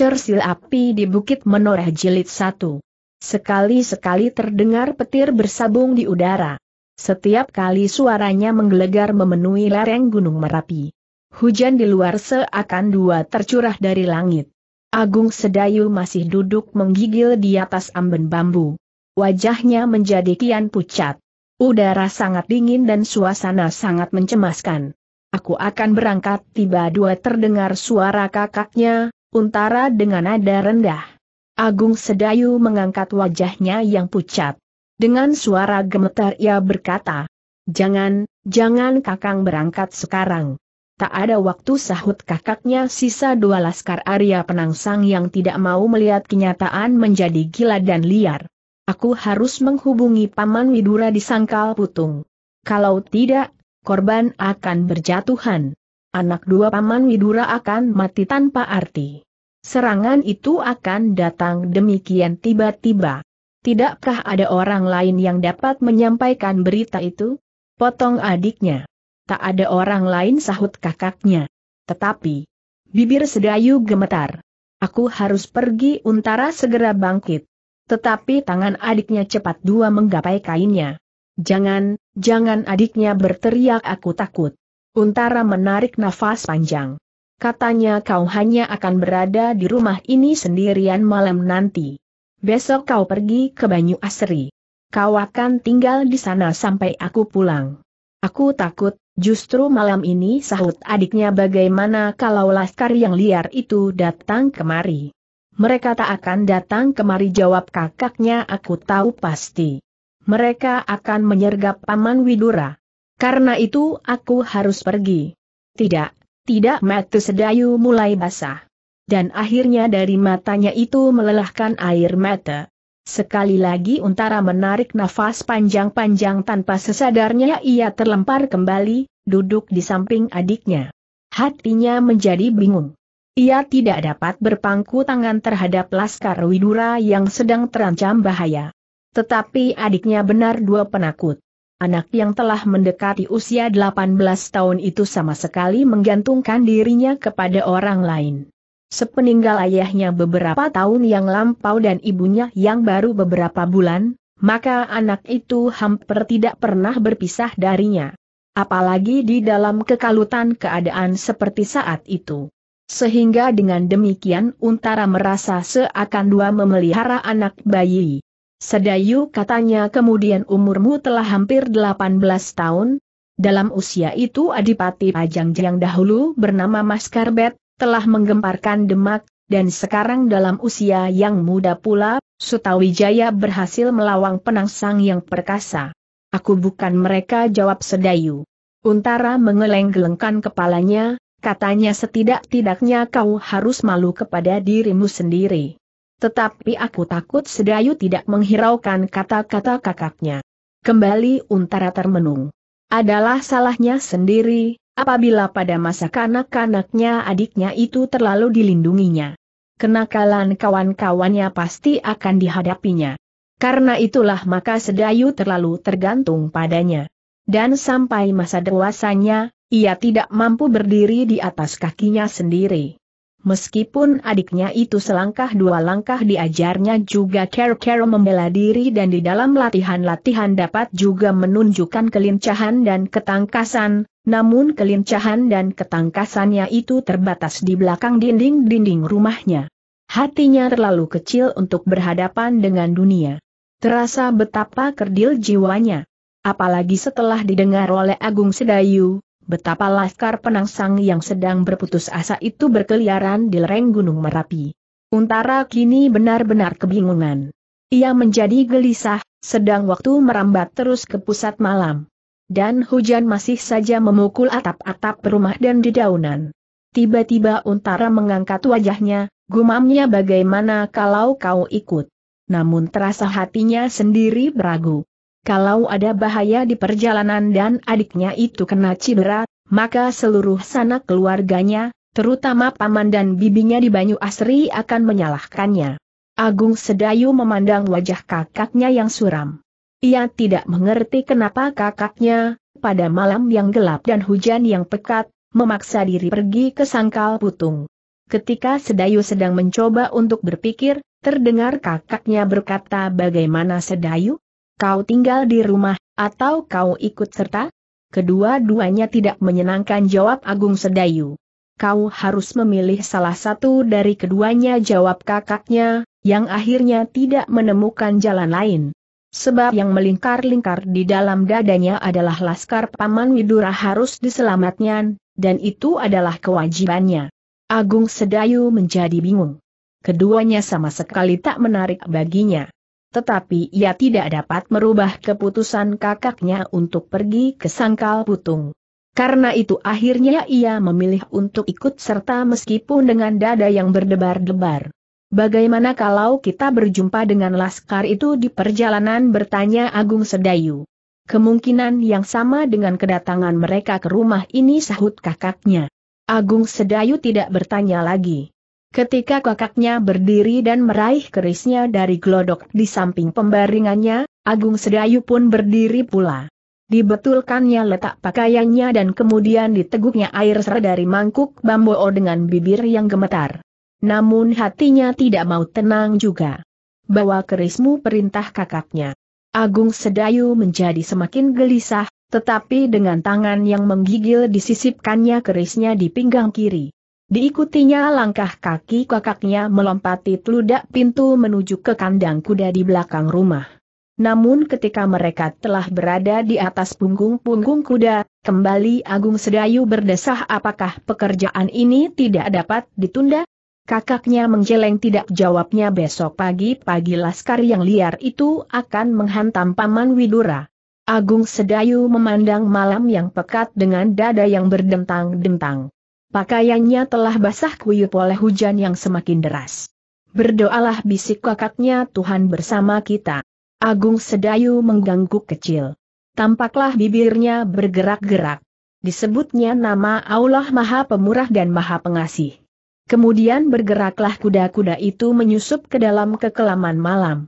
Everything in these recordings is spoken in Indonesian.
Cersil api di Bukit Menoreh Jilid satu. Sekali-sekali terdengar petir bersabung di udara. Setiap kali suaranya menggelegar memenuhi lereng Gunung Merapi. Hujan di luar seakan dua tercurah dari langit. Agung Sedayu masih duduk menggigil di atas amben bambu. Wajahnya menjadi kian pucat. Udara sangat dingin dan suasana sangat mencemaskan. Aku akan berangkat tiba dua terdengar suara kakaknya, Untara dengan nada rendah. Agung Sedayu mengangkat wajahnya yang pucat. Dengan suara gemetar ia berkata, Jangan, jangan kakang berangkat sekarang. Tak ada waktu sahut kakaknya sisa dua laskar Arya penangsang yang tidak mau melihat kenyataan menjadi gila dan liar. Aku harus menghubungi Paman Widura di Sangkal Putung. Kalau tidak, korban akan berjatuhan anak dua paman Widura akan mati tanpa arti. Serangan itu akan datang demikian tiba-tiba. Tidakkah ada orang lain yang dapat menyampaikan berita itu? Potong adiknya. Tak ada orang lain sahut kakaknya. Tetapi, bibir sedayu gemetar. Aku harus pergi untara segera bangkit. Tetapi tangan adiknya cepat dua menggapai kainnya. Jangan, jangan adiknya berteriak aku takut. Untara menarik nafas panjang. Katanya kau hanya akan berada di rumah ini sendirian malam nanti. Besok kau pergi ke Banyu Asri. Kau akan tinggal di sana sampai aku pulang. Aku takut, justru malam ini sahut adiknya bagaimana kalau laskar yang liar itu datang kemari. Mereka tak akan datang kemari jawab kakaknya aku tahu pasti. Mereka akan menyergap Paman Widura. Karena itu aku harus pergi. Tidak, tidak mata sedayu mulai basah. Dan akhirnya dari matanya itu melelahkan air mata. Sekali lagi Untara menarik nafas panjang-panjang tanpa sesadarnya ia terlempar kembali, duduk di samping adiknya. Hatinya menjadi bingung. Ia tidak dapat berpangku tangan terhadap Laskar Widura yang sedang terancam bahaya. Tetapi adiknya benar dua penakut anak yang telah mendekati usia 18 tahun itu sama sekali menggantungkan dirinya kepada orang lain. Sepeninggal ayahnya beberapa tahun yang lampau dan ibunya yang baru beberapa bulan, maka anak itu hampir tidak pernah berpisah darinya. Apalagi di dalam kekalutan keadaan seperti saat itu. Sehingga dengan demikian Untara merasa seakan dua memelihara anak bayi. Sedayu katanya kemudian umurmu telah hampir 18 tahun. Dalam usia itu Adipati Pajang yang dahulu bernama Mas Karbet, telah menggemparkan Demak, dan sekarang dalam usia yang muda pula, Sutawijaya berhasil melawang penangsang yang perkasa. Aku bukan mereka jawab Sedayu. Untara mengeleng-gelengkan kepalanya, katanya setidak-tidaknya kau harus malu kepada dirimu sendiri. Tetapi aku takut Sedayu tidak menghiraukan kata-kata kakaknya. Kembali Untara termenung. Adalah salahnya sendiri, apabila pada masa kanak-kanaknya adiknya itu terlalu dilindunginya. Kenakalan kawan-kawannya pasti akan dihadapinya. Karena itulah maka Sedayu terlalu tergantung padanya. Dan sampai masa dewasanya, ia tidak mampu berdiri di atas kakinya sendiri. Meskipun adiknya itu selangkah dua langkah diajarnya juga care-care membela diri dan di dalam latihan-latihan dapat juga menunjukkan kelincahan dan ketangkasan, namun kelincahan dan ketangkasannya itu terbatas di belakang dinding-dinding rumahnya. Hatinya terlalu kecil untuk berhadapan dengan dunia. Terasa betapa kerdil jiwanya. Apalagi setelah didengar oleh Agung Sedayu, betapa laskar penangsang yang sedang berputus asa itu berkeliaran di lereng Gunung Merapi. Untara kini benar-benar kebingungan. Ia menjadi gelisah, sedang waktu merambat terus ke pusat malam. Dan hujan masih saja memukul atap-atap rumah dan dedaunan. Tiba-tiba Untara mengangkat wajahnya, gumamnya bagaimana kalau kau ikut. Namun terasa hatinya sendiri beragu kalau ada bahaya di perjalanan dan adiknya itu kena cedera, maka seluruh sanak keluarganya, terutama paman dan bibinya di Banyu Asri akan menyalahkannya. Agung Sedayu memandang wajah kakaknya yang suram. Ia tidak mengerti kenapa kakaknya, pada malam yang gelap dan hujan yang pekat, memaksa diri pergi ke sangkal putung. Ketika Sedayu sedang mencoba untuk berpikir, terdengar kakaknya berkata bagaimana Sedayu? Kau tinggal di rumah, atau kau ikut serta? Kedua-duanya tidak menyenangkan jawab Agung Sedayu. Kau harus memilih salah satu dari keduanya jawab kakaknya, yang akhirnya tidak menemukan jalan lain. Sebab yang melingkar-lingkar di dalam dadanya adalah Laskar Paman Widura harus diselamatkan, dan itu adalah kewajibannya. Agung Sedayu menjadi bingung. Keduanya sama sekali tak menarik baginya tetapi ia tidak dapat merubah keputusan kakaknya untuk pergi ke Sangkal Putung. Karena itu akhirnya ia memilih untuk ikut serta meskipun dengan dada yang berdebar-debar. Bagaimana kalau kita berjumpa dengan Laskar itu di perjalanan bertanya Agung Sedayu. Kemungkinan yang sama dengan kedatangan mereka ke rumah ini sahut kakaknya. Agung Sedayu tidak bertanya lagi. Ketika kakaknya berdiri dan meraih kerisnya dari glodok di samping pembaringannya, Agung Sedayu pun berdiri pula. Dibetulkannya letak pakaiannya dan kemudian diteguknya air ser dari mangkuk bambu o dengan bibir yang gemetar. Namun hatinya tidak mau tenang juga. Bawa kerismu perintah kakaknya. Agung Sedayu menjadi semakin gelisah, tetapi dengan tangan yang menggigil disisipkannya kerisnya di pinggang kiri. Diikutinya langkah kaki kakaknya melompati teludak pintu menuju ke kandang kuda di belakang rumah. Namun ketika mereka telah berada di atas punggung-punggung kuda, kembali Agung Sedayu berdesah apakah pekerjaan ini tidak dapat ditunda? Kakaknya menggeleng tidak jawabnya besok pagi-pagi laskar yang liar itu akan menghantam Paman Widura. Agung Sedayu memandang malam yang pekat dengan dada yang berdentang-dentang. Pakaiannya telah basah kuyup oleh hujan yang semakin deras. Berdoalah bisik kakaknya Tuhan bersama kita. Agung Sedayu mengganggu kecil. Tampaklah bibirnya bergerak-gerak. Disebutnya nama Allah Maha Pemurah dan Maha Pengasih. Kemudian bergeraklah kuda-kuda itu menyusup ke dalam kekelaman malam.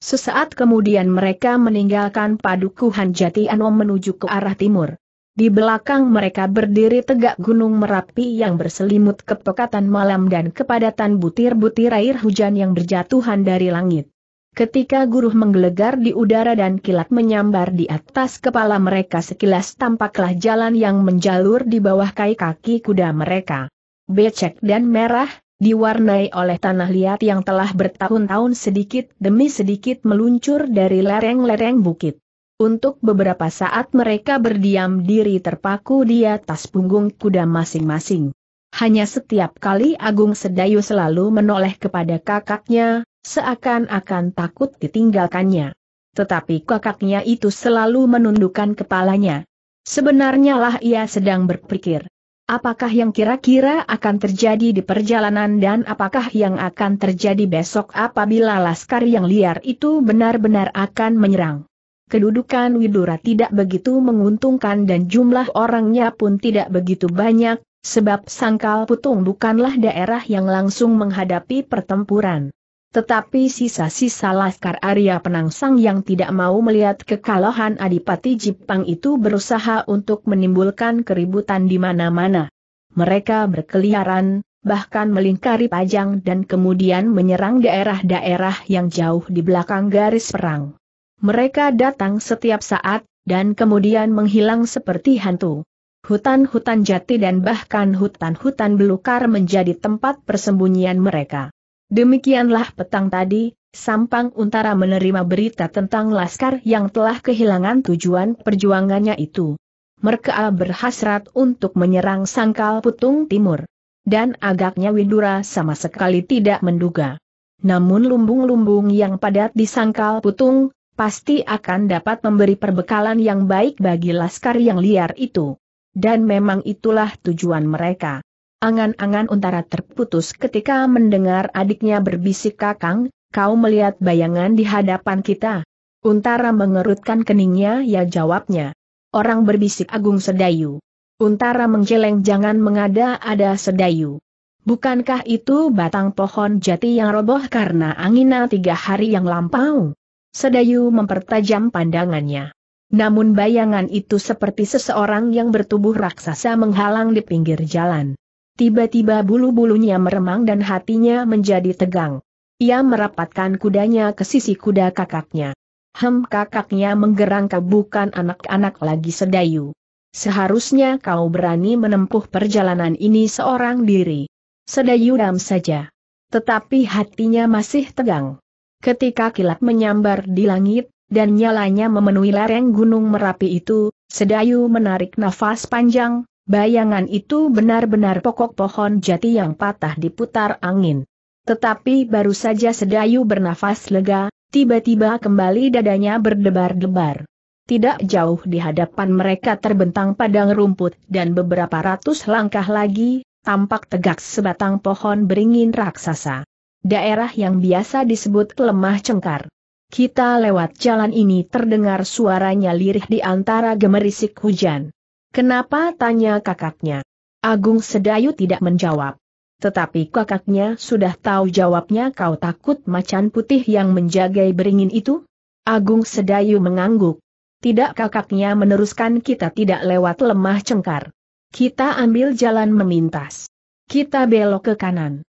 Sesaat kemudian mereka meninggalkan padukuhan Jati Anom menuju ke arah timur. Di belakang mereka berdiri tegak gunung Merapi yang berselimut kepekatan malam dan kepadatan butir-butir air hujan yang berjatuhan dari langit. Ketika guruh menggelegar di udara dan kilat menyambar di atas kepala mereka sekilas tampaklah jalan yang menjalur di bawah kai kaki kuda mereka. Becek dan merah, diwarnai oleh tanah liat yang telah bertahun-tahun sedikit demi sedikit meluncur dari lereng-lereng bukit. Untuk beberapa saat mereka berdiam diri terpaku di atas punggung kuda masing-masing. Hanya setiap kali Agung Sedayu selalu menoleh kepada kakaknya, seakan-akan takut ditinggalkannya. Tetapi kakaknya itu selalu menundukkan kepalanya. Sebenarnya lah ia sedang berpikir. Apakah yang kira-kira akan terjadi di perjalanan dan apakah yang akan terjadi besok apabila laskar yang liar itu benar-benar akan menyerang kedudukan Widura tidak begitu menguntungkan dan jumlah orangnya pun tidak begitu banyak, sebab Sangkal Putung bukanlah daerah yang langsung menghadapi pertempuran. Tetapi sisa-sisa Laskar Arya Penangsang yang tidak mau melihat kekalahan Adipati Jipang itu berusaha untuk menimbulkan keributan di mana-mana. Mereka berkeliaran, bahkan melingkari pajang dan kemudian menyerang daerah-daerah yang jauh di belakang garis perang. Mereka datang setiap saat, dan kemudian menghilang seperti hantu. Hutan-hutan jati dan bahkan hutan-hutan belukar menjadi tempat persembunyian mereka. Demikianlah petang tadi, Sampang Untara menerima berita tentang laskar yang telah kehilangan tujuan perjuangannya itu. Mereka berhasrat untuk menyerang Sangkal Putung Timur. Dan agaknya Widura sama sekali tidak menduga. Namun lumbung-lumbung yang padat di Sangkal Putung, pasti akan dapat memberi perbekalan yang baik bagi laskar yang liar itu. Dan memang itulah tujuan mereka. Angan-angan Untara terputus ketika mendengar adiknya berbisik kakang, kau melihat bayangan di hadapan kita. Untara mengerutkan keningnya ya jawabnya. Orang berbisik Agung Sedayu. Untara menggeleng jangan mengada-ada Sedayu. Bukankah itu batang pohon jati yang roboh karena angina tiga hari yang lampau? Sedayu mempertajam pandangannya. Namun bayangan itu seperti seseorang yang bertubuh raksasa menghalang di pinggir jalan. Tiba-tiba bulu-bulunya meremang dan hatinya menjadi tegang. Ia merapatkan kudanya ke sisi kuda kakaknya. Hem kakaknya menggerang, ke bukan anak-anak lagi sedayu. Seharusnya kau berani menempuh perjalanan ini seorang diri. Sedayu dam saja. Tetapi hatinya masih tegang. Ketika kilat menyambar di langit, dan nyalanya memenuhi lereng gunung Merapi itu, Sedayu menarik nafas panjang, bayangan itu benar-benar pokok pohon jati yang patah diputar angin. Tetapi baru saja Sedayu bernafas lega, tiba-tiba kembali dadanya berdebar-debar. Tidak jauh di hadapan mereka terbentang padang rumput dan beberapa ratus langkah lagi, tampak tegak sebatang pohon beringin raksasa. Daerah yang biasa disebut lemah cengkar. Kita lewat jalan ini terdengar suaranya lirih di antara gemerisik hujan. Kenapa tanya kakaknya? Agung Sedayu tidak menjawab. Tetapi kakaknya sudah tahu jawabnya kau takut macan putih yang menjagai beringin itu? Agung Sedayu mengangguk. Tidak kakaknya meneruskan kita tidak lewat lemah cengkar. Kita ambil jalan memintas. Kita belok ke kanan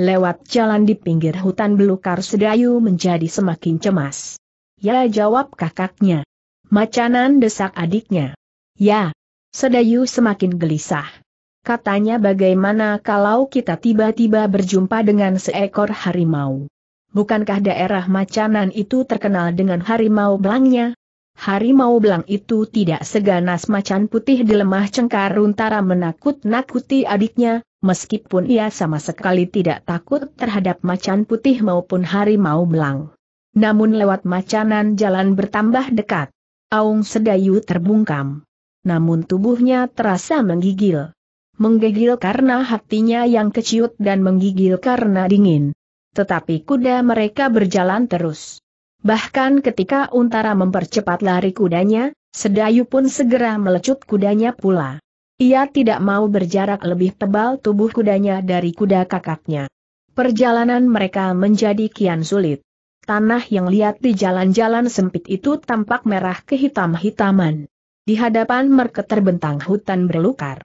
lewat jalan di pinggir hutan belukar Sedayu menjadi semakin cemas. Ya jawab kakaknya. Macanan desak adiknya. Ya. Sedayu semakin gelisah. Katanya bagaimana kalau kita tiba-tiba berjumpa dengan seekor harimau. Bukankah daerah Macanan itu terkenal dengan harimau belangnya? Harimau belang itu tidak seganas macan putih di lemah cengkar runtara menakut-nakuti adiknya, meskipun ia sama sekali tidak takut terhadap macan putih maupun harimau belang. Namun lewat macanan jalan bertambah dekat. Aung Sedayu terbungkam. Namun tubuhnya terasa menggigil. Menggigil karena hatinya yang keciut dan menggigil karena dingin. Tetapi kuda mereka berjalan terus. Bahkan ketika Untara mempercepat lari kudanya, Sedayu pun segera melecut kudanya pula. Ia tidak mau berjarak lebih tebal tubuh kudanya dari kuda kakaknya. Perjalanan mereka menjadi kian sulit. Tanah yang lihat di jalan-jalan sempit itu tampak merah kehitam-hitaman. Di hadapan mereka terbentang hutan berlukar.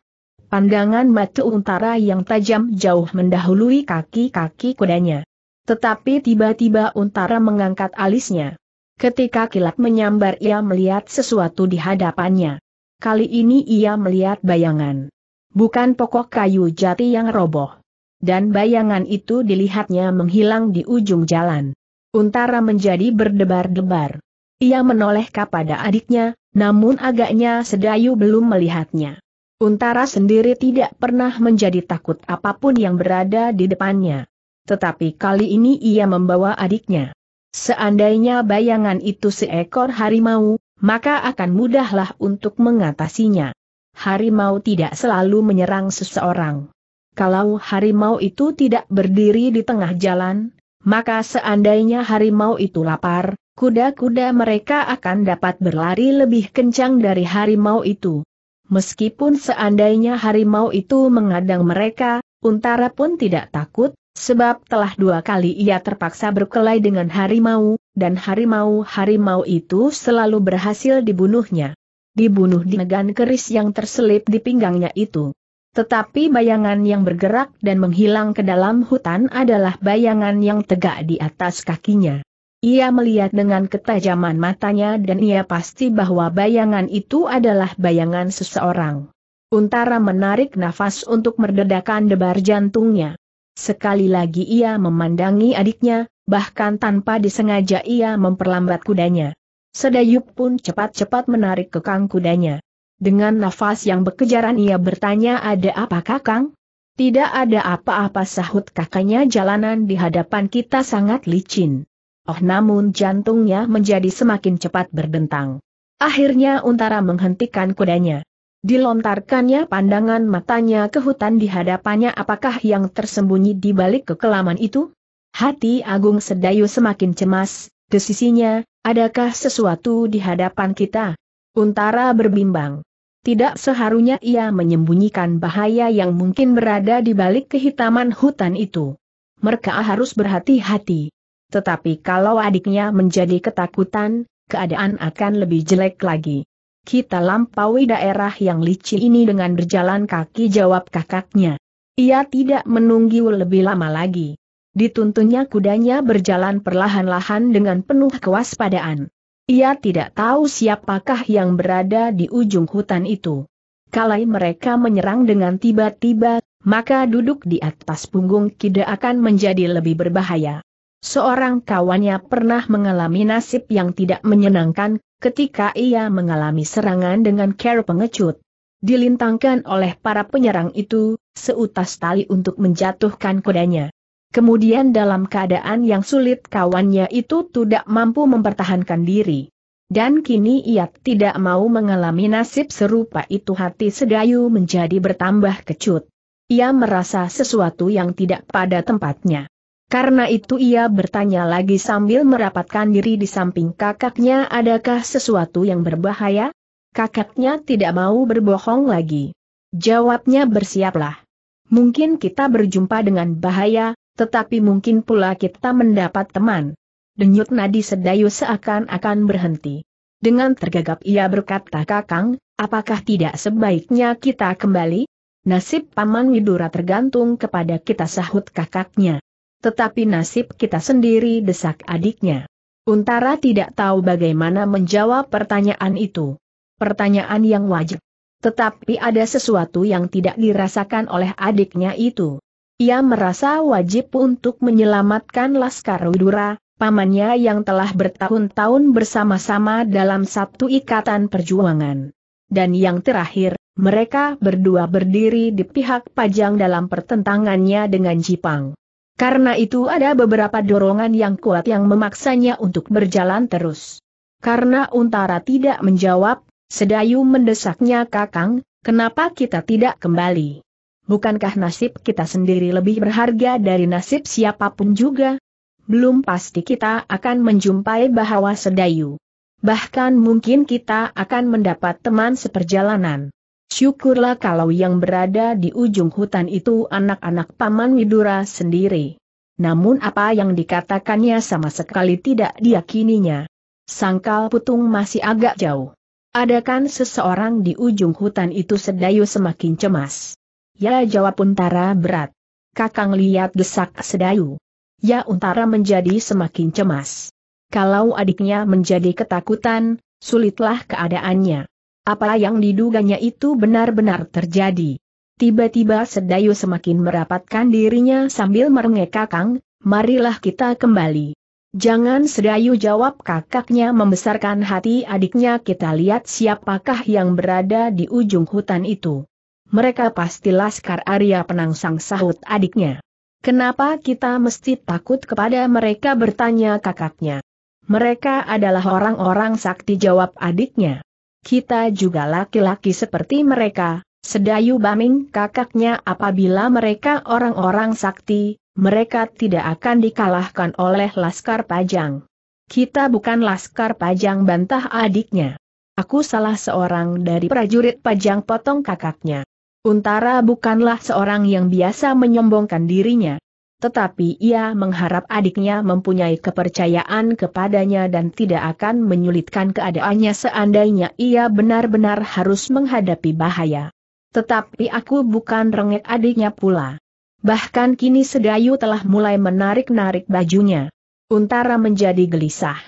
Pandangan mata Untara yang tajam jauh mendahului kaki-kaki kudanya. Tetapi tiba-tiba Untara mengangkat alisnya. Ketika kilat menyambar ia melihat sesuatu di hadapannya. Kali ini ia melihat bayangan. Bukan pokok kayu jati yang roboh. Dan bayangan itu dilihatnya menghilang di ujung jalan. Untara menjadi berdebar-debar. Ia menoleh kepada adiknya, namun agaknya Sedayu belum melihatnya. Untara sendiri tidak pernah menjadi takut apapun yang berada di depannya. Tetapi kali ini ia membawa adiknya. Seandainya bayangan itu seekor harimau, maka akan mudahlah untuk mengatasinya. Harimau tidak selalu menyerang seseorang. Kalau harimau itu tidak berdiri di tengah jalan, maka seandainya harimau itu lapar, kuda-kuda mereka akan dapat berlari lebih kencang dari harimau itu. Meskipun seandainya harimau itu mengadang mereka, Untara pun tidak takut, sebab telah dua kali ia terpaksa berkelai dengan harimau, dan harimau-harimau itu selalu berhasil dibunuhnya. Dibunuh di negan keris yang terselip di pinggangnya itu. Tetapi bayangan yang bergerak dan menghilang ke dalam hutan adalah bayangan yang tegak di atas kakinya. Ia melihat dengan ketajaman matanya dan ia pasti bahwa bayangan itu adalah bayangan seseorang. Untara menarik nafas untuk merdedakan debar jantungnya. Sekali lagi ia memandangi adiknya, bahkan tanpa disengaja ia memperlambat kudanya. Sedayup pun cepat-cepat menarik kekang kudanya. Dengan nafas yang bekejaran ia bertanya ada apa kakang? Tidak ada apa-apa sahut kakaknya jalanan di hadapan kita sangat licin. Oh namun jantungnya menjadi semakin cepat berdentang. Akhirnya Untara menghentikan kudanya. Dilontarkannya pandangan matanya ke hutan di hadapannya apakah yang tersembunyi di balik kekelaman itu? Hati Agung Sedayu semakin cemas, desisinya, adakah sesuatu di hadapan kita? Untara berbimbang. Tidak seharusnya ia menyembunyikan bahaya yang mungkin berada di balik kehitaman hutan itu. Mereka harus berhati-hati. Tetapi kalau adiknya menjadi ketakutan, keadaan akan lebih jelek lagi. Kita lampaui daerah yang licin ini dengan berjalan kaki jawab kakaknya. Ia tidak menunggu lebih lama lagi. Dituntunnya kudanya berjalan perlahan-lahan dengan penuh kewaspadaan. Ia tidak tahu siapakah yang berada di ujung hutan itu. Kalai mereka menyerang dengan tiba-tiba, maka duduk di atas punggung Kida akan menjadi lebih berbahaya. Seorang kawannya pernah mengalami nasib yang tidak menyenangkan ketika ia mengalami serangan dengan care pengecut. Dilintangkan oleh para penyerang itu, seutas tali untuk menjatuhkan kudanya. Kemudian dalam keadaan yang sulit kawannya itu tidak mampu mempertahankan diri. Dan kini ia tidak mau mengalami nasib serupa itu hati Sedayu menjadi bertambah kecut. Ia merasa sesuatu yang tidak pada tempatnya. Karena itu ia bertanya lagi sambil merapatkan diri di samping kakaknya adakah sesuatu yang berbahaya? Kakaknya tidak mau berbohong lagi. Jawabnya bersiaplah. Mungkin kita berjumpa dengan bahaya, tetapi mungkin pula kita mendapat teman. Denyut nadi sedayu seakan-akan berhenti. Dengan tergagap ia berkata kakang, apakah tidak sebaiknya kita kembali? Nasib Paman Widura tergantung kepada kita sahut kakaknya. Tetapi nasib kita sendiri desak adiknya. Untara tidak tahu bagaimana menjawab pertanyaan itu. Pertanyaan yang wajib. Tetapi ada sesuatu yang tidak dirasakan oleh adiknya itu. Ia merasa wajib untuk menyelamatkan Laskar Widura, pamannya yang telah bertahun-tahun bersama-sama dalam satu ikatan perjuangan. Dan yang terakhir, mereka berdua berdiri di pihak Pajang dalam pertentangannya dengan Jipang. Karena itu ada beberapa dorongan yang kuat yang memaksanya untuk berjalan terus. Karena Untara tidak menjawab, Sedayu mendesaknya Kakang, kenapa kita tidak kembali? bukankah nasib kita sendiri lebih berharga dari nasib siapapun juga? Belum pasti kita akan menjumpai bahawa sedayu. Bahkan mungkin kita akan mendapat teman seperjalanan. Syukurlah kalau yang berada di ujung hutan itu anak-anak Paman Widura sendiri. Namun apa yang dikatakannya sama sekali tidak diyakininya. Sangkal putung masih agak jauh. Adakan seseorang di ujung hutan itu sedayu semakin cemas. Ya jawab Untara berat. Kakang lihat desak sedayu. Ya Untara menjadi semakin cemas. Kalau adiknya menjadi ketakutan, sulitlah keadaannya. Apa yang diduganya itu benar-benar terjadi. Tiba-tiba Sedayu semakin merapatkan dirinya sambil merengek kakang, marilah kita kembali. Jangan Sedayu jawab kakaknya membesarkan hati adiknya kita lihat siapakah yang berada di ujung hutan itu. Mereka pasti Laskar Arya penangsang sahut adiknya. Kenapa kita mesti takut kepada mereka bertanya kakaknya. Mereka adalah orang-orang sakti jawab adiknya. Kita juga laki-laki seperti mereka, sedayu Baming kakaknya apabila mereka orang-orang sakti, mereka tidak akan dikalahkan oleh Laskar Pajang. Kita bukan Laskar Pajang bantah adiknya. Aku salah seorang dari prajurit Pajang potong kakaknya. Untara bukanlah seorang yang biasa menyombongkan dirinya. Tetapi ia mengharap adiknya mempunyai kepercayaan kepadanya dan tidak akan menyulitkan keadaannya seandainya ia benar-benar harus menghadapi bahaya. Tetapi aku bukan rengek adiknya pula. Bahkan kini Sedayu telah mulai menarik-narik bajunya. Untara menjadi gelisah.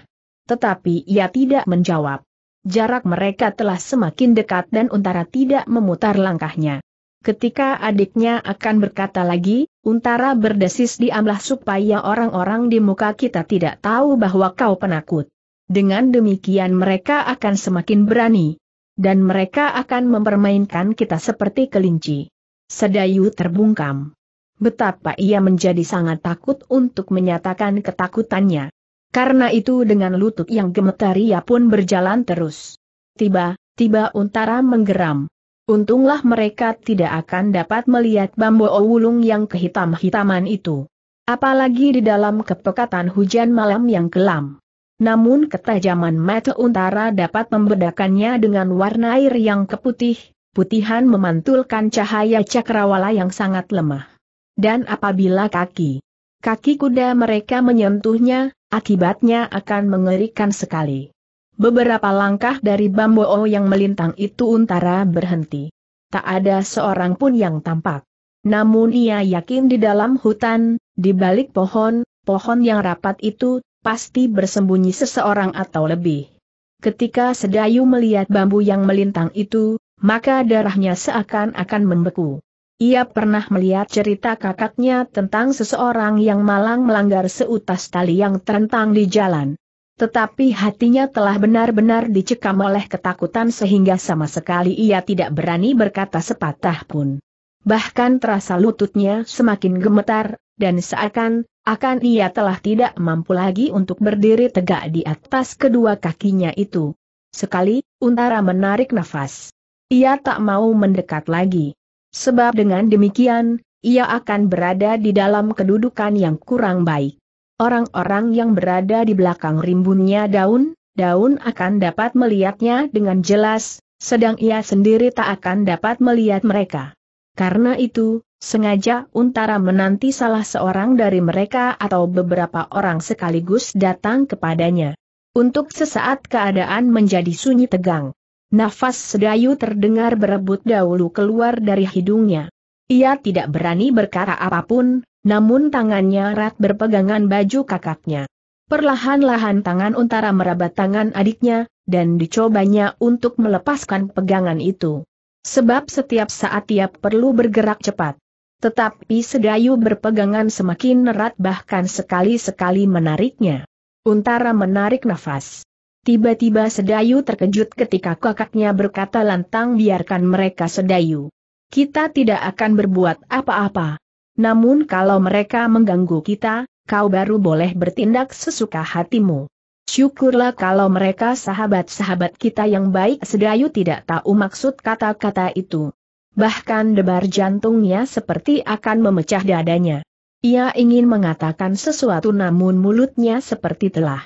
Tetapi ia tidak menjawab. Jarak mereka telah semakin dekat dan Untara tidak memutar langkahnya. Ketika adiknya akan berkata lagi, Untara berdesis diamlah supaya orang-orang di muka kita tidak tahu bahwa kau penakut. Dengan demikian mereka akan semakin berani. Dan mereka akan mempermainkan kita seperti kelinci. Sedayu terbungkam. Betapa ia menjadi sangat takut untuk menyatakan ketakutannya. Karena itu dengan lutut yang gemetar ia pun berjalan terus. Tiba, tiba Untara menggeram. Untunglah mereka tidak akan dapat melihat bambu owulung yang kehitam-hitaman itu. Apalagi di dalam kepekatan hujan malam yang kelam. Namun ketajaman mata untara dapat membedakannya dengan warna air yang keputih, putihan memantulkan cahaya cakrawala yang sangat lemah. Dan apabila kaki, kaki kuda mereka menyentuhnya, akibatnya akan mengerikan sekali. Beberapa langkah dari bambu o oh yang melintang itu untara berhenti. Tak ada seorang pun yang tampak. Namun ia yakin di dalam hutan, di balik pohon, pohon yang rapat itu, pasti bersembunyi seseorang atau lebih. Ketika Sedayu melihat bambu yang melintang itu, maka darahnya seakan-akan membeku. Ia pernah melihat cerita kakaknya tentang seseorang yang malang melanggar seutas tali yang terentang di jalan. Tetapi hatinya telah benar-benar dicekam oleh ketakutan sehingga sama sekali ia tidak berani berkata sepatah pun. Bahkan terasa lututnya semakin gemetar, dan seakan, akan ia telah tidak mampu lagi untuk berdiri tegak di atas kedua kakinya itu. Sekali, Untara menarik nafas. Ia tak mau mendekat lagi. Sebab dengan demikian, ia akan berada di dalam kedudukan yang kurang baik. Orang-orang yang berada di belakang rimbunnya daun, daun akan dapat melihatnya dengan jelas, sedang ia sendiri tak akan dapat melihat mereka. Karena itu, sengaja Untara menanti salah seorang dari mereka atau beberapa orang sekaligus datang kepadanya. Untuk sesaat keadaan menjadi sunyi tegang. Nafas sedayu terdengar berebut dahulu keluar dari hidungnya. Ia tidak berani berkata apapun, namun tangannya erat berpegangan baju kakaknya. Perlahan-lahan tangan Untara meraba tangan adiknya, dan dicobanya untuk melepaskan pegangan itu. Sebab setiap saat ia perlu bergerak cepat. Tetapi Sedayu berpegangan semakin erat bahkan sekali-sekali menariknya. Untara menarik nafas. Tiba-tiba Sedayu terkejut ketika kakaknya berkata lantang biarkan mereka Sedayu kita tidak akan berbuat apa-apa. Namun kalau mereka mengganggu kita, kau baru boleh bertindak sesuka hatimu. Syukurlah kalau mereka sahabat-sahabat kita yang baik sedayu tidak tahu maksud kata-kata itu. Bahkan debar jantungnya seperti akan memecah dadanya. Ia ingin mengatakan sesuatu namun mulutnya seperti telah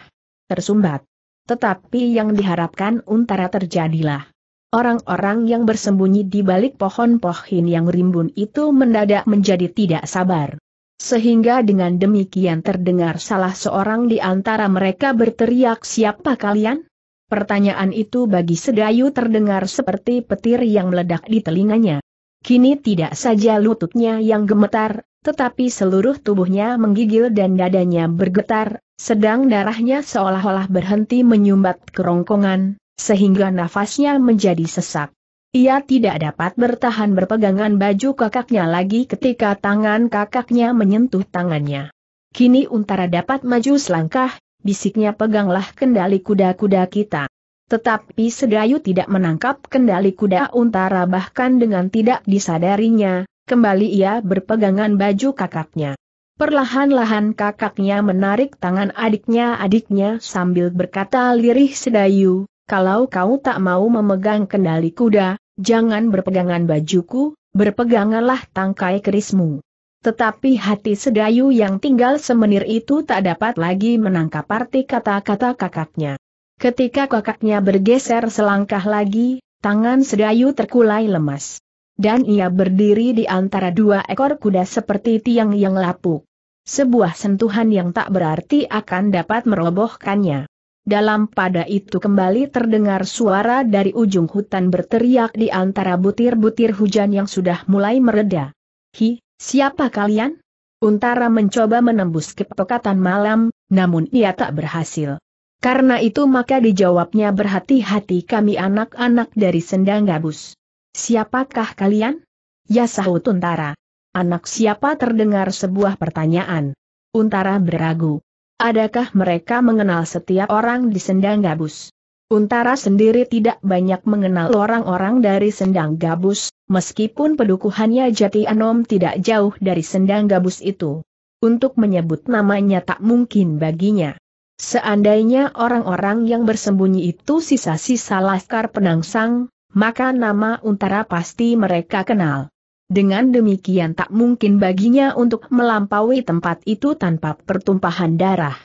tersumbat. Tetapi yang diharapkan untara terjadilah. Orang-orang yang bersembunyi di balik pohon-pohon yang rimbun itu mendadak menjadi tidak sabar. Sehingga dengan demikian terdengar salah seorang di antara mereka berteriak siapa kalian? Pertanyaan itu bagi Sedayu terdengar seperti petir yang meledak di telinganya. Kini tidak saja lututnya yang gemetar, tetapi seluruh tubuhnya menggigil dan dadanya bergetar, sedang darahnya seolah-olah berhenti menyumbat kerongkongan, sehingga nafasnya menjadi sesak. Ia tidak dapat bertahan berpegangan baju kakaknya lagi ketika tangan kakaknya menyentuh tangannya. Kini Untara dapat maju selangkah, bisiknya peganglah kendali kuda-kuda kita. Tetapi Sedayu tidak menangkap kendali kuda Untara bahkan dengan tidak disadarinya, kembali ia berpegangan baju kakaknya. Perlahan-lahan kakaknya menarik tangan adiknya adiknya sambil berkata lirih Sedayu, kalau kau tak mau memegang kendali kuda, jangan berpegangan bajuku, berpeganganlah tangkai kerismu. Tetapi hati sedayu yang tinggal semenir itu tak dapat lagi menangkap arti kata-kata kakaknya. Ketika kakaknya bergeser selangkah lagi, tangan sedayu terkulai lemas. Dan ia berdiri di antara dua ekor kuda seperti tiang yang lapuk. Sebuah sentuhan yang tak berarti akan dapat merobohkannya. Dalam pada itu kembali terdengar suara dari ujung hutan berteriak di antara butir-butir hujan yang sudah mulai mereda. Hi, siapa kalian? Untara mencoba menembus kepekatan malam, namun ia tak berhasil. Karena itu maka dijawabnya berhati-hati kami anak-anak dari sendang gabus. Siapakah kalian? Ya sahut Untara. Anak siapa terdengar sebuah pertanyaan. Untara beragu. Adakah mereka mengenal setiap orang di sendang gabus? Untara sendiri tidak banyak mengenal orang-orang dari sendang gabus, meskipun pedukuhannya Jati Anom tidak jauh dari sendang gabus itu. Untuk menyebut namanya tak mungkin baginya. Seandainya orang-orang yang bersembunyi itu sisa-sisa laskar penangsang, maka nama Untara pasti mereka kenal. Dengan demikian tak mungkin baginya untuk melampaui tempat itu tanpa pertumpahan darah.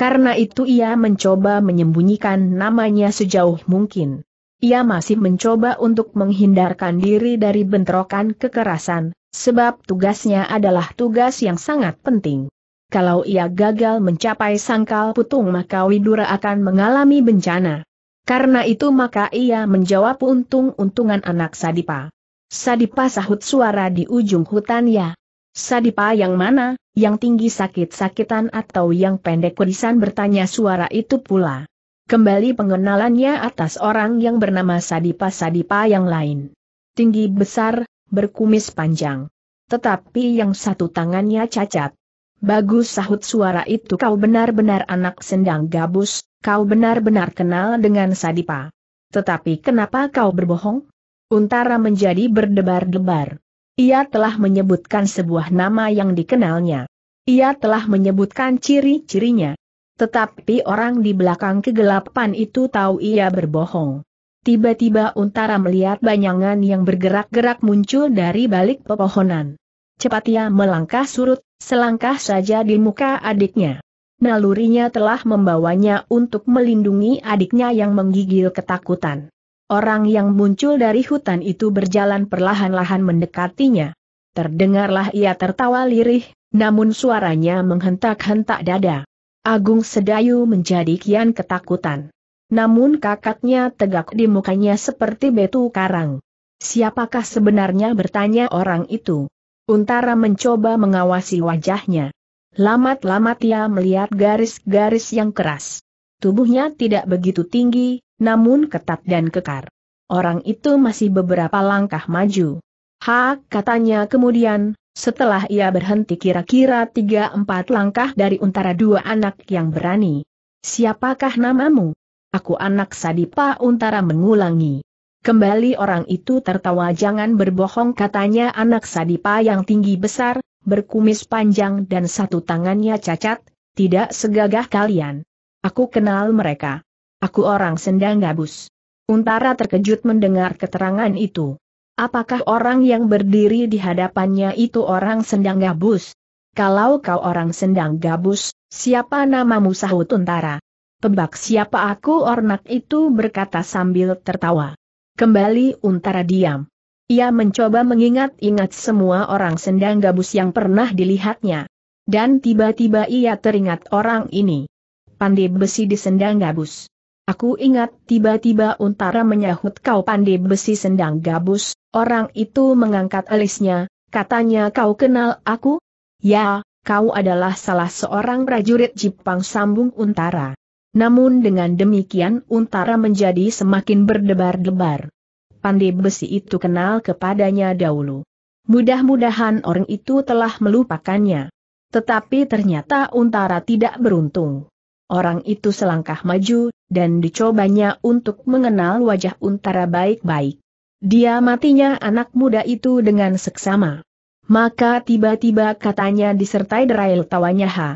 Karena itu ia mencoba menyembunyikan namanya sejauh mungkin. Ia masih mencoba untuk menghindarkan diri dari bentrokan kekerasan, sebab tugasnya adalah tugas yang sangat penting. Kalau ia gagal mencapai sangkal putung maka Widura akan mengalami bencana. Karena itu maka ia menjawab untung-untungan anak Sadipa. Sadipa sahut suara di ujung hutan ya. Sadipa yang mana, yang tinggi sakit-sakitan atau yang pendek kurisan bertanya suara itu pula. Kembali pengenalannya atas orang yang bernama Sadipa-Sadipa yang lain. Tinggi besar, berkumis panjang. Tetapi yang satu tangannya cacat. Bagus sahut suara itu kau benar-benar anak sendang gabus, kau benar-benar kenal dengan Sadipa. Tetapi kenapa kau berbohong? Untara menjadi berdebar-debar. Ia telah menyebutkan sebuah nama yang dikenalnya. Ia telah menyebutkan ciri-cirinya. Tetapi orang di belakang kegelapan itu tahu ia berbohong. Tiba-tiba Untara melihat bayangan yang bergerak-gerak muncul dari balik pepohonan. Cepat ia melangkah surut, selangkah saja di muka adiknya. Nalurinya telah membawanya untuk melindungi adiknya yang menggigil ketakutan. Orang yang muncul dari hutan itu berjalan perlahan-lahan mendekatinya. Terdengarlah ia tertawa lirih, namun suaranya menghentak-hentak dada. Agung Sedayu menjadi kian ketakutan. Namun kakaknya tegak di mukanya seperti betu karang. Siapakah sebenarnya bertanya orang itu? Untara mencoba mengawasi wajahnya. Lamat-lamat ia melihat garis-garis yang keras. Tubuhnya tidak begitu tinggi, namun ketat dan kekar. Orang itu masih beberapa langkah maju. Ha, katanya kemudian, setelah ia berhenti kira-kira tiga empat langkah dari antara dua anak yang berani. Siapakah namamu? Aku anak Sadipa Untara mengulangi. Kembali orang itu tertawa jangan berbohong katanya anak Sadipa yang tinggi besar, berkumis panjang dan satu tangannya cacat, tidak segagah kalian. Aku kenal mereka. Aku orang sendang gabus. Untara terkejut mendengar keterangan itu. Apakah orang yang berdiri di hadapannya itu orang sendang gabus? Kalau kau orang sendang gabus, siapa namamu sahut Untara? Tebak siapa aku ornak itu berkata sambil tertawa. Kembali Untara diam. Ia mencoba mengingat-ingat semua orang sendang gabus yang pernah dilihatnya. Dan tiba-tiba ia teringat orang ini. Pandai besi di sendang gabus. Aku ingat tiba-tiba Untara menyahut kau pandai besi sendang gabus, orang itu mengangkat alisnya, katanya kau kenal aku? Ya, kau adalah salah seorang prajurit Jepang sambung Untara. Namun dengan demikian Untara menjadi semakin berdebar-debar. Pandai besi itu kenal kepadanya dahulu. Mudah-mudahan orang itu telah melupakannya. Tetapi ternyata Untara tidak beruntung. Orang itu selangkah maju, dan dicobanya untuk mengenal wajah Untara baik-baik. Dia matinya anak muda itu dengan seksama. Maka tiba-tiba katanya disertai derail tawanya ha.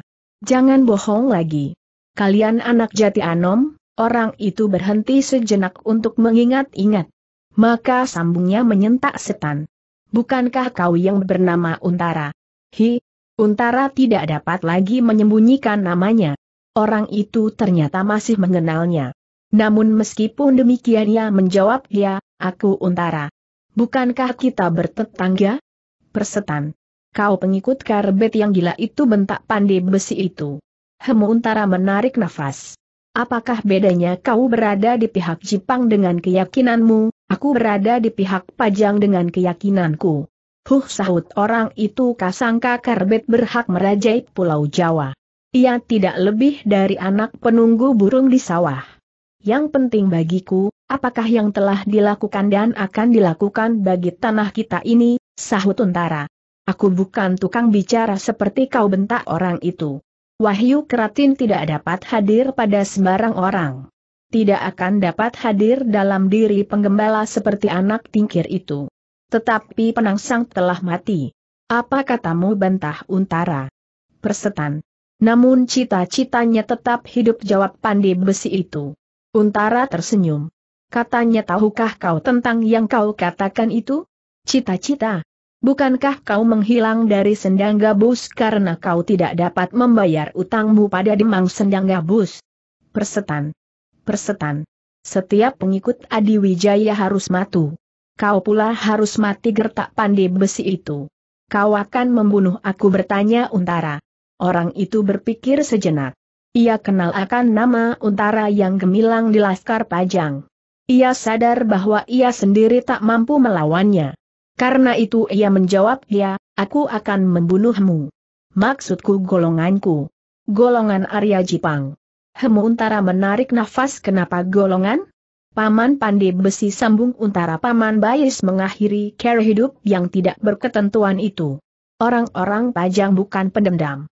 Jangan bohong lagi. Kalian anak jati anom, orang itu berhenti sejenak untuk mengingat-ingat. Maka sambungnya menyentak setan. Bukankah kau yang bernama Untara? Hi, Untara tidak dapat lagi menyembunyikan namanya orang itu ternyata masih mengenalnya. Namun meskipun demikian ia menjawab ya, aku Untara. Bukankah kita bertetangga? Persetan. Kau pengikut karbet yang gila itu bentak pandai besi itu. Hemu Untara menarik nafas. Apakah bedanya kau berada di pihak Jepang dengan keyakinanmu, aku berada di pihak Pajang dengan keyakinanku. Huh sahut orang itu kasangka Karbet berhak merajai Pulau Jawa. Ia tidak lebih dari anak penunggu burung di sawah. Yang penting bagiku, apakah yang telah dilakukan dan akan dilakukan bagi tanah kita ini, sahut Untara. Aku bukan tukang bicara seperti kau bentak orang itu. Wahyu Keratin tidak dapat hadir pada sembarang orang. Tidak akan dapat hadir dalam diri penggembala seperti anak tingkir itu. Tetapi penangsang telah mati. Apa katamu bantah Untara? Persetan. Namun cita-citanya tetap hidup jawab Pandi besi itu. Untara tersenyum. Katanya tahukah kau tentang yang kau katakan itu? Cita-cita. Bukankah kau menghilang dari sendang gabus karena kau tidak dapat membayar utangmu pada demang sendang gabus? Persetan. Persetan. Setiap pengikut Adi Wijaya harus matu. Kau pula harus mati gertak Pandi besi itu. Kau akan membunuh aku bertanya Untara. Orang itu berpikir sejenak. Ia kenal akan nama Untara yang gemilang di Laskar Pajang. Ia sadar bahwa ia sendiri tak mampu melawannya. Karena itu ia menjawab dia, ya, aku akan membunuhmu. Maksudku golonganku. Golongan Arya Jipang. Hemu Untara menarik nafas kenapa golongan? Paman Pandi Besi sambung Untara Paman Bayis mengakhiri cara hidup yang tidak berketentuan itu. Orang-orang Pajang bukan pendendam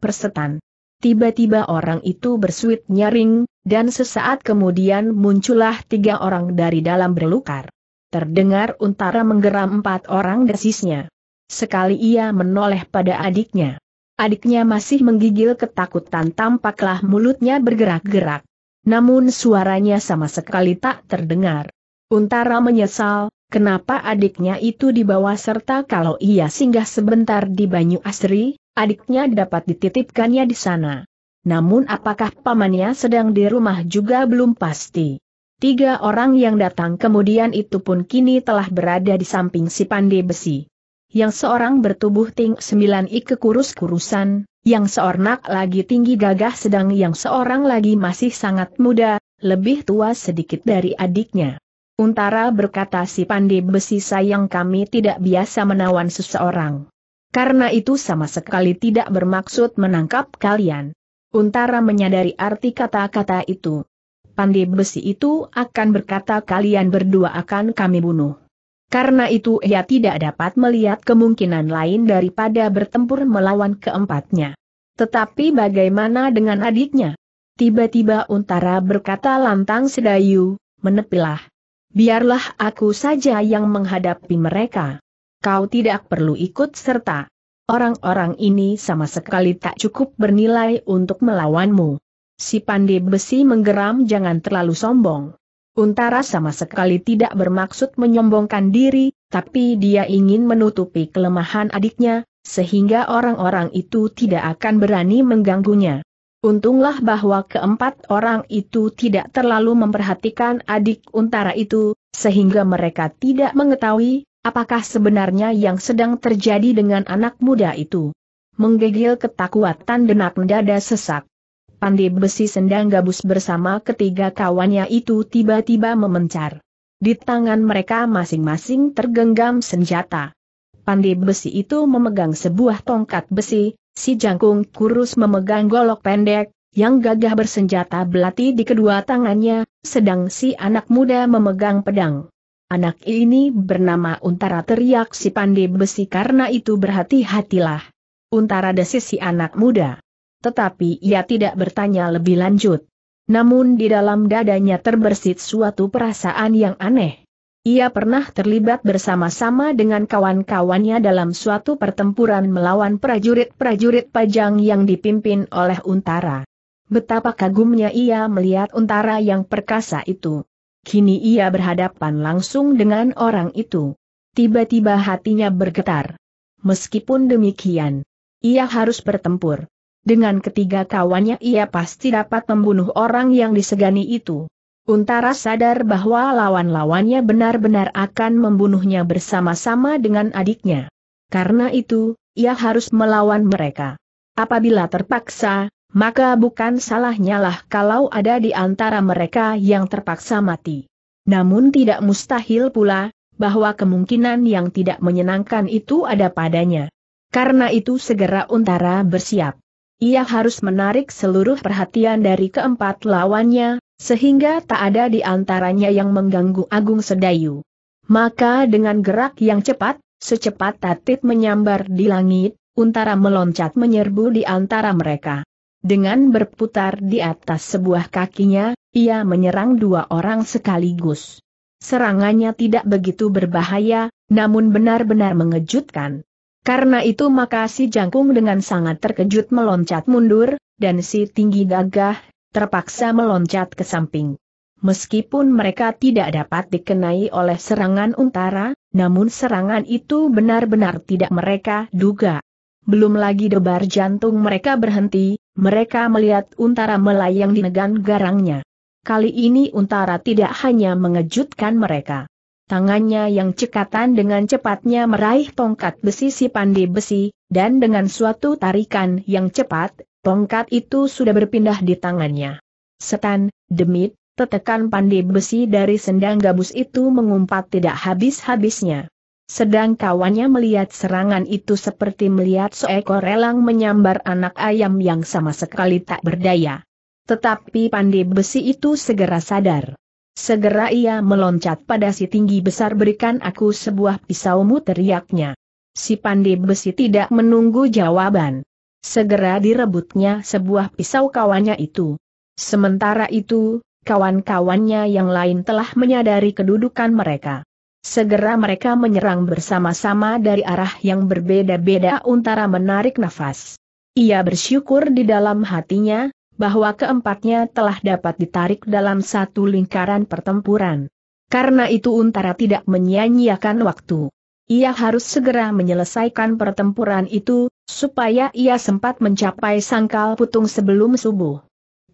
persetan. Tiba-tiba orang itu bersuit nyaring, dan sesaat kemudian muncullah tiga orang dari dalam berlukar. Terdengar untara menggeram empat orang desisnya. Sekali ia menoleh pada adiknya. Adiknya masih menggigil ketakutan tampaklah mulutnya bergerak-gerak. Namun suaranya sama sekali tak terdengar. Untara menyesal, kenapa adiknya itu dibawa serta kalau ia singgah sebentar di Banyu Asri, adiknya dapat dititipkannya di sana. Namun apakah pamannya sedang di rumah juga belum pasti. Tiga orang yang datang kemudian itu pun kini telah berada di samping si pandai besi. Yang seorang bertubuh ting sembilan i kekurus-kurusan, yang seorang lagi tinggi gagah sedang yang seorang lagi masih sangat muda, lebih tua sedikit dari adiknya. Untara berkata si pandai besi sayang kami tidak biasa menawan seseorang. Karena itu sama sekali tidak bermaksud menangkap kalian. Untara menyadari arti kata-kata itu. Pandi besi itu akan berkata kalian berdua akan kami bunuh. Karena itu ia tidak dapat melihat kemungkinan lain daripada bertempur melawan keempatnya. Tetapi bagaimana dengan adiknya? Tiba-tiba Untara berkata lantang sedayu, menepilah. Biarlah aku saja yang menghadapi mereka kau tidak perlu ikut serta. Orang-orang ini sama sekali tak cukup bernilai untuk melawanmu. Si pandai besi menggeram jangan terlalu sombong. Untara sama sekali tidak bermaksud menyombongkan diri, tapi dia ingin menutupi kelemahan adiknya, sehingga orang-orang itu tidak akan berani mengganggunya. Untunglah bahwa keempat orang itu tidak terlalu memperhatikan adik untara itu, sehingga mereka tidak mengetahui Apakah sebenarnya yang sedang terjadi dengan anak muda itu? Menggegil ketakutan denak dada sesak. Pandi besi sendang gabus bersama ketiga kawannya itu tiba-tiba memencar. Di tangan mereka masing-masing tergenggam senjata. Pandi besi itu memegang sebuah tongkat besi, si jangkung kurus memegang golok pendek, yang gagah bersenjata belati di kedua tangannya, sedang si anak muda memegang pedang. Anak ini bernama Untara teriak si pandai besi karena itu berhati-hatilah. Untara desis si anak muda. Tetapi ia tidak bertanya lebih lanjut. Namun di dalam dadanya terbersit suatu perasaan yang aneh. Ia pernah terlibat bersama-sama dengan kawan-kawannya dalam suatu pertempuran melawan prajurit-prajurit pajang yang dipimpin oleh Untara. Betapa kagumnya ia melihat Untara yang perkasa itu. Kini ia berhadapan langsung dengan orang itu. Tiba-tiba hatinya bergetar. Meskipun demikian, ia harus bertempur. Dengan ketiga kawannya ia pasti dapat membunuh orang yang disegani itu. Untara sadar bahwa lawan-lawannya benar-benar akan membunuhnya bersama-sama dengan adiknya. Karena itu, ia harus melawan mereka. Apabila terpaksa, maka bukan salahnya lah kalau ada di antara mereka yang terpaksa mati. Namun tidak mustahil pula, bahwa kemungkinan yang tidak menyenangkan itu ada padanya. Karena itu segera Untara bersiap. Ia harus menarik seluruh perhatian dari keempat lawannya, sehingga tak ada di antaranya yang mengganggu Agung Sedayu. Maka dengan gerak yang cepat, secepat tatit menyambar di langit, Untara meloncat menyerbu di antara mereka. Dengan berputar di atas sebuah kakinya, ia menyerang dua orang sekaligus. Serangannya tidak begitu berbahaya, namun benar-benar mengejutkan. Karena itu maka si jangkung dengan sangat terkejut meloncat mundur, dan si tinggi gagah, terpaksa meloncat ke samping. Meskipun mereka tidak dapat dikenai oleh serangan untara, namun serangan itu benar-benar tidak mereka duga belum lagi debar jantung mereka berhenti, mereka melihat untara melayang di negan garangnya. Kali ini untara tidak hanya mengejutkan mereka. Tangannya yang cekatan dengan cepatnya meraih tongkat besi si pandai besi, dan dengan suatu tarikan yang cepat, tongkat itu sudah berpindah di tangannya. Setan, demit, tetekan pandai besi dari sendang gabus itu mengumpat tidak habis-habisnya. Sedang kawannya melihat serangan itu seperti melihat seekor elang menyambar anak ayam yang sama sekali tak berdaya. Tetapi pandai besi itu segera sadar. Segera ia meloncat pada si tinggi besar berikan aku sebuah pisaumu teriaknya. Si pandai besi tidak menunggu jawaban. Segera direbutnya sebuah pisau kawannya itu. Sementara itu, kawan-kawannya yang lain telah menyadari kedudukan mereka. Segera mereka menyerang bersama-sama dari arah yang berbeda-beda Untara menarik nafas. Ia bersyukur di dalam hatinya, bahwa keempatnya telah dapat ditarik dalam satu lingkaran pertempuran. Karena itu Untara tidak menyia-nyiakan waktu. Ia harus segera menyelesaikan pertempuran itu, supaya ia sempat mencapai sangkal putung sebelum subuh.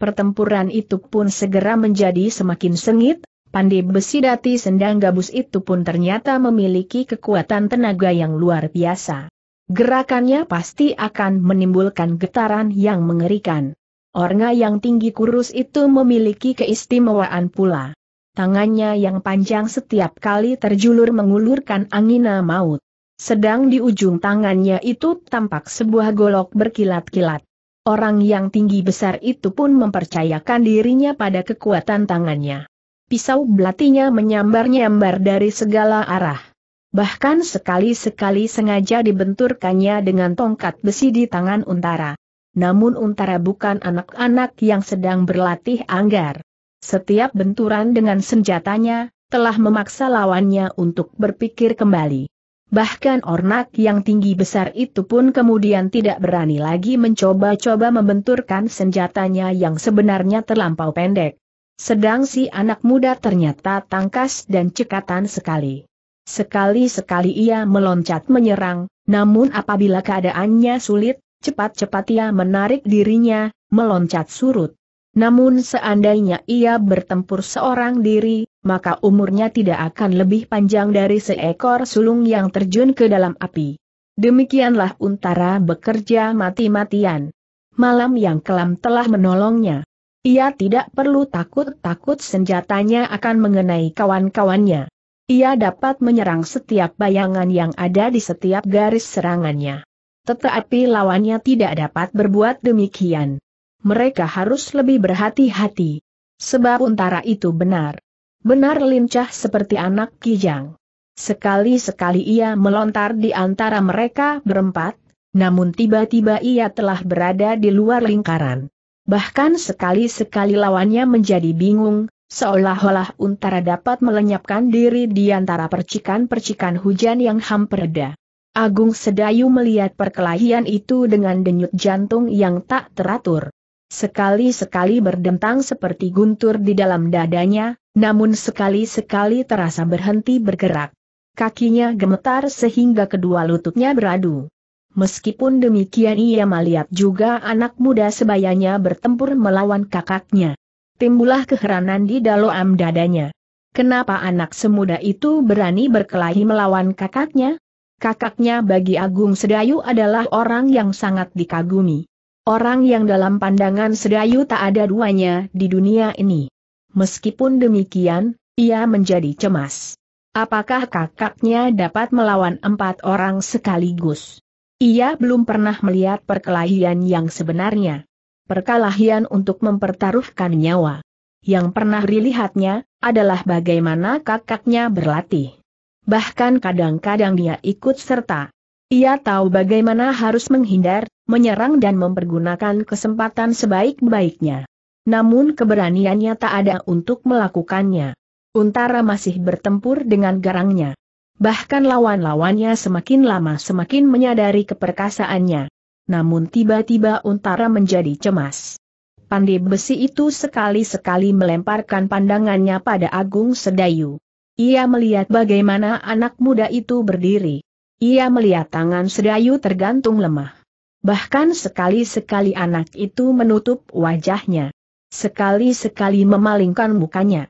Pertempuran itu pun segera menjadi semakin sengit, Pandi besi dati sendang gabus itu pun ternyata memiliki kekuatan tenaga yang luar biasa. Gerakannya pasti akan menimbulkan getaran yang mengerikan. Orga yang tinggi kurus itu memiliki keistimewaan pula. Tangannya yang panjang setiap kali terjulur mengulurkan angina maut. Sedang di ujung tangannya itu tampak sebuah golok berkilat-kilat. Orang yang tinggi besar itu pun mempercayakan dirinya pada kekuatan tangannya. Pisau belatinya menyambar-nyambar dari segala arah. Bahkan sekali-sekali sengaja dibenturkannya dengan tongkat besi di tangan Untara. Namun Untara bukan anak-anak yang sedang berlatih anggar. Setiap benturan dengan senjatanya, telah memaksa lawannya untuk berpikir kembali. Bahkan ornak yang tinggi besar itu pun kemudian tidak berani lagi mencoba-coba membenturkan senjatanya yang sebenarnya terlampau pendek. Sedang si anak muda ternyata tangkas dan cekatan sekali. Sekali-sekali ia meloncat menyerang, namun apabila keadaannya sulit, cepat-cepat ia menarik dirinya, meloncat surut. Namun seandainya ia bertempur seorang diri, maka umurnya tidak akan lebih panjang dari seekor sulung yang terjun ke dalam api. Demikianlah Untara bekerja mati-matian. Malam yang kelam telah menolongnya. Ia tidak perlu takut-takut senjatanya akan mengenai kawan-kawannya. Ia dapat menyerang setiap bayangan yang ada di setiap garis serangannya. Tetapi lawannya tidak dapat berbuat demikian. Mereka harus lebih berhati-hati. Sebab untara itu benar. Benar lincah seperti anak kijang. Sekali-sekali ia melontar di antara mereka berempat, namun tiba-tiba ia telah berada di luar lingkaran. Bahkan sekali-sekali lawannya menjadi bingung, seolah-olah untara dapat melenyapkan diri di antara percikan-percikan hujan yang hampir reda. Agung Sedayu melihat perkelahian itu dengan denyut jantung yang tak teratur. Sekali-sekali berdentang seperti guntur di dalam dadanya, namun sekali-sekali terasa berhenti bergerak. Kakinya gemetar sehingga kedua lututnya beradu. Meskipun demikian ia melihat juga anak muda sebayanya bertempur melawan kakaknya. Timbulah keheranan di dalam dadanya. Kenapa anak semuda itu berani berkelahi melawan kakaknya? Kakaknya bagi Agung Sedayu adalah orang yang sangat dikagumi. Orang yang dalam pandangan Sedayu tak ada duanya di dunia ini. Meskipun demikian, ia menjadi cemas. Apakah kakaknya dapat melawan empat orang sekaligus? Ia belum pernah melihat perkelahian yang sebenarnya. Perkelahian untuk mempertaruhkan nyawa. Yang pernah dilihatnya, adalah bagaimana kakaknya berlatih. Bahkan kadang-kadang dia ikut serta. Ia tahu bagaimana harus menghindar, menyerang dan mempergunakan kesempatan sebaik-baiknya. Namun keberaniannya tak ada untuk melakukannya. Untara masih bertempur dengan garangnya. Bahkan lawan-lawannya semakin lama semakin menyadari keperkasaannya. Namun tiba-tiba Untara menjadi cemas. Pandai besi itu sekali-sekali melemparkan pandangannya pada Agung Sedayu. Ia melihat bagaimana anak muda itu berdiri. Ia melihat tangan Sedayu tergantung lemah. Bahkan sekali-sekali anak itu menutup wajahnya. Sekali-sekali memalingkan mukanya.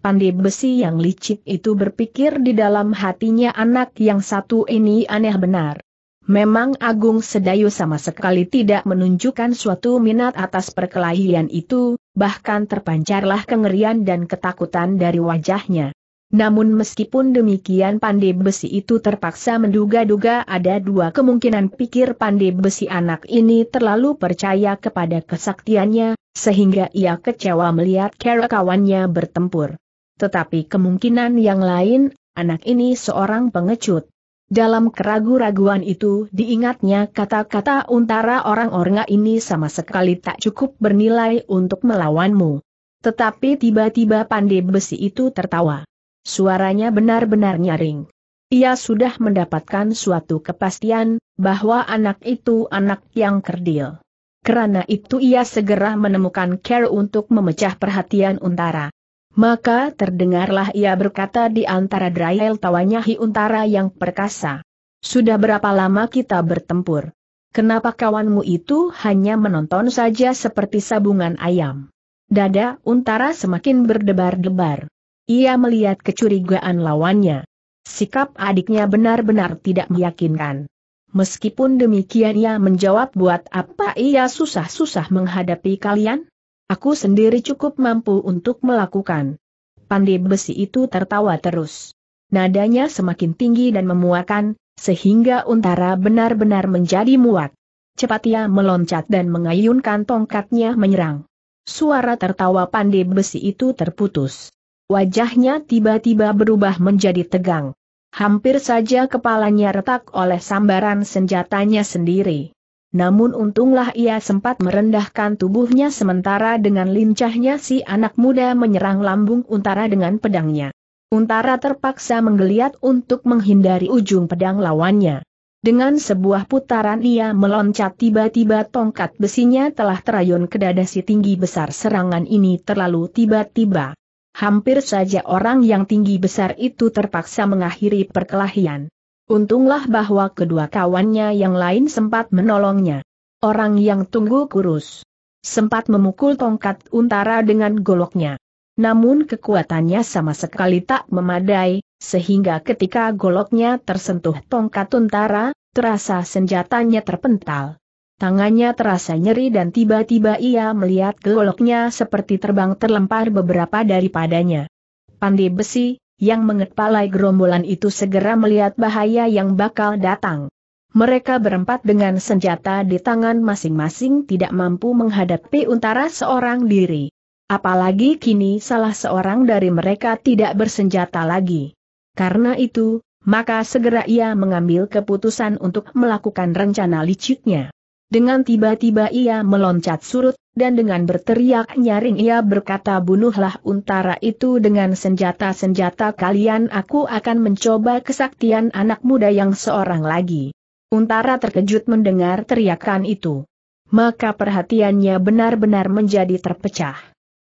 Pandai besi yang licik itu berpikir di dalam hatinya anak yang satu ini aneh benar. Memang Agung Sedayu sama sekali tidak menunjukkan suatu minat atas perkelahian itu, bahkan terpancarlah kengerian dan ketakutan dari wajahnya. Namun meskipun demikian pandai besi itu terpaksa menduga-duga ada dua kemungkinan pikir pandai besi anak ini terlalu percaya kepada kesaktiannya, sehingga ia kecewa melihat kera kawannya bertempur. Tetapi kemungkinan yang lain, anak ini seorang pengecut. Dalam keragu-raguan itu diingatnya kata-kata untara orang-orang ini sama sekali tak cukup bernilai untuk melawanmu. Tetapi tiba-tiba pandai besi itu tertawa. Suaranya benar-benar nyaring. Ia sudah mendapatkan suatu kepastian, bahwa anak itu anak yang kerdil. Karena itu ia segera menemukan care untuk memecah perhatian untara. Maka terdengarlah ia berkata di antara Drayel tawanya Untara yang perkasa. Sudah berapa lama kita bertempur? Kenapa kawanmu itu hanya menonton saja seperti sabungan ayam? Dada Untara semakin berdebar-debar. Ia melihat kecurigaan lawannya. Sikap adiknya benar-benar tidak meyakinkan. Meskipun demikian ia menjawab buat apa ia susah-susah menghadapi kalian? Aku sendiri cukup mampu untuk melakukan. Pandai besi itu tertawa terus. Nadanya semakin tinggi dan memuakan, sehingga untara benar-benar menjadi muat. Cepat ia meloncat dan mengayunkan tongkatnya menyerang. Suara tertawa pandai besi itu terputus. Wajahnya tiba-tiba berubah menjadi tegang. Hampir saja kepalanya retak oleh sambaran senjatanya sendiri namun untunglah ia sempat merendahkan tubuhnya sementara dengan lincahnya si anak muda menyerang lambung Untara dengan pedangnya. Untara terpaksa menggeliat untuk menghindari ujung pedang lawannya. Dengan sebuah putaran ia meloncat tiba-tiba tongkat besinya telah terayun ke dada si tinggi besar serangan ini terlalu tiba-tiba. Hampir saja orang yang tinggi besar itu terpaksa mengakhiri perkelahian. Untunglah bahwa kedua kawannya yang lain sempat menolongnya. Orang yang tunggu kurus. Sempat memukul tongkat untara dengan goloknya. Namun kekuatannya sama sekali tak memadai, sehingga ketika goloknya tersentuh tongkat untara, terasa senjatanya terpental. Tangannya terasa nyeri dan tiba-tiba ia melihat goloknya seperti terbang terlempar beberapa daripadanya. Pandai besi, yang mengepalai gerombolan itu segera melihat bahaya yang bakal datang. Mereka berempat dengan senjata di tangan masing-masing tidak mampu menghadapi untara seorang diri. Apalagi kini salah seorang dari mereka tidak bersenjata lagi. Karena itu, maka segera ia mengambil keputusan untuk melakukan rencana liciknya. Dengan tiba-tiba ia meloncat surut, dan dengan berteriak nyaring ia berkata bunuhlah untara itu dengan senjata-senjata kalian aku akan mencoba kesaktian anak muda yang seorang lagi. Untara terkejut mendengar teriakan itu. Maka perhatiannya benar-benar menjadi terpecah.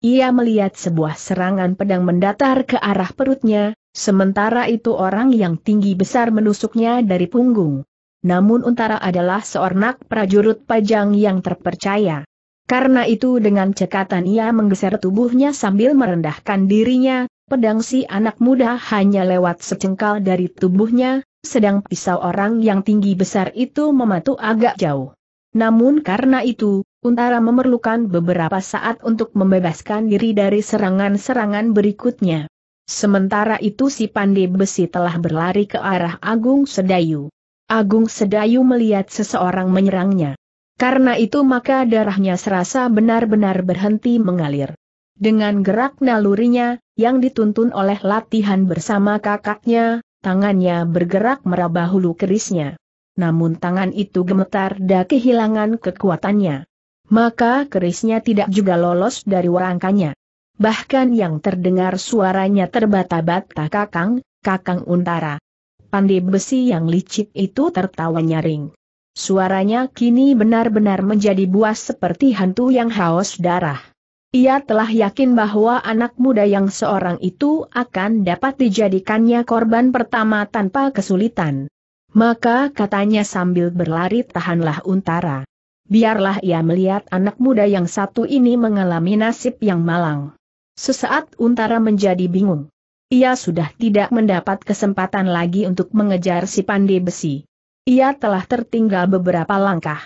Ia melihat sebuah serangan pedang mendatar ke arah perutnya, sementara itu orang yang tinggi besar menusuknya dari punggung namun Untara adalah seorang prajurit pajang yang terpercaya. Karena itu dengan cekatan ia menggeser tubuhnya sambil merendahkan dirinya, pedang si anak muda hanya lewat secengkal dari tubuhnya, sedang pisau orang yang tinggi besar itu mematu agak jauh. Namun karena itu, Untara memerlukan beberapa saat untuk membebaskan diri dari serangan-serangan berikutnya. Sementara itu si pandai besi telah berlari ke arah Agung Sedayu. Agung Sedayu melihat seseorang menyerangnya. Karena itu maka darahnya serasa benar-benar berhenti mengalir. Dengan gerak nalurinya, yang dituntun oleh latihan bersama kakaknya, tangannya bergerak meraba hulu kerisnya. Namun tangan itu gemetar dan kehilangan kekuatannya. Maka kerisnya tidak juga lolos dari warangkanya. Bahkan yang terdengar suaranya terbata-bata kakang, kakang untara. Pandi besi yang licik itu tertawa nyaring. Suaranya kini benar-benar menjadi buas seperti hantu yang haus darah. Ia telah yakin bahwa anak muda yang seorang itu akan dapat dijadikannya korban pertama tanpa kesulitan. Maka katanya sambil berlari tahanlah untara. Biarlah ia melihat anak muda yang satu ini mengalami nasib yang malang. Sesaat untara menjadi bingung. Ia sudah tidak mendapat kesempatan lagi untuk mengejar si pandai besi. Ia telah tertinggal beberapa langkah.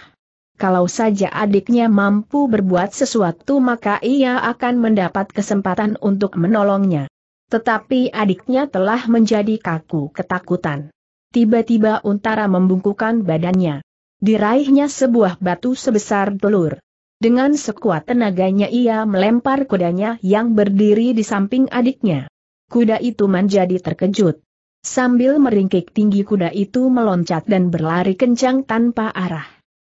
Kalau saja adiknya mampu berbuat sesuatu maka ia akan mendapat kesempatan untuk menolongnya. Tetapi adiknya telah menjadi kaku ketakutan. Tiba-tiba Untara membungkukan badannya. Diraihnya sebuah batu sebesar telur. Dengan sekuat tenaganya ia melempar kudanya yang berdiri di samping adiknya. Kuda itu menjadi terkejut. Sambil meringkik tinggi kuda itu meloncat dan berlari kencang tanpa arah.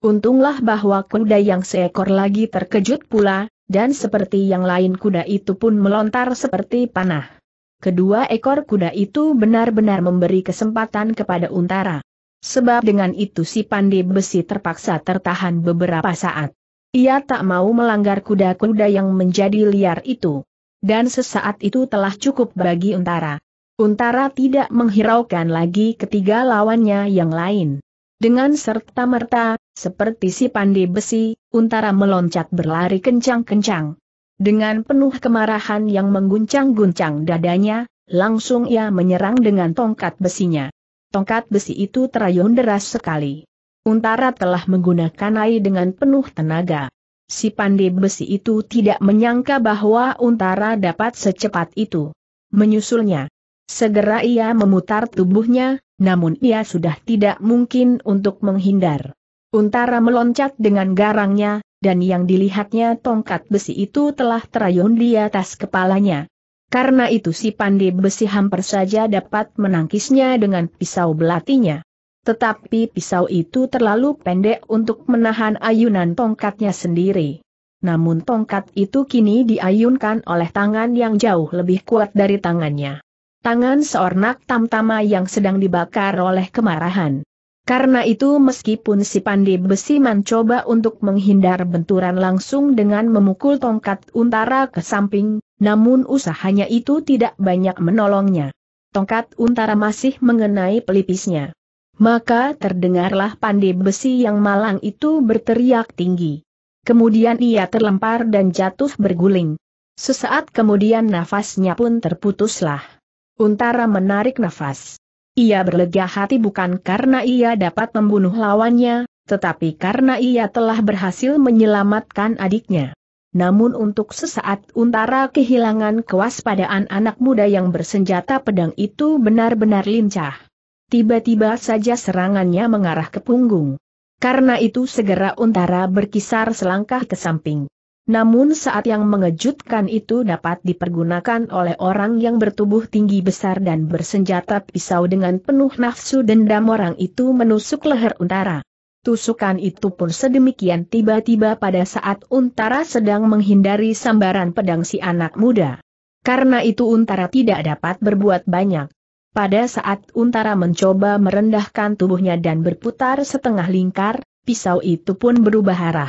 Untunglah bahwa kuda yang seekor lagi terkejut pula, dan seperti yang lain kuda itu pun melontar seperti panah. Kedua ekor kuda itu benar-benar memberi kesempatan kepada Untara. Sebab dengan itu si pandai besi terpaksa tertahan beberapa saat. Ia tak mau melanggar kuda-kuda yang menjadi liar itu. Dan sesaat itu telah cukup bagi Untara. Untara tidak menghiraukan lagi ketiga lawannya yang lain. Dengan serta-merta, seperti si pandai besi, Untara meloncat berlari kencang-kencang. Dengan penuh kemarahan yang mengguncang-guncang dadanya, langsung ia menyerang dengan tongkat besinya. Tongkat besi itu terayun deras sekali. Untara telah menggunakan air dengan penuh tenaga si pandai besi itu tidak menyangka bahwa Untara dapat secepat itu. Menyusulnya. Segera ia memutar tubuhnya, namun ia sudah tidak mungkin untuk menghindar. Untara meloncat dengan garangnya, dan yang dilihatnya tongkat besi itu telah terayun di atas kepalanya. Karena itu si pandai besi hampir saja dapat menangkisnya dengan pisau belatinya. Tetapi pisau itu terlalu pendek untuk menahan ayunan tongkatnya sendiri. Namun tongkat itu kini diayunkan oleh tangan yang jauh lebih kuat dari tangannya. Tangan seornak tamtama yang sedang dibakar oleh kemarahan. Karena itu meskipun si pandi besi mencoba untuk menghindar benturan langsung dengan memukul tongkat untara ke samping, namun usahanya itu tidak banyak menolongnya. Tongkat untara masih mengenai pelipisnya. Maka terdengarlah pandai besi yang malang itu berteriak tinggi. Kemudian ia terlempar dan jatuh berguling. Sesaat kemudian nafasnya pun terputuslah. Untara menarik nafas. Ia berlega hati bukan karena ia dapat membunuh lawannya, tetapi karena ia telah berhasil menyelamatkan adiknya. Namun untuk sesaat Untara kehilangan kewaspadaan anak muda yang bersenjata pedang itu benar-benar lincah. Tiba-tiba saja serangannya mengarah ke punggung. Karena itu segera Untara berkisar selangkah ke samping. Namun saat yang mengejutkan itu dapat dipergunakan oleh orang yang bertubuh tinggi besar dan bersenjata pisau dengan penuh nafsu dendam orang itu menusuk leher Untara. Tusukan itu pun sedemikian tiba-tiba pada saat Untara sedang menghindari sambaran pedang si anak muda. Karena itu Untara tidak dapat berbuat banyak. Pada saat Untara mencoba merendahkan tubuhnya dan berputar setengah lingkar, pisau itu pun berubah arah.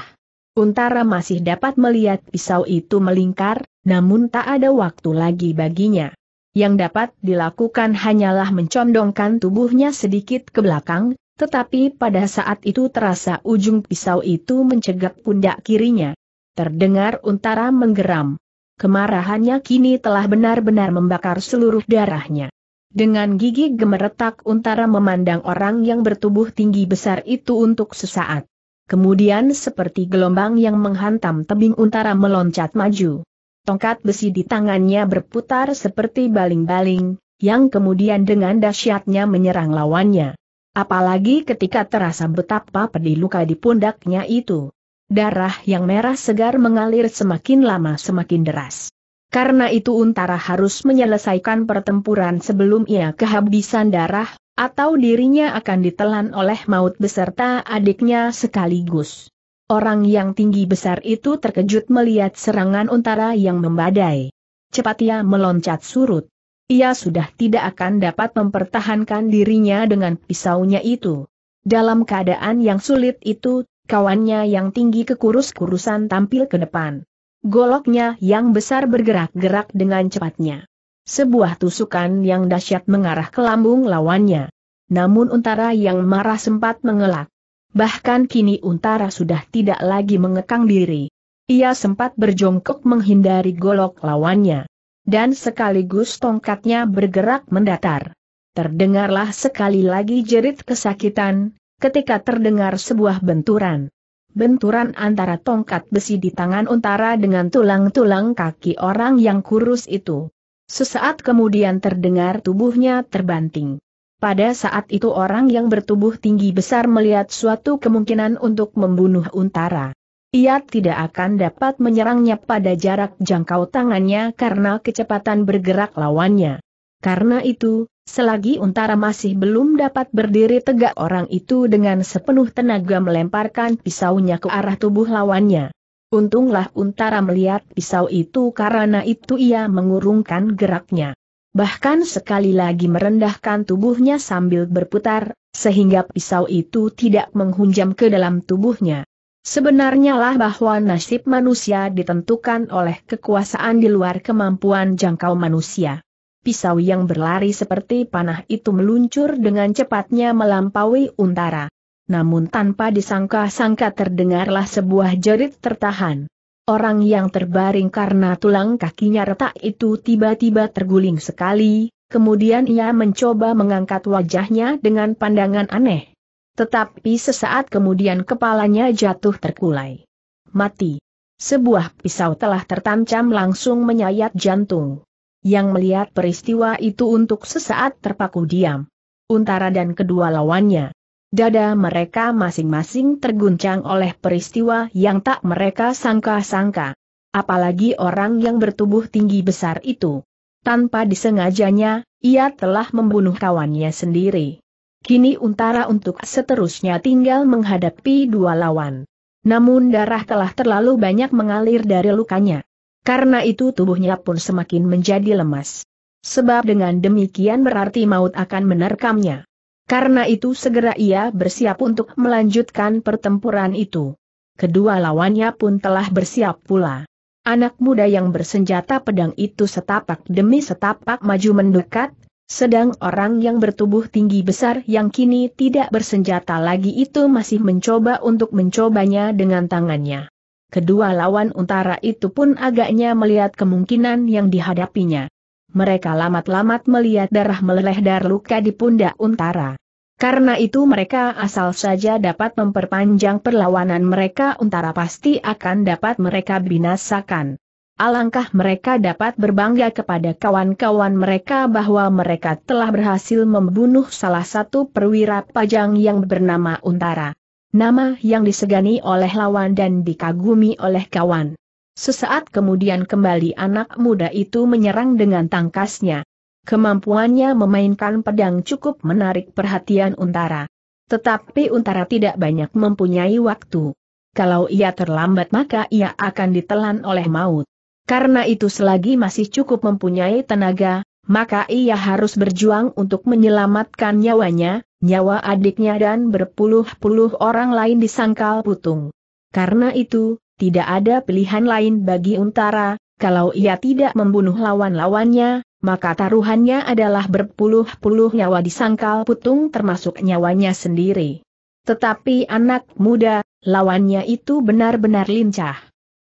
Untara masih dapat melihat pisau itu melingkar, namun tak ada waktu lagi baginya. Yang dapat dilakukan hanyalah mencondongkan tubuhnya sedikit ke belakang, tetapi pada saat itu terasa ujung pisau itu mencegat pundak kirinya. Terdengar Untara menggeram. Kemarahannya kini telah benar-benar membakar seluruh darahnya. Dengan gigi gemeretak Untara memandang orang yang bertubuh tinggi besar itu untuk sesaat. Kemudian seperti gelombang yang menghantam tebing Untara meloncat maju. Tongkat besi di tangannya berputar seperti baling-baling, yang kemudian dengan dahsyatnya menyerang lawannya. Apalagi ketika terasa betapa pedih luka di pundaknya itu. Darah yang merah segar mengalir semakin lama semakin deras. Karena itu Untara harus menyelesaikan pertempuran sebelum ia kehabisan darah, atau dirinya akan ditelan oleh maut beserta adiknya sekaligus. Orang yang tinggi besar itu terkejut melihat serangan Untara yang membadai. Cepat ia meloncat surut. Ia sudah tidak akan dapat mempertahankan dirinya dengan pisaunya itu. Dalam keadaan yang sulit itu, kawannya yang tinggi kekurus-kurusan tampil ke depan. Goloknya yang besar bergerak-gerak dengan cepatnya. Sebuah tusukan yang dahsyat mengarah ke lambung lawannya. Namun Untara yang marah sempat mengelak. Bahkan kini Untara sudah tidak lagi mengekang diri. Ia sempat berjongkok menghindari golok lawannya. Dan sekaligus tongkatnya bergerak mendatar. Terdengarlah sekali lagi jerit kesakitan, ketika terdengar sebuah benturan. Benturan antara tongkat besi di tangan untara dengan tulang-tulang kaki orang yang kurus itu. Sesaat kemudian terdengar tubuhnya terbanting. Pada saat itu orang yang bertubuh tinggi besar melihat suatu kemungkinan untuk membunuh untara. Ia tidak akan dapat menyerangnya pada jarak jangkau tangannya karena kecepatan bergerak lawannya. Karena itu, Selagi Untara masih belum dapat berdiri tegak orang itu dengan sepenuh tenaga melemparkan pisaunya ke arah tubuh lawannya. Untunglah Untara melihat pisau itu karena itu ia mengurungkan geraknya. Bahkan sekali lagi merendahkan tubuhnya sambil berputar, sehingga pisau itu tidak menghunjam ke dalam tubuhnya. Sebenarnya lah bahwa nasib manusia ditentukan oleh kekuasaan di luar kemampuan jangkau manusia pisau yang berlari seperti panah itu meluncur dengan cepatnya melampaui untara. Namun tanpa disangka-sangka terdengarlah sebuah jerit tertahan. Orang yang terbaring karena tulang kakinya retak itu tiba-tiba terguling sekali, kemudian ia mencoba mengangkat wajahnya dengan pandangan aneh. Tetapi sesaat kemudian kepalanya jatuh terkulai. Mati. Sebuah pisau telah tertancam langsung menyayat jantung yang melihat peristiwa itu untuk sesaat terpaku diam. Untara dan kedua lawannya. Dada mereka masing-masing terguncang oleh peristiwa yang tak mereka sangka-sangka. Apalagi orang yang bertubuh tinggi besar itu. Tanpa disengajanya, ia telah membunuh kawannya sendiri. Kini Untara untuk seterusnya tinggal menghadapi dua lawan. Namun darah telah terlalu banyak mengalir dari lukanya. Karena itu tubuhnya pun semakin menjadi lemas. Sebab dengan demikian berarti maut akan menerkamnya. Karena itu segera ia bersiap untuk melanjutkan pertempuran itu. Kedua lawannya pun telah bersiap pula. Anak muda yang bersenjata pedang itu setapak demi setapak maju mendekat, sedang orang yang bertubuh tinggi besar yang kini tidak bersenjata lagi itu masih mencoba untuk mencobanya dengan tangannya. Kedua lawan utara itu pun agaknya melihat kemungkinan yang dihadapinya. Mereka lamat-lamat melihat darah meleleh dari luka di pundak untara. Karena itu mereka asal saja dapat memperpanjang perlawanan mereka untara pasti akan dapat mereka binasakan. Alangkah mereka dapat berbangga kepada kawan-kawan mereka bahwa mereka telah berhasil membunuh salah satu perwira pajang yang bernama Untara. Nama yang disegani oleh lawan dan dikagumi oleh kawan. Sesaat kemudian kembali anak muda itu menyerang dengan tangkasnya. Kemampuannya memainkan pedang cukup menarik perhatian Untara. Tetapi Untara tidak banyak mempunyai waktu. Kalau ia terlambat maka ia akan ditelan oleh maut. Karena itu selagi masih cukup mempunyai tenaga, maka ia harus berjuang untuk menyelamatkan nyawanya, nyawa adiknya dan berpuluh-puluh orang lain disangkal putung. Karena itu, tidak ada pilihan lain bagi Untara, kalau ia tidak membunuh lawan-lawannya, maka taruhannya adalah berpuluh-puluh nyawa disangkal putung termasuk nyawanya sendiri. Tetapi anak muda, lawannya itu benar-benar lincah.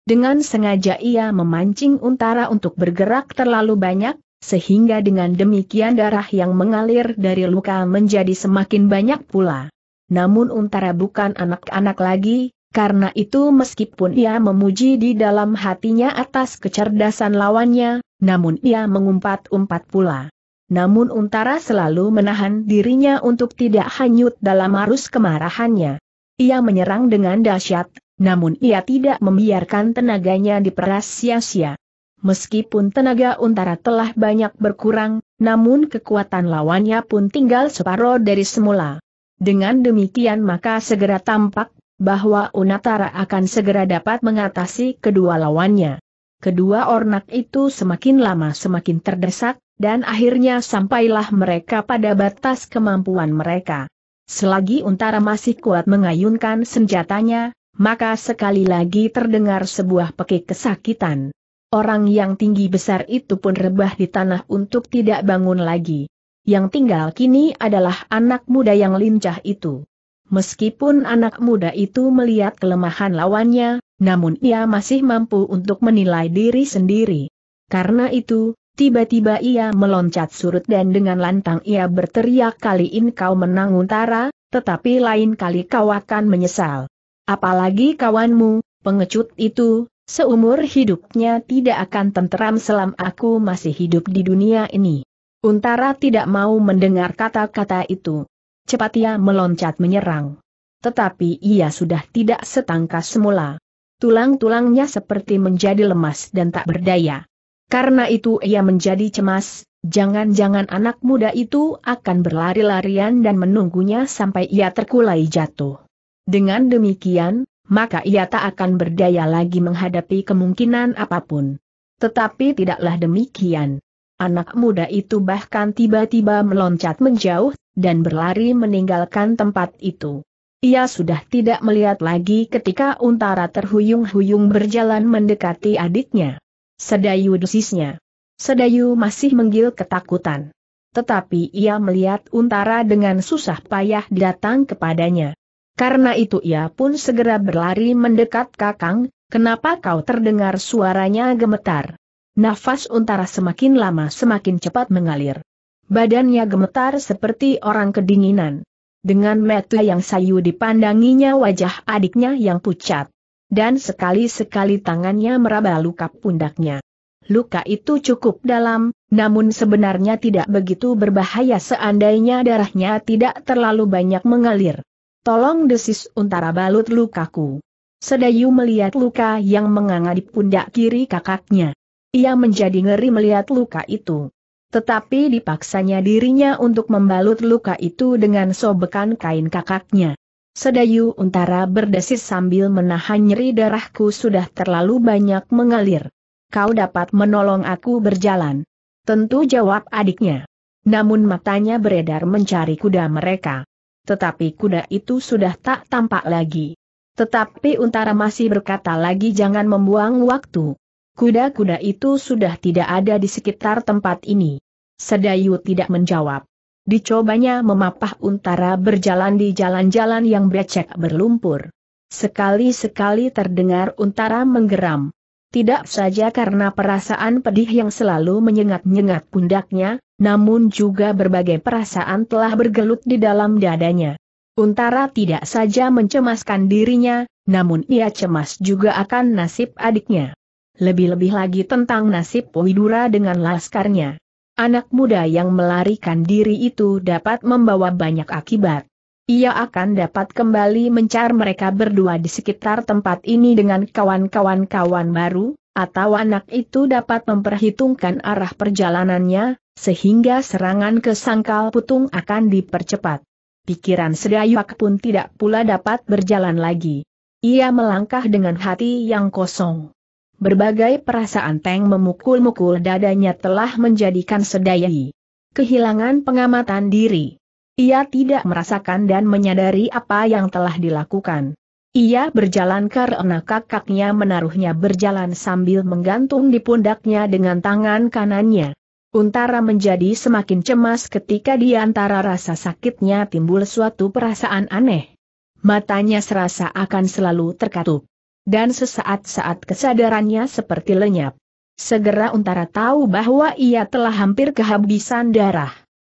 Dengan sengaja ia memancing Untara untuk bergerak terlalu banyak, sehingga dengan demikian darah yang mengalir dari luka menjadi semakin banyak pula. Namun Untara bukan anak-anak lagi, karena itu meskipun ia memuji di dalam hatinya atas kecerdasan lawannya, namun ia mengumpat-umpat pula. Namun Untara selalu menahan dirinya untuk tidak hanyut dalam arus kemarahannya. Ia menyerang dengan dahsyat, namun ia tidak membiarkan tenaganya diperas sia-sia. Meskipun tenaga Untara telah banyak berkurang, namun kekuatan lawannya pun tinggal separoh dari semula. Dengan demikian maka segera tampak bahwa Unatara akan segera dapat mengatasi kedua lawannya. Kedua ornak itu semakin lama semakin terdesak, dan akhirnya sampailah mereka pada batas kemampuan mereka. Selagi Untara masih kuat mengayunkan senjatanya, maka sekali lagi terdengar sebuah pekik kesakitan. Orang yang tinggi besar itu pun rebah di tanah untuk tidak bangun lagi. Yang tinggal kini adalah anak muda yang lincah itu. Meskipun anak muda itu melihat kelemahan lawannya, namun ia masih mampu untuk menilai diri sendiri. Karena itu, tiba-tiba ia meloncat surut dan dengan lantang ia berteriak kali ini kau menang untara, tetapi lain kali kau akan menyesal. Apalagi kawanmu, pengecut itu, Seumur hidupnya tidak akan tenteram selam aku masih hidup di dunia ini. Untara tidak mau mendengar kata-kata itu. Cepat ia meloncat menyerang. Tetapi ia sudah tidak setangkas semula. Tulang-tulangnya seperti menjadi lemas dan tak berdaya. Karena itu ia menjadi cemas, jangan-jangan anak muda itu akan berlari-larian dan menunggunya sampai ia terkulai jatuh. Dengan demikian, maka ia tak akan berdaya lagi menghadapi kemungkinan apapun. Tetapi tidaklah demikian. Anak muda itu bahkan tiba-tiba meloncat menjauh, dan berlari meninggalkan tempat itu. Ia sudah tidak melihat lagi ketika Untara terhuyung-huyung berjalan mendekati adiknya. Sedayu dosisnya. Sedayu masih menggil ketakutan. Tetapi ia melihat Untara dengan susah payah datang kepadanya. Karena itu ia pun segera berlari mendekat Kakang, kenapa kau terdengar suaranya gemetar? Nafas Untara semakin lama semakin cepat mengalir. Badannya gemetar seperti orang kedinginan. Dengan mata yang sayu dipandanginya wajah adiknya yang pucat. Dan sekali-sekali tangannya meraba luka pundaknya. Luka itu cukup dalam, namun sebenarnya tidak begitu berbahaya seandainya darahnya tidak terlalu banyak mengalir. Tolong desis untara balut lukaku. Sedayu melihat luka yang menganga di pundak kiri kakaknya. Ia menjadi ngeri melihat luka itu. Tetapi dipaksanya dirinya untuk membalut luka itu dengan sobekan kain kakaknya. Sedayu untara berdesis sambil menahan nyeri darahku sudah terlalu banyak mengalir. Kau dapat menolong aku berjalan. Tentu jawab adiknya. Namun matanya beredar mencari kuda mereka tetapi kuda itu sudah tak tampak lagi. Tetapi Untara masih berkata lagi jangan membuang waktu. Kuda-kuda itu sudah tidak ada di sekitar tempat ini. Sedayu tidak menjawab. Dicobanya memapah Untara berjalan di jalan-jalan yang becek berlumpur. Sekali-sekali terdengar Untara menggeram. Tidak saja karena perasaan pedih yang selalu menyengat-nyengat pundaknya, namun juga berbagai perasaan telah bergelut di dalam dadanya. Untara tidak saja mencemaskan dirinya, namun ia cemas juga akan nasib adiknya. Lebih-lebih lagi tentang nasib Widura dengan laskarnya. Anak muda yang melarikan diri itu dapat membawa banyak akibat. Ia akan dapat kembali mencar mereka berdua di sekitar tempat ini dengan kawan-kawan kawan baru, atau anak itu dapat memperhitungkan arah perjalanannya, sehingga serangan ke sangkal putung akan dipercepat. Pikiran Sedayuak pun tidak pula dapat berjalan lagi. Ia melangkah dengan hati yang kosong. Berbagai perasaan Teng memukul-mukul dadanya telah menjadikan Sedayai kehilangan pengamatan diri. Ia tidak merasakan dan menyadari apa yang telah dilakukan. Ia berjalan karena kakaknya menaruhnya berjalan sambil menggantung di pundaknya dengan tangan kanannya. Untara menjadi semakin cemas ketika di antara rasa sakitnya timbul suatu perasaan aneh. Matanya serasa akan selalu terkatup. Dan sesaat-saat kesadarannya seperti lenyap. Segera Untara tahu bahwa ia telah hampir kehabisan darah.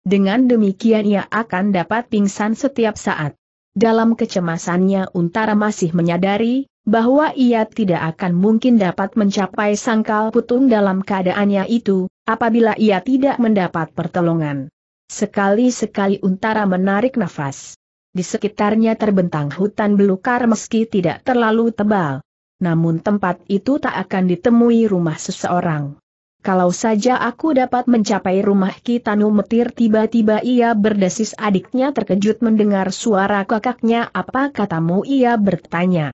Dengan demikian ia akan dapat pingsan setiap saat. Dalam kecemasannya Untara masih menyadari, bahwa ia tidak akan mungkin dapat mencapai sangkal putung dalam keadaannya itu, apabila ia tidak mendapat pertolongan. Sekali-sekali Untara menarik nafas. Di sekitarnya terbentang hutan belukar meski tidak terlalu tebal. Namun tempat itu tak akan ditemui rumah seseorang. Kalau saja aku dapat mencapai rumah kita, numetir. tiba-tiba ia berdesis adiknya terkejut mendengar suara kakaknya apa katamu ia bertanya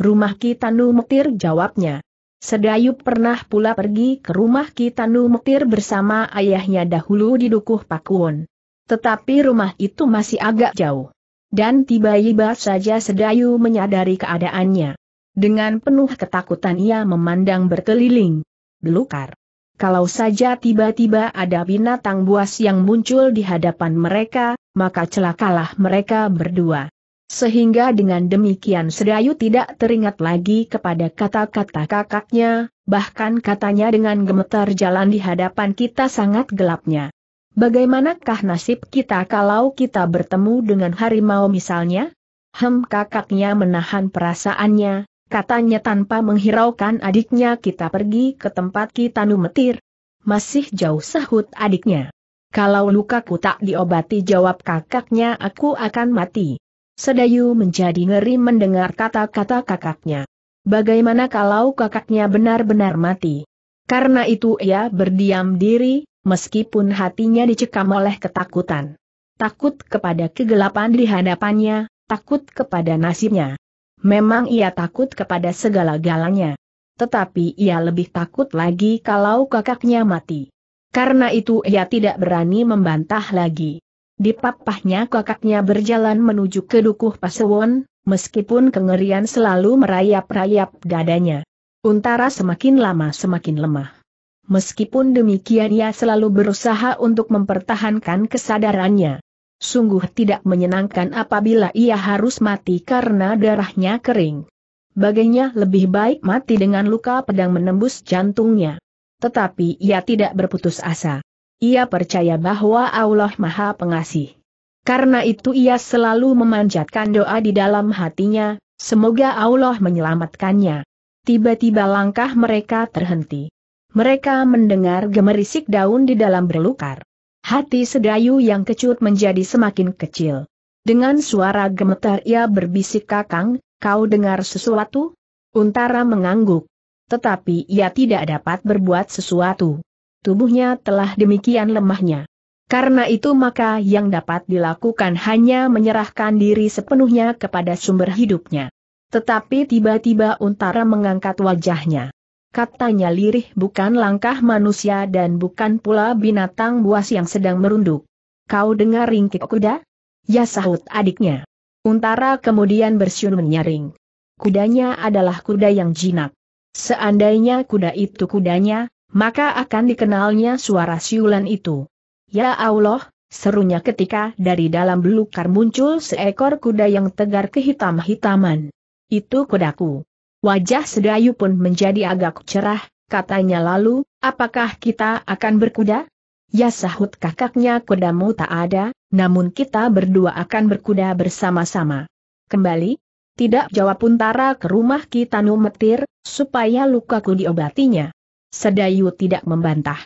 rumah Kitanu Mektir jawabnya. Sedayu pernah pula pergi ke rumah Kitanu Mektir bersama ayahnya dahulu di Dukuh Pakuwon. Tetapi rumah itu masih agak jauh. Dan tiba-tiba saja Sedayu menyadari keadaannya. Dengan penuh ketakutan ia memandang berkeliling. Belukar. Kalau saja tiba-tiba ada binatang buas yang muncul di hadapan mereka, maka celakalah mereka berdua. Sehingga dengan demikian Sedayu tidak teringat lagi kepada kata-kata kakaknya, bahkan katanya dengan gemetar jalan di hadapan kita sangat gelapnya. Bagaimanakah nasib kita kalau kita bertemu dengan harimau misalnya? Hem kakaknya menahan perasaannya, katanya tanpa menghiraukan adiknya kita pergi ke tempat kita numetir. Masih jauh sahut adiknya. Kalau lukaku tak diobati jawab kakaknya aku akan mati. Sedayu menjadi ngeri mendengar kata-kata kakaknya. Bagaimana kalau kakaknya benar-benar mati? Karena itu ia berdiam diri, meskipun hatinya dicekam oleh ketakutan. Takut kepada kegelapan di hadapannya, takut kepada nasibnya. Memang ia takut kepada segala-galanya. Tetapi ia lebih takut lagi kalau kakaknya mati. Karena itu ia tidak berani membantah lagi. Di papahnya kakaknya berjalan menuju ke Dukuh Pasewon, meskipun kengerian selalu merayap-rayap dadanya. Untara semakin lama semakin lemah. Meskipun demikian ia selalu berusaha untuk mempertahankan kesadarannya. Sungguh tidak menyenangkan apabila ia harus mati karena darahnya kering. Baginya lebih baik mati dengan luka pedang menembus jantungnya. Tetapi ia tidak berputus asa. Ia percaya bahwa Allah Maha Pengasih. Karena itu ia selalu memanjatkan doa di dalam hatinya, semoga Allah menyelamatkannya. Tiba-tiba langkah mereka terhenti. Mereka mendengar gemerisik daun di dalam berlukar. Hati sedayu yang kecut menjadi semakin kecil. Dengan suara gemetar ia berbisik kakang, kau dengar sesuatu? Untara mengangguk. Tetapi ia tidak dapat berbuat sesuatu tubuhnya telah demikian lemahnya. Karena itu maka yang dapat dilakukan hanya menyerahkan diri sepenuhnya kepada sumber hidupnya. Tetapi tiba-tiba Untara mengangkat wajahnya. Katanya lirih bukan langkah manusia dan bukan pula binatang buas yang sedang merunduk. Kau dengar ringkik kuda? Ya sahut adiknya. Untara kemudian bersiul menyaring. Kudanya adalah kuda yang jinak. Seandainya kuda itu kudanya, maka akan dikenalnya suara siulan itu. Ya Allah, serunya ketika dari dalam belukar muncul seekor kuda yang tegar kehitam-hitaman. Itu kudaku. Wajah Sedayu pun menjadi agak cerah, katanya lalu, apakah kita akan berkuda? Ya sahut kakaknya kudamu tak ada, namun kita berdua akan berkuda bersama-sama. Kembali? Tidak jawab Untara ke rumah Kitano Metir, supaya lukaku diobatinya. Sedayu tidak membantah.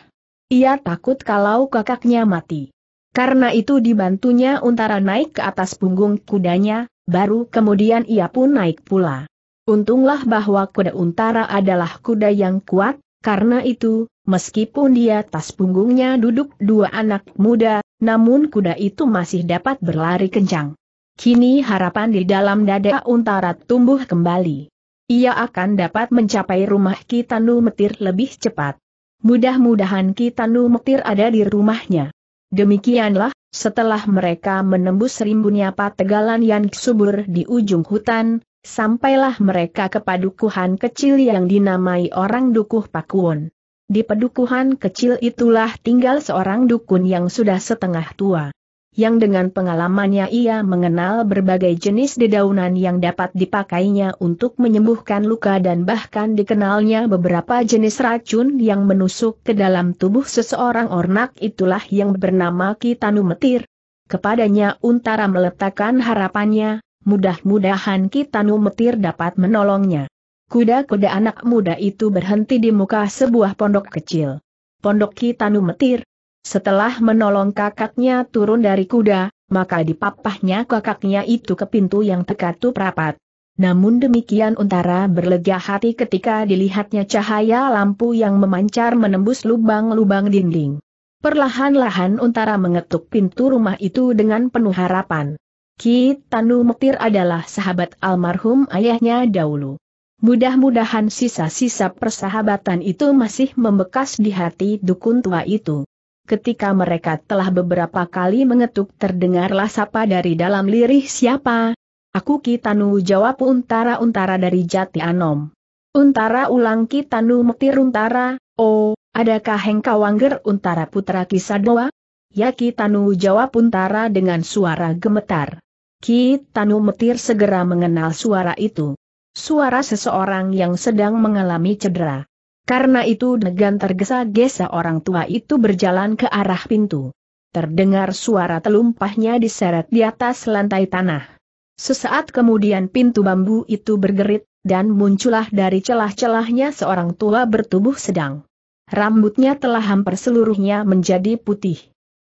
Ia takut kalau kakaknya mati. Karena itu dibantunya Untara naik ke atas punggung kudanya, baru kemudian ia pun naik pula. Untunglah bahwa kuda Untara adalah kuda yang kuat, karena itu, meskipun di atas punggungnya duduk dua anak muda, namun kuda itu masih dapat berlari kencang. Kini harapan di dalam dada Untara tumbuh kembali ia akan dapat mencapai rumah Kitanu Metir lebih cepat. Mudah-mudahan Kitanu Metir ada di rumahnya. Demikianlah, setelah mereka menembus rimbunnya pategalan yang subur di ujung hutan, sampailah mereka ke padukuhan kecil yang dinamai orang Dukuh Pakuon. Di padukuhan kecil itulah tinggal seorang dukun yang sudah setengah tua yang dengan pengalamannya ia mengenal berbagai jenis dedaunan yang dapat dipakainya untuk menyembuhkan luka dan bahkan dikenalnya beberapa jenis racun yang menusuk ke dalam tubuh seseorang ornak itulah yang bernama Kitanu Metir. Kepadanya Untara meletakkan harapannya, mudah-mudahan Kitanu Metir dapat menolongnya. Kuda-kuda anak muda itu berhenti di muka sebuah pondok kecil. Pondok Kitanu Metir, setelah menolong kakaknya turun dari kuda, maka dipapahnya kakaknya itu ke pintu yang terkatup rapat. Namun demikian Untara berlega hati ketika dilihatnya cahaya lampu yang memancar menembus lubang-lubang dinding. Perlahan-lahan Untara mengetuk pintu rumah itu dengan penuh harapan. Ki Tanu Mektir adalah sahabat almarhum ayahnya dahulu. Mudah-mudahan sisa-sisa persahabatan itu masih membekas di hati dukun tua itu. Ketika mereka telah beberapa kali mengetuk terdengarlah sapa dari dalam lirih siapa? Aku Kitanu jawab untara-untara dari Jati Anom. Untara ulang Kitanu metir untara, oh, adakah hengkau Wangger untara putra Kisadoa? Ya Kitanu jawab untara dengan suara gemetar. Kitanu metir segera mengenal suara itu. Suara seseorang yang sedang mengalami cedera. Karena itu dengan tergesa-gesa orang tua itu berjalan ke arah pintu. Terdengar suara telumpahnya diseret di atas lantai tanah. Sesaat kemudian pintu bambu itu bergerit, dan muncullah dari celah-celahnya seorang tua bertubuh sedang. Rambutnya telah hampir seluruhnya menjadi putih.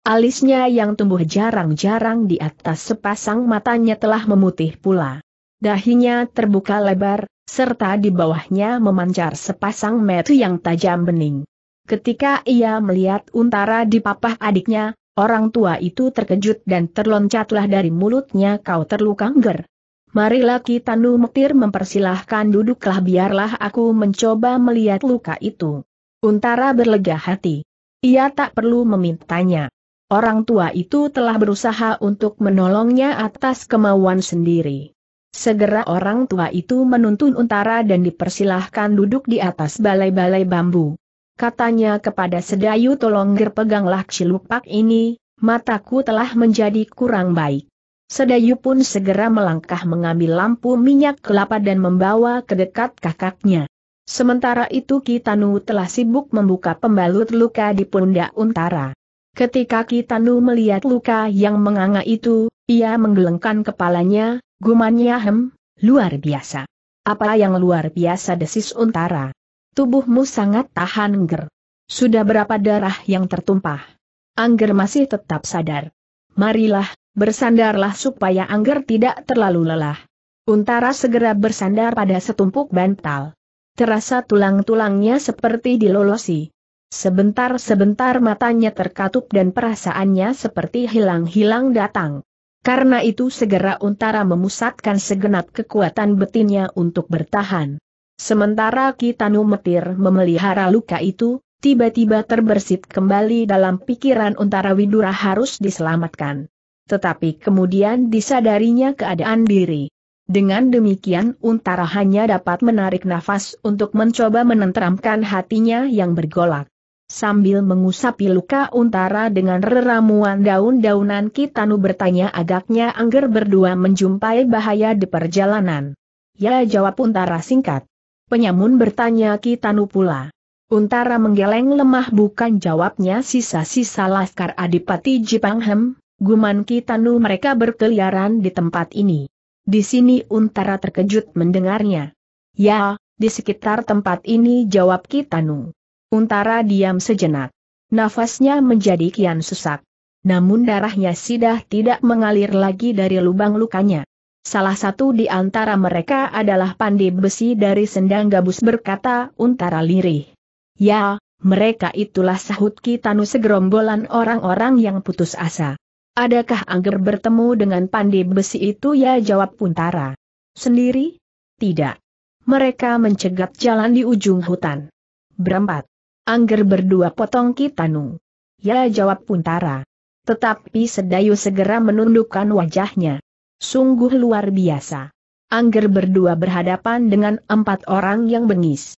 Alisnya yang tumbuh jarang-jarang di atas sepasang matanya telah memutih pula. Dahinya terbuka lebar, serta di bawahnya memancar sepasang metu yang tajam bening. Ketika ia melihat untara di papah adiknya, orang tua itu terkejut dan terloncatlah dari mulutnya kau terluka ngger. Marilah kita nu metir mempersilahkan duduklah biarlah aku mencoba melihat luka itu. Untara berlega hati. Ia tak perlu memintanya. Orang tua itu telah berusaha untuk menolongnya atas kemauan sendiri. Segera orang tua itu menuntun Untara dan dipersilahkan duduk di atas balai-balai bambu. Katanya kepada Sedayu tolong peganglah cilupak ini, mataku telah menjadi kurang baik. Sedayu pun segera melangkah mengambil lampu minyak kelapa dan membawa ke dekat kakaknya. Sementara itu Kitanu telah sibuk membuka pembalut luka di pundak Untara. Ketika Kitanu melihat luka yang menganga itu, ia menggelengkan kepalanya, Gumannya hem, luar biasa. Apa yang luar biasa desis untara. Tubuhmu sangat tahan ger. Sudah berapa darah yang tertumpah. Angger masih tetap sadar. Marilah, bersandarlah supaya Angger tidak terlalu lelah. Untara segera bersandar pada setumpuk bantal. Terasa tulang-tulangnya seperti dilolosi. Sebentar-sebentar matanya terkatup dan perasaannya seperti hilang-hilang datang. Karena itu segera Untara memusatkan segenap kekuatan betinnya untuk bertahan. Sementara Kitanu Metir memelihara luka itu, tiba-tiba terbersit kembali dalam pikiran Untara Widura harus diselamatkan. Tetapi kemudian disadarinya keadaan diri. Dengan demikian Untara hanya dapat menarik nafas untuk mencoba menenteramkan hatinya yang bergolak. Sambil mengusapi luka untara dengan reramuan daun-daunan Kitanu bertanya agaknya Angger berdua menjumpai bahaya di perjalanan. Ya jawab untara singkat. Penyamun bertanya Kitanu pula. Untara menggeleng lemah bukan jawabnya sisa-sisa Laskar Adipati Jipanghem, guman Kitanu mereka berkeliaran di tempat ini. Di sini Untara terkejut mendengarnya. Ya, di sekitar tempat ini jawab Kitanu. Untara diam sejenak. Nafasnya menjadi kian sesak. Namun darahnya sudah tidak mengalir lagi dari lubang lukanya. Salah satu di antara mereka adalah pandai besi dari sendang gabus berkata untara lirih. Ya, mereka itulah sahut Kitanu segerombolan orang-orang yang putus asa. Adakah Angger bertemu dengan pandai besi itu ya jawab Untara. Sendiri? Tidak. Mereka mencegat jalan di ujung hutan. Berempat. Angger berdua potong kita kitanu. Ya jawab Puntara. Tetapi Sedayu segera menundukkan wajahnya. Sungguh luar biasa. Angger berdua berhadapan dengan empat orang yang bengis.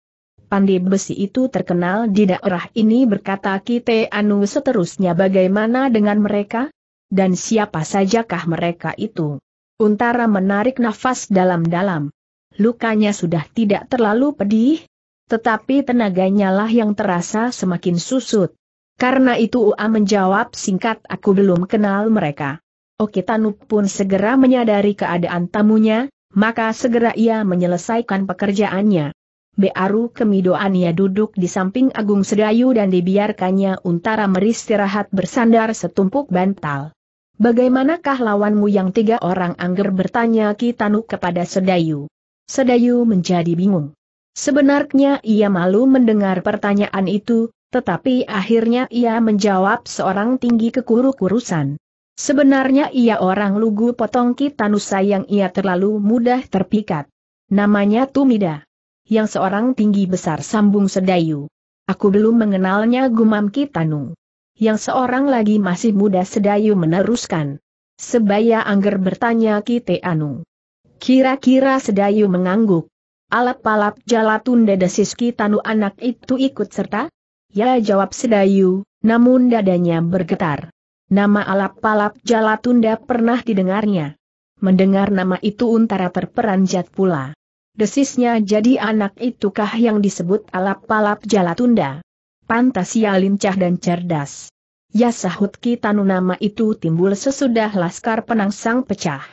Pandi besi itu terkenal di daerah ini berkata Kite Anu seterusnya bagaimana dengan mereka? Dan siapa sajakah mereka itu? Untara menarik nafas dalam-dalam. Lukanya sudah tidak terlalu pedih, tetapi tenaganya lah yang terasa semakin susut. Karena itu Ua menjawab singkat aku belum kenal mereka. Oke Tanup pun segera menyadari keadaan tamunya, maka segera ia menyelesaikan pekerjaannya. Bearu ia duduk di samping Agung Sedayu dan dibiarkannya Untara meristirahat bersandar setumpuk bantal. Bagaimanakah lawanmu yang tiga orang angger bertanya Kitanu kepada Sedayu? Sedayu menjadi bingung. Sebenarnya ia malu mendengar pertanyaan itu, tetapi akhirnya ia menjawab seorang tinggi kekuruk-kurusan. Sebenarnya ia orang lugu potong kitanusa yang ia terlalu mudah terpikat. Namanya Tumida. Yang seorang tinggi besar sambung sedayu. Aku belum mengenalnya gumam kitanu. Yang seorang lagi masih muda sedayu meneruskan. Sebaya angger bertanya kite anu. Kira-kira sedayu mengangguk. Alap-alap jalatun Ki tanu anak itu ikut serta? Ya jawab Sedayu, namun dadanya bergetar. Nama alap-alap jalatunda pernah didengarnya. Mendengar nama itu Untara terperanjat pula. Desisnya jadi anak itukah yang disebut alap-alap jalatunda? Pantas ia lincah dan cerdas. Ya sahut kita nama itu timbul sesudah laskar penangsang pecah.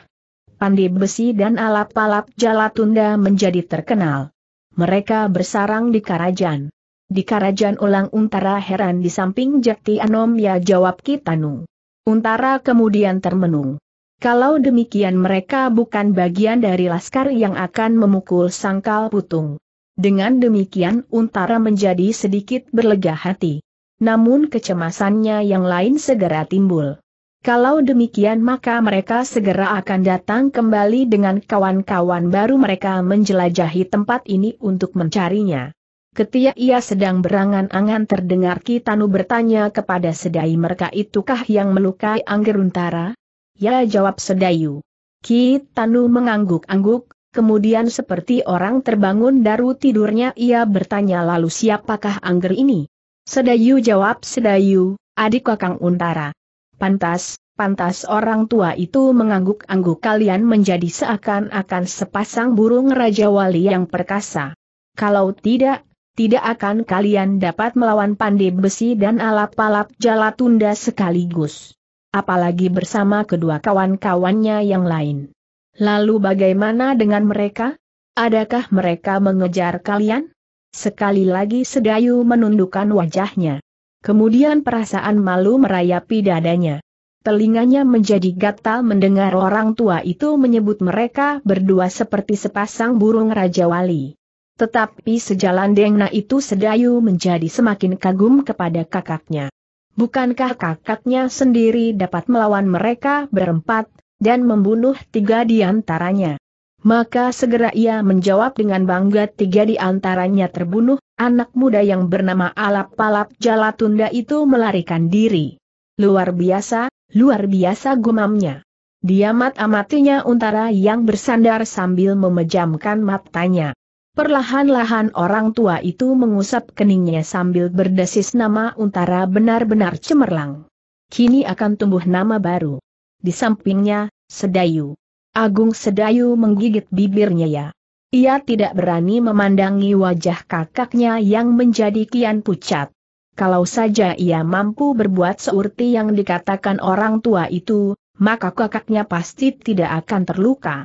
Pandi besi dan alap-alap Jalatunda menjadi terkenal. Mereka bersarang di Karajan. Di Karajan ulang Untara heran di samping Jakti Anom Ya, jawab Kitanu. Untara kemudian termenung. Kalau demikian mereka bukan bagian dari laskar yang akan memukul sangkal putung. Dengan demikian Untara menjadi sedikit berlega hati. Namun kecemasannya yang lain segera timbul. Kalau demikian maka mereka segera akan datang kembali dengan kawan-kawan baru mereka menjelajahi tempat ini untuk mencarinya. Ketika ia sedang berangan-angan terdengar Kitanu bertanya kepada Sedai mereka itukah yang melukai Angger Untara? Ya jawab Sedayu. Kitanu mengangguk-angguk, kemudian seperti orang terbangun dari tidurnya ia bertanya lalu siapakah Angger ini? Sedayu jawab Sedayu, adik Kakang Untara. Pantas, pantas orang tua itu mengangguk-angguk kalian menjadi seakan-akan sepasang burung Raja Wali yang perkasa. Kalau tidak, tidak akan kalian dapat melawan pandai besi dan alap-alap jala tunda sekaligus. Apalagi bersama kedua kawan-kawannya yang lain. Lalu bagaimana dengan mereka? Adakah mereka mengejar kalian? Sekali lagi Sedayu menundukkan wajahnya. Kemudian perasaan malu merayapi dadanya. Telinganya menjadi gatal mendengar orang tua itu menyebut mereka berdua seperti sepasang burung Raja Wali. Tetapi sejalan Dengna itu sedayu menjadi semakin kagum kepada kakaknya. Bukankah kakaknya sendiri dapat melawan mereka berempat, dan membunuh tiga di antaranya? Maka segera ia menjawab dengan bangga tiga di antaranya terbunuh, anak muda yang bernama Alap-Palap Jalatunda itu melarikan diri. Luar biasa, luar biasa gumamnya. Dia amat-amatinya untara yang bersandar sambil memejamkan matanya. Perlahan-lahan orang tua itu mengusap keningnya sambil berdesis nama untara benar-benar cemerlang. Kini akan tumbuh nama baru. Di sampingnya, Sedayu. Agung Sedayu menggigit bibirnya ya. Ia tidak berani memandangi wajah kakaknya yang menjadi kian pucat. Kalau saja ia mampu berbuat seurti yang dikatakan orang tua itu, maka kakaknya pasti tidak akan terluka.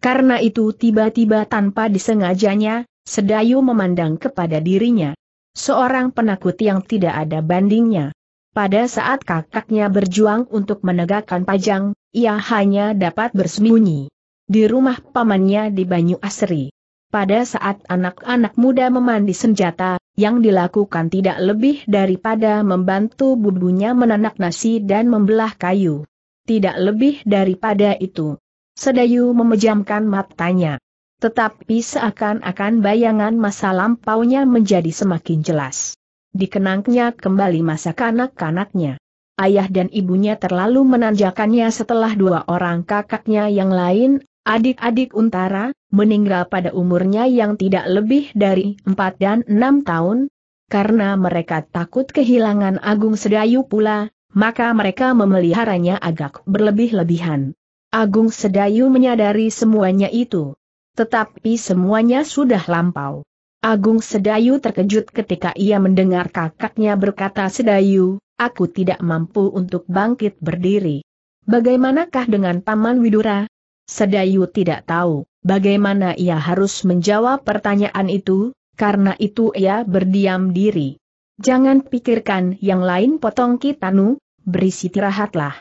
Karena itu tiba-tiba tanpa disengajanya, Sedayu memandang kepada dirinya. Seorang penakut yang tidak ada bandingnya. Pada saat kakaknya berjuang untuk menegakkan pajang, ia hanya dapat bersembunyi di rumah pamannya di Banyu Asri. Pada saat anak-anak muda memandi senjata, yang dilakukan tidak lebih daripada membantu bubunya menanak nasi dan membelah kayu. Tidak lebih daripada itu. Sedayu memejamkan matanya. Tetapi seakan-akan bayangan masa lampaunya menjadi semakin jelas. Dikenangnya kembali masa kanak-kanaknya. Ayah dan ibunya terlalu menanjakannya setelah dua orang kakaknya yang lain Adik-adik Untara, meninggal pada umurnya yang tidak lebih dari 4 dan 6 tahun, karena mereka takut kehilangan Agung Sedayu pula, maka mereka memeliharanya agak berlebih-lebihan. Agung Sedayu menyadari semuanya itu. Tetapi semuanya sudah lampau. Agung Sedayu terkejut ketika ia mendengar kakaknya berkata Sedayu, aku tidak mampu untuk bangkit berdiri. Bagaimanakah dengan Paman Widura, Sedayu tidak tahu bagaimana ia harus menjawab pertanyaan itu, karena itu ia berdiam diri. Jangan pikirkan yang lain potong kitanu, tirahatlah.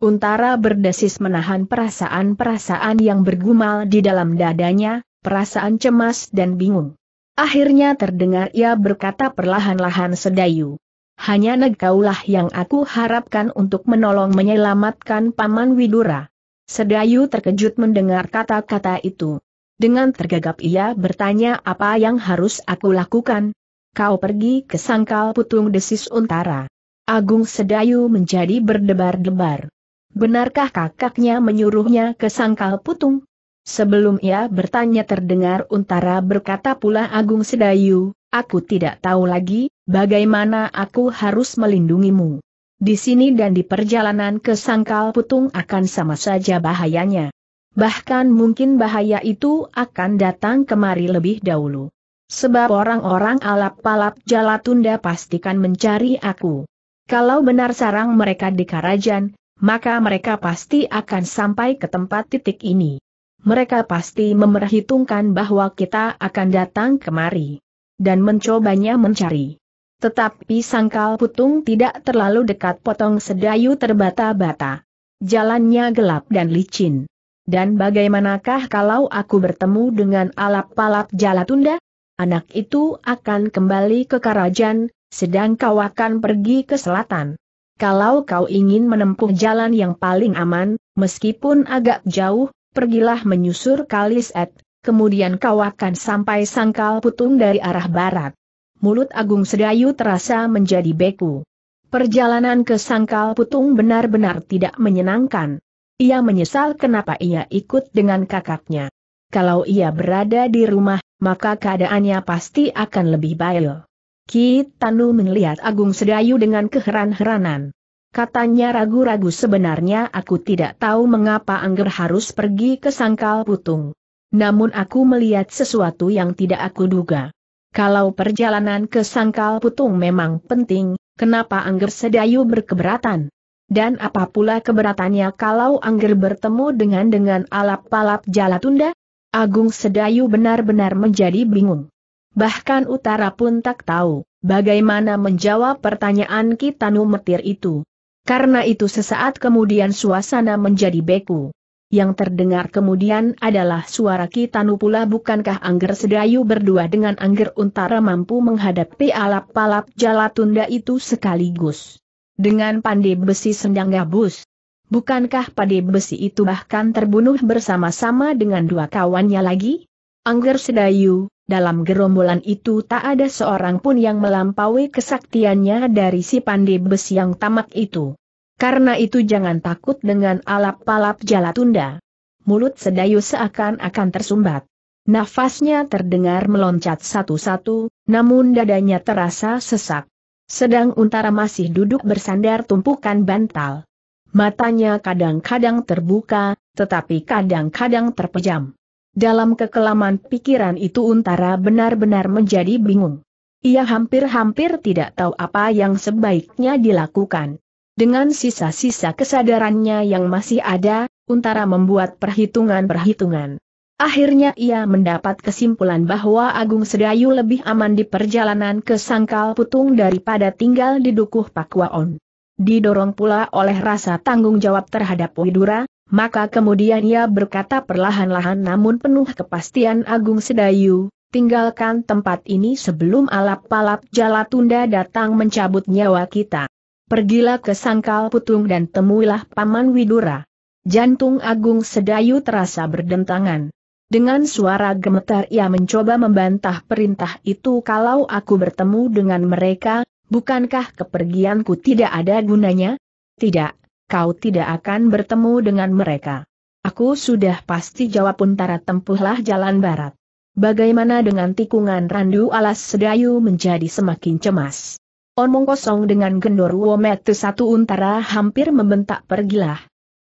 Untara berdesis menahan perasaan-perasaan yang bergumal di dalam dadanya, perasaan cemas dan bingung. Akhirnya terdengar ia berkata perlahan-lahan sedayu. Hanya negaulah yang aku harapkan untuk menolong menyelamatkan Paman Widura. Sedayu terkejut mendengar kata-kata itu. Dengan tergagap ia bertanya apa yang harus aku lakukan. Kau pergi ke sangkal putung desis untara. Agung Sedayu menjadi berdebar-debar. Benarkah kakaknya menyuruhnya ke sangkal putung? Sebelum ia bertanya terdengar untara berkata pula Agung Sedayu, aku tidak tahu lagi, bagaimana aku harus melindungimu. Di sini dan di perjalanan ke Sangkal Putung akan sama saja bahayanya. Bahkan mungkin bahaya itu akan datang kemari lebih dahulu. Sebab orang-orang alap-alap Jalatunda pastikan mencari aku. Kalau benar sarang mereka di Karajan, maka mereka pasti akan sampai ke tempat titik ini. Mereka pasti memerhitungkan bahwa kita akan datang kemari. Dan mencobanya mencari. Tetapi sangkal putung tidak terlalu dekat potong sedayu terbata-bata. Jalannya gelap dan licin. Dan bagaimanakah kalau aku bertemu dengan alap jala tunda? Anak itu akan kembali ke Karajan, sedang kau akan pergi ke selatan. Kalau kau ingin menempuh jalan yang paling aman, meskipun agak jauh, pergilah menyusur Kaliset, kemudian kau akan sampai sangkal putung dari arah barat mulut Agung Sedayu terasa menjadi beku. Perjalanan ke Sangkal Putung benar-benar tidak menyenangkan. Ia menyesal kenapa ia ikut dengan kakaknya. Kalau ia berada di rumah, maka keadaannya pasti akan lebih baik. Ki Tanu melihat Agung Sedayu dengan keheran-heranan. Katanya ragu-ragu sebenarnya aku tidak tahu mengapa Angger harus pergi ke Sangkal Putung. Namun aku melihat sesuatu yang tidak aku duga kalau perjalanan ke Sangkal Putung memang penting, kenapa Angger Sedayu berkeberatan? Dan apa pula keberatannya kalau Angger bertemu dengan dengan alap Jala Tunda? Agung Sedayu benar-benar menjadi bingung. Bahkan Utara pun tak tahu bagaimana menjawab pertanyaan Kitanu Metir itu. Karena itu sesaat kemudian suasana menjadi beku. Yang terdengar kemudian adalah suara Kitanu pula bukankah Angger Sedayu berdua dengan Angger Untara mampu menghadapi alap-alap jalatunda itu sekaligus. Dengan pandai besi sendang gabus. Bukankah pandai besi itu bahkan terbunuh bersama-sama dengan dua kawannya lagi? Angger Sedayu, dalam gerombolan itu tak ada seorang pun yang melampaui kesaktiannya dari si pandai besi yang tamak itu. Karena itu jangan takut dengan alap-alap jala tunda. Mulut sedayu seakan-akan tersumbat. Nafasnya terdengar meloncat satu-satu, namun dadanya terasa sesak. Sedang Untara masih duduk bersandar tumpukan bantal. Matanya kadang-kadang terbuka, tetapi kadang-kadang terpejam. Dalam kekelaman pikiran itu Untara benar-benar menjadi bingung. Ia hampir-hampir tidak tahu apa yang sebaiknya dilakukan. Dengan sisa-sisa kesadarannya yang masih ada, Untara membuat perhitungan-perhitungan. Akhirnya ia mendapat kesimpulan bahwa Agung Sedayu lebih aman di perjalanan ke Sangkal Putung daripada tinggal di Dukuh Pakuaon. Didorong pula oleh rasa tanggung jawab terhadap Widura, maka kemudian ia berkata perlahan-lahan namun penuh kepastian Agung Sedayu, tinggalkan tempat ini sebelum alap palap Jalatunda datang mencabut nyawa kita. Pergilah ke Sangkal Putung dan temuilah Paman Widura. Jantung Agung Sedayu terasa berdentangan. Dengan suara gemetar ia mencoba membantah perintah itu kalau aku bertemu dengan mereka, bukankah kepergianku tidak ada gunanya? Tidak, kau tidak akan bertemu dengan mereka. Aku sudah pasti jawab Untara tempuhlah jalan barat. Bagaimana dengan tikungan randu alas sedayu menjadi semakin cemas. Omong kosong dengan gendor wometu satu untara hampir membentak pergilah.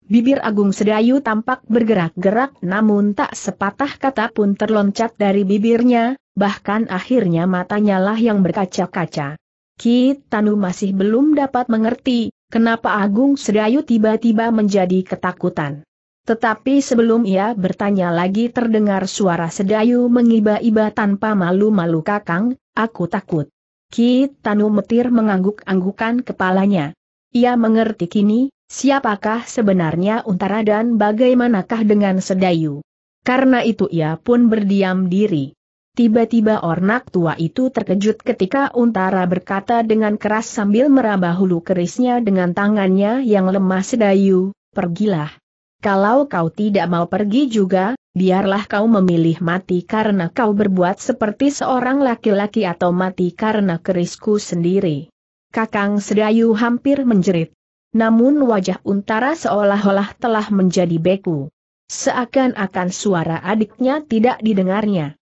Bibir Agung Sedayu tampak bergerak-gerak namun tak sepatah kata pun terloncat dari bibirnya, bahkan akhirnya matanya lah yang berkaca-kaca. Ki Tanu masih belum dapat mengerti, kenapa Agung Sedayu tiba-tiba menjadi ketakutan. Tetapi sebelum ia bertanya lagi terdengar suara Sedayu mengiba-iba tanpa malu-malu kakang, aku takut. Ki Tanu Metir mengangguk-anggukan kepalanya. Ia mengerti kini, siapakah sebenarnya Untara dan bagaimanakah dengan Sedayu. Karena itu ia pun berdiam diri. Tiba-tiba ornak tua itu terkejut ketika Untara berkata dengan keras sambil meraba hulu kerisnya dengan tangannya yang lemah Sedayu, pergilah. Kalau kau tidak mau pergi juga, biarlah kau memilih mati karena kau berbuat seperti seorang laki-laki atau mati karena kerisku sendiri. Kakang Sedayu hampir menjerit. Namun wajah Untara seolah-olah telah menjadi beku. Seakan-akan suara adiknya tidak didengarnya.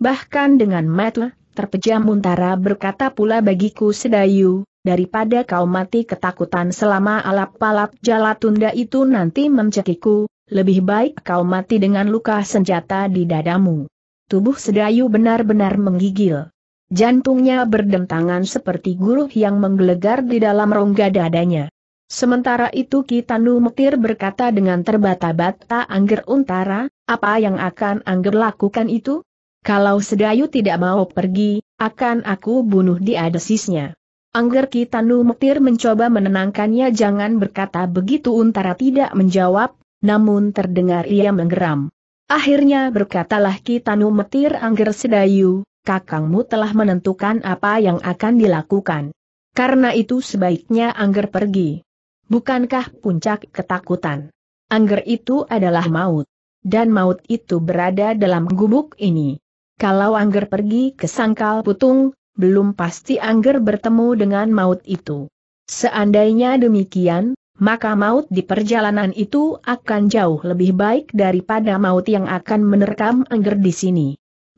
Bahkan dengan mata terpejam Untara berkata pula bagiku Sedayu, daripada kau mati ketakutan selama alap-alap tunda itu nanti mencekiku, lebih baik kau mati dengan luka senjata di dadamu. Tubuh Sedayu benar-benar menggigil. Jantungnya berdentangan seperti guruh yang menggelegar di dalam rongga dadanya. Sementara itu Kitanu Metir berkata dengan terbata-bata Angger Untara, apa yang akan Angger lakukan itu? Kalau Sedayu tidak mau pergi, akan aku bunuh dia desisnya. Angger Kitanu Metir mencoba menenangkannya jangan berkata begitu Untara tidak menjawab, namun terdengar ia menggeram. Akhirnya berkatalah Kitanu Metir Angger Sedayu, kakangmu telah menentukan apa yang akan dilakukan. Karena itu sebaiknya Angger pergi. Bukankah puncak ketakutan? Angger itu adalah maut. Dan maut itu berada dalam gubuk ini. Kalau Angger pergi ke sangkal putung, belum pasti Angger bertemu dengan maut itu. Seandainya demikian, maka maut di perjalanan itu akan jauh lebih baik daripada maut yang akan menerkam Angger di sini.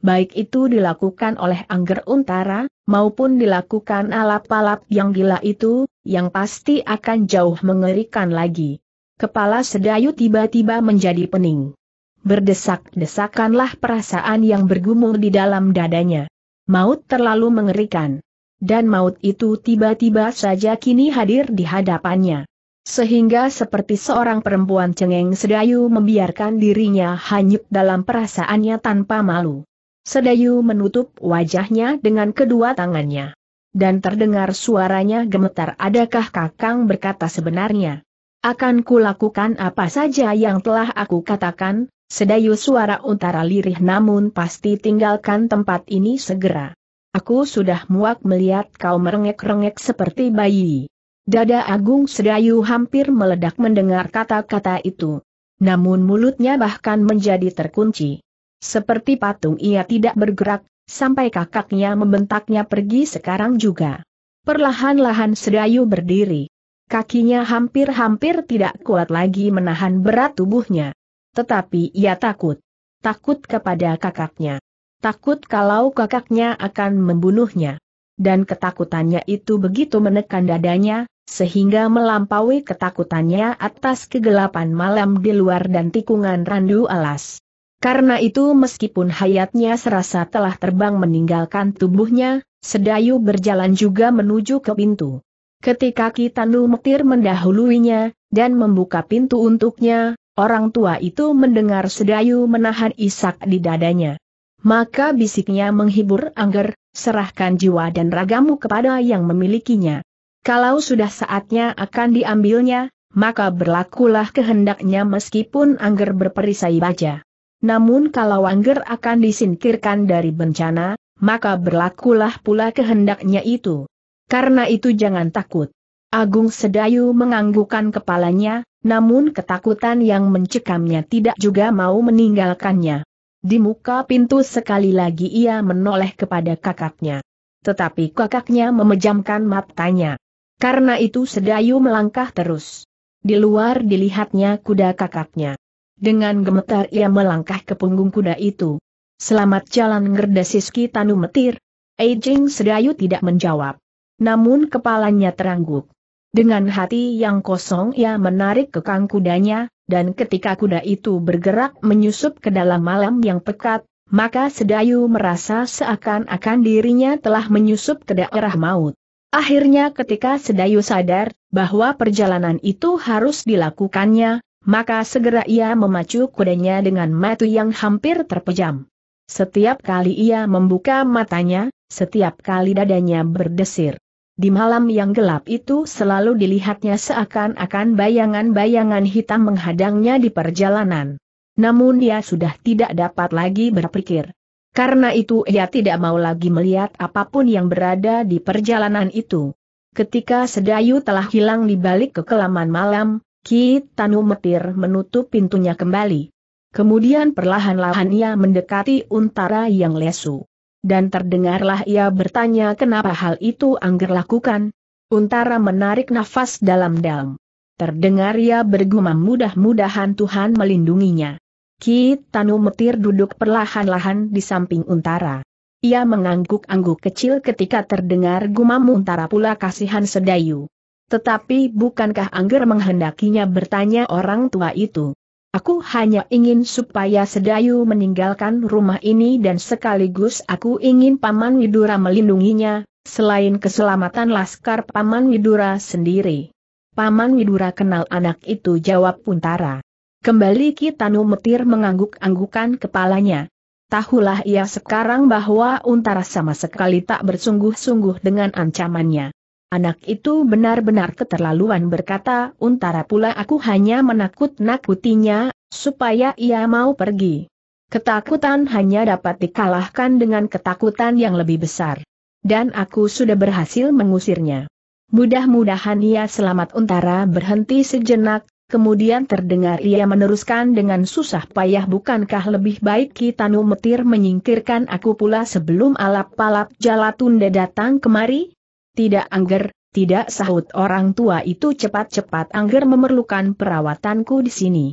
Baik itu dilakukan oleh Angger Untara, maupun dilakukan alap-alap yang gila itu, yang pasti akan jauh mengerikan lagi. Kepala Sedayu tiba-tiba menjadi pening. Berdesak-desakanlah perasaan yang bergumul di dalam dadanya. Maut terlalu mengerikan. Dan maut itu tiba-tiba saja kini hadir di hadapannya sehingga seperti seorang perempuan cengeng Sedayu membiarkan dirinya hanyut dalam perasaannya tanpa malu. Sedayu menutup wajahnya dengan kedua tangannya. Dan terdengar suaranya gemetar adakah kakang berkata sebenarnya. Akan kulakukan apa saja yang telah aku katakan, Sedayu suara utara lirih namun pasti tinggalkan tempat ini segera. Aku sudah muak melihat kau merengek-rengek seperti bayi. Dada Agung Sedayu hampir meledak mendengar kata-kata itu. Namun mulutnya bahkan menjadi terkunci. Seperti patung ia tidak bergerak, sampai kakaknya membentaknya pergi sekarang juga. Perlahan-lahan Sedayu berdiri. Kakinya hampir-hampir tidak kuat lagi menahan berat tubuhnya. Tetapi ia takut. Takut kepada kakaknya. Takut kalau kakaknya akan membunuhnya dan ketakutannya itu begitu menekan dadanya, sehingga melampaui ketakutannya atas kegelapan malam di luar dan tikungan randu alas. Karena itu meskipun hayatnya serasa telah terbang meninggalkan tubuhnya, Sedayu berjalan juga menuju ke pintu. Ketika Kitanu Mektir mendahuluinya, dan membuka pintu untuknya, orang tua itu mendengar Sedayu menahan isak di dadanya. Maka bisiknya menghibur Angger, serahkan jiwa dan ragamu kepada yang memilikinya. Kalau sudah saatnya akan diambilnya, maka berlakulah kehendaknya meskipun Angger berperisai baja. Namun kalau Angger akan disingkirkan dari bencana, maka berlakulah pula kehendaknya itu. Karena itu jangan takut. Agung Sedayu menganggukkan kepalanya, namun ketakutan yang mencekamnya tidak juga mau meninggalkannya. Di muka pintu sekali lagi ia menoleh kepada kakaknya. Tetapi kakaknya memejamkan matanya. Karena itu Sedayu melangkah terus. Di luar dilihatnya kuda kakaknya. Dengan gemetar ia melangkah ke punggung kuda itu. Selamat jalan siski Tanu Metir. Eijing Sedayu tidak menjawab. Namun kepalanya terangguk. Dengan hati yang kosong ia menarik kekang kudanya, dan ketika kuda itu bergerak menyusup ke dalam malam yang pekat, maka Sedayu merasa seakan-akan dirinya telah menyusup ke daerah maut. Akhirnya ketika Sedayu sadar bahwa perjalanan itu harus dilakukannya, maka segera ia memacu kudanya dengan mata yang hampir terpejam. Setiap kali ia membuka matanya, setiap kali dadanya berdesir. Di malam yang gelap itu selalu dilihatnya seakan-akan bayangan-bayangan hitam menghadangnya di perjalanan. Namun dia sudah tidak dapat lagi berpikir. Karena itu ia tidak mau lagi melihat apapun yang berada di perjalanan itu. Ketika Sedayu telah hilang di balik kekelaman malam, Ki Tanu Metir menutup pintunya kembali. Kemudian perlahan-lahan ia mendekati untara yang lesu. Dan terdengarlah ia bertanya kenapa hal itu Angger lakukan. Untara menarik nafas dalam-dalam. Terdengar ia bergumam mudah-mudahan Tuhan melindunginya. Kit Tanu Metir duduk perlahan-lahan di samping Untara. Ia mengangguk-angguk kecil ketika terdengar gumam Untara pula kasihan sedayu. Tetapi bukankah Angger menghendakinya bertanya orang tua itu? Aku hanya ingin supaya Sedayu meninggalkan rumah ini dan sekaligus aku ingin Paman Widura melindunginya, selain keselamatan laskar Paman Widura sendiri. Paman Widura kenal anak itu jawab Puntara. Kembali Kitanu Metir mengangguk-anggukan kepalanya. Tahulah ia sekarang bahwa Untara sama sekali tak bersungguh-sungguh dengan ancamannya. Anak itu benar-benar keterlaluan berkata, untara pula aku hanya menakut-nakutinya, supaya ia mau pergi. Ketakutan hanya dapat dikalahkan dengan ketakutan yang lebih besar. Dan aku sudah berhasil mengusirnya. Mudah-mudahan ia selamat untara berhenti sejenak, kemudian terdengar ia meneruskan dengan susah payah bukankah lebih baik kita Metir menyingkirkan aku pula sebelum alap-alap Jalatunda datang kemari? Tidak angger, tidak sahut orang tua itu cepat-cepat angger memerlukan perawatanku di sini.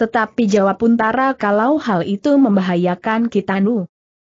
Tetapi jawab Untara kalau hal itu membahayakan kita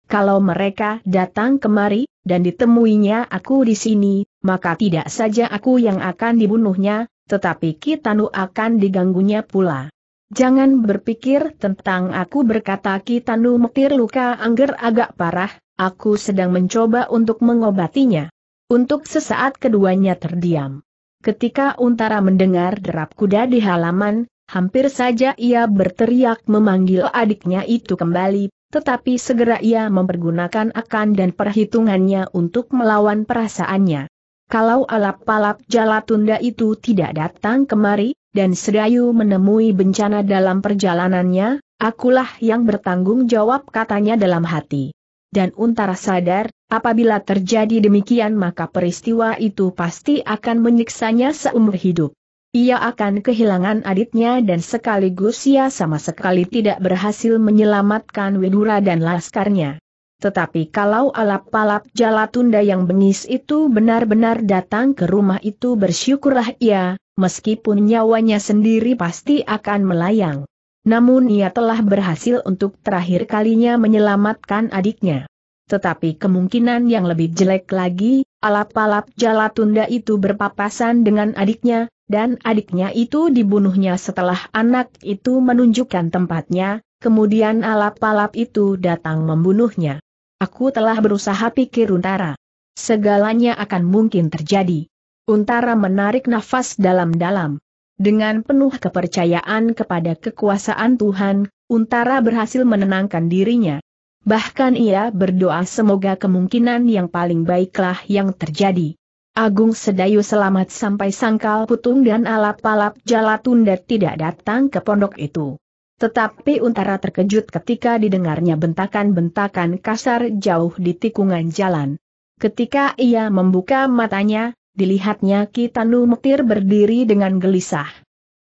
Kalau mereka datang kemari, dan ditemuinya aku di sini, maka tidak saja aku yang akan dibunuhnya, tetapi Kitanu akan diganggunya pula. Jangan berpikir tentang aku berkata Kitanu mekir luka angger agak parah, aku sedang mencoba untuk mengobatinya. Untuk sesaat keduanya terdiam. Ketika Untara mendengar derap kuda di halaman, hampir saja ia berteriak memanggil adiknya itu kembali, tetapi segera ia mempergunakan akan dan perhitungannya untuk melawan perasaannya. Kalau alap-alap jalatunda itu tidak datang kemari, dan Sedayu menemui bencana dalam perjalanannya, akulah yang bertanggung jawab katanya dalam hati dan Untara sadar, apabila terjadi demikian maka peristiwa itu pasti akan menyiksanya seumur hidup. Ia akan kehilangan adiknya dan sekaligus ia sama sekali tidak berhasil menyelamatkan Widura dan laskarnya. Tetapi kalau alap-alap jalatunda yang bengis itu benar-benar datang ke rumah itu bersyukurlah ia, meskipun nyawanya sendiri pasti akan melayang. Namun ia telah berhasil untuk terakhir kalinya menyelamatkan adiknya. Tetapi kemungkinan yang lebih jelek lagi, alap-alap Jalatunda itu berpapasan dengan adiknya, dan adiknya itu dibunuhnya setelah anak itu menunjukkan tempatnya, kemudian alap-alap itu datang membunuhnya. Aku telah berusaha pikir Untara. Segalanya akan mungkin terjadi. Untara menarik nafas dalam-dalam. Dengan penuh kepercayaan kepada kekuasaan Tuhan, Untara berhasil menenangkan dirinya. Bahkan ia berdoa semoga kemungkinan yang paling baiklah yang terjadi. Agung Sedayu selamat sampai Sangkal Putung dan Alap-alap Jalatunda tidak datang ke pondok itu. Tetapi Untara terkejut ketika didengarnya bentakan-bentakan kasar jauh di tikungan jalan. Ketika ia membuka matanya, dilihatnya Kitanu Mektir berdiri dengan gelisah.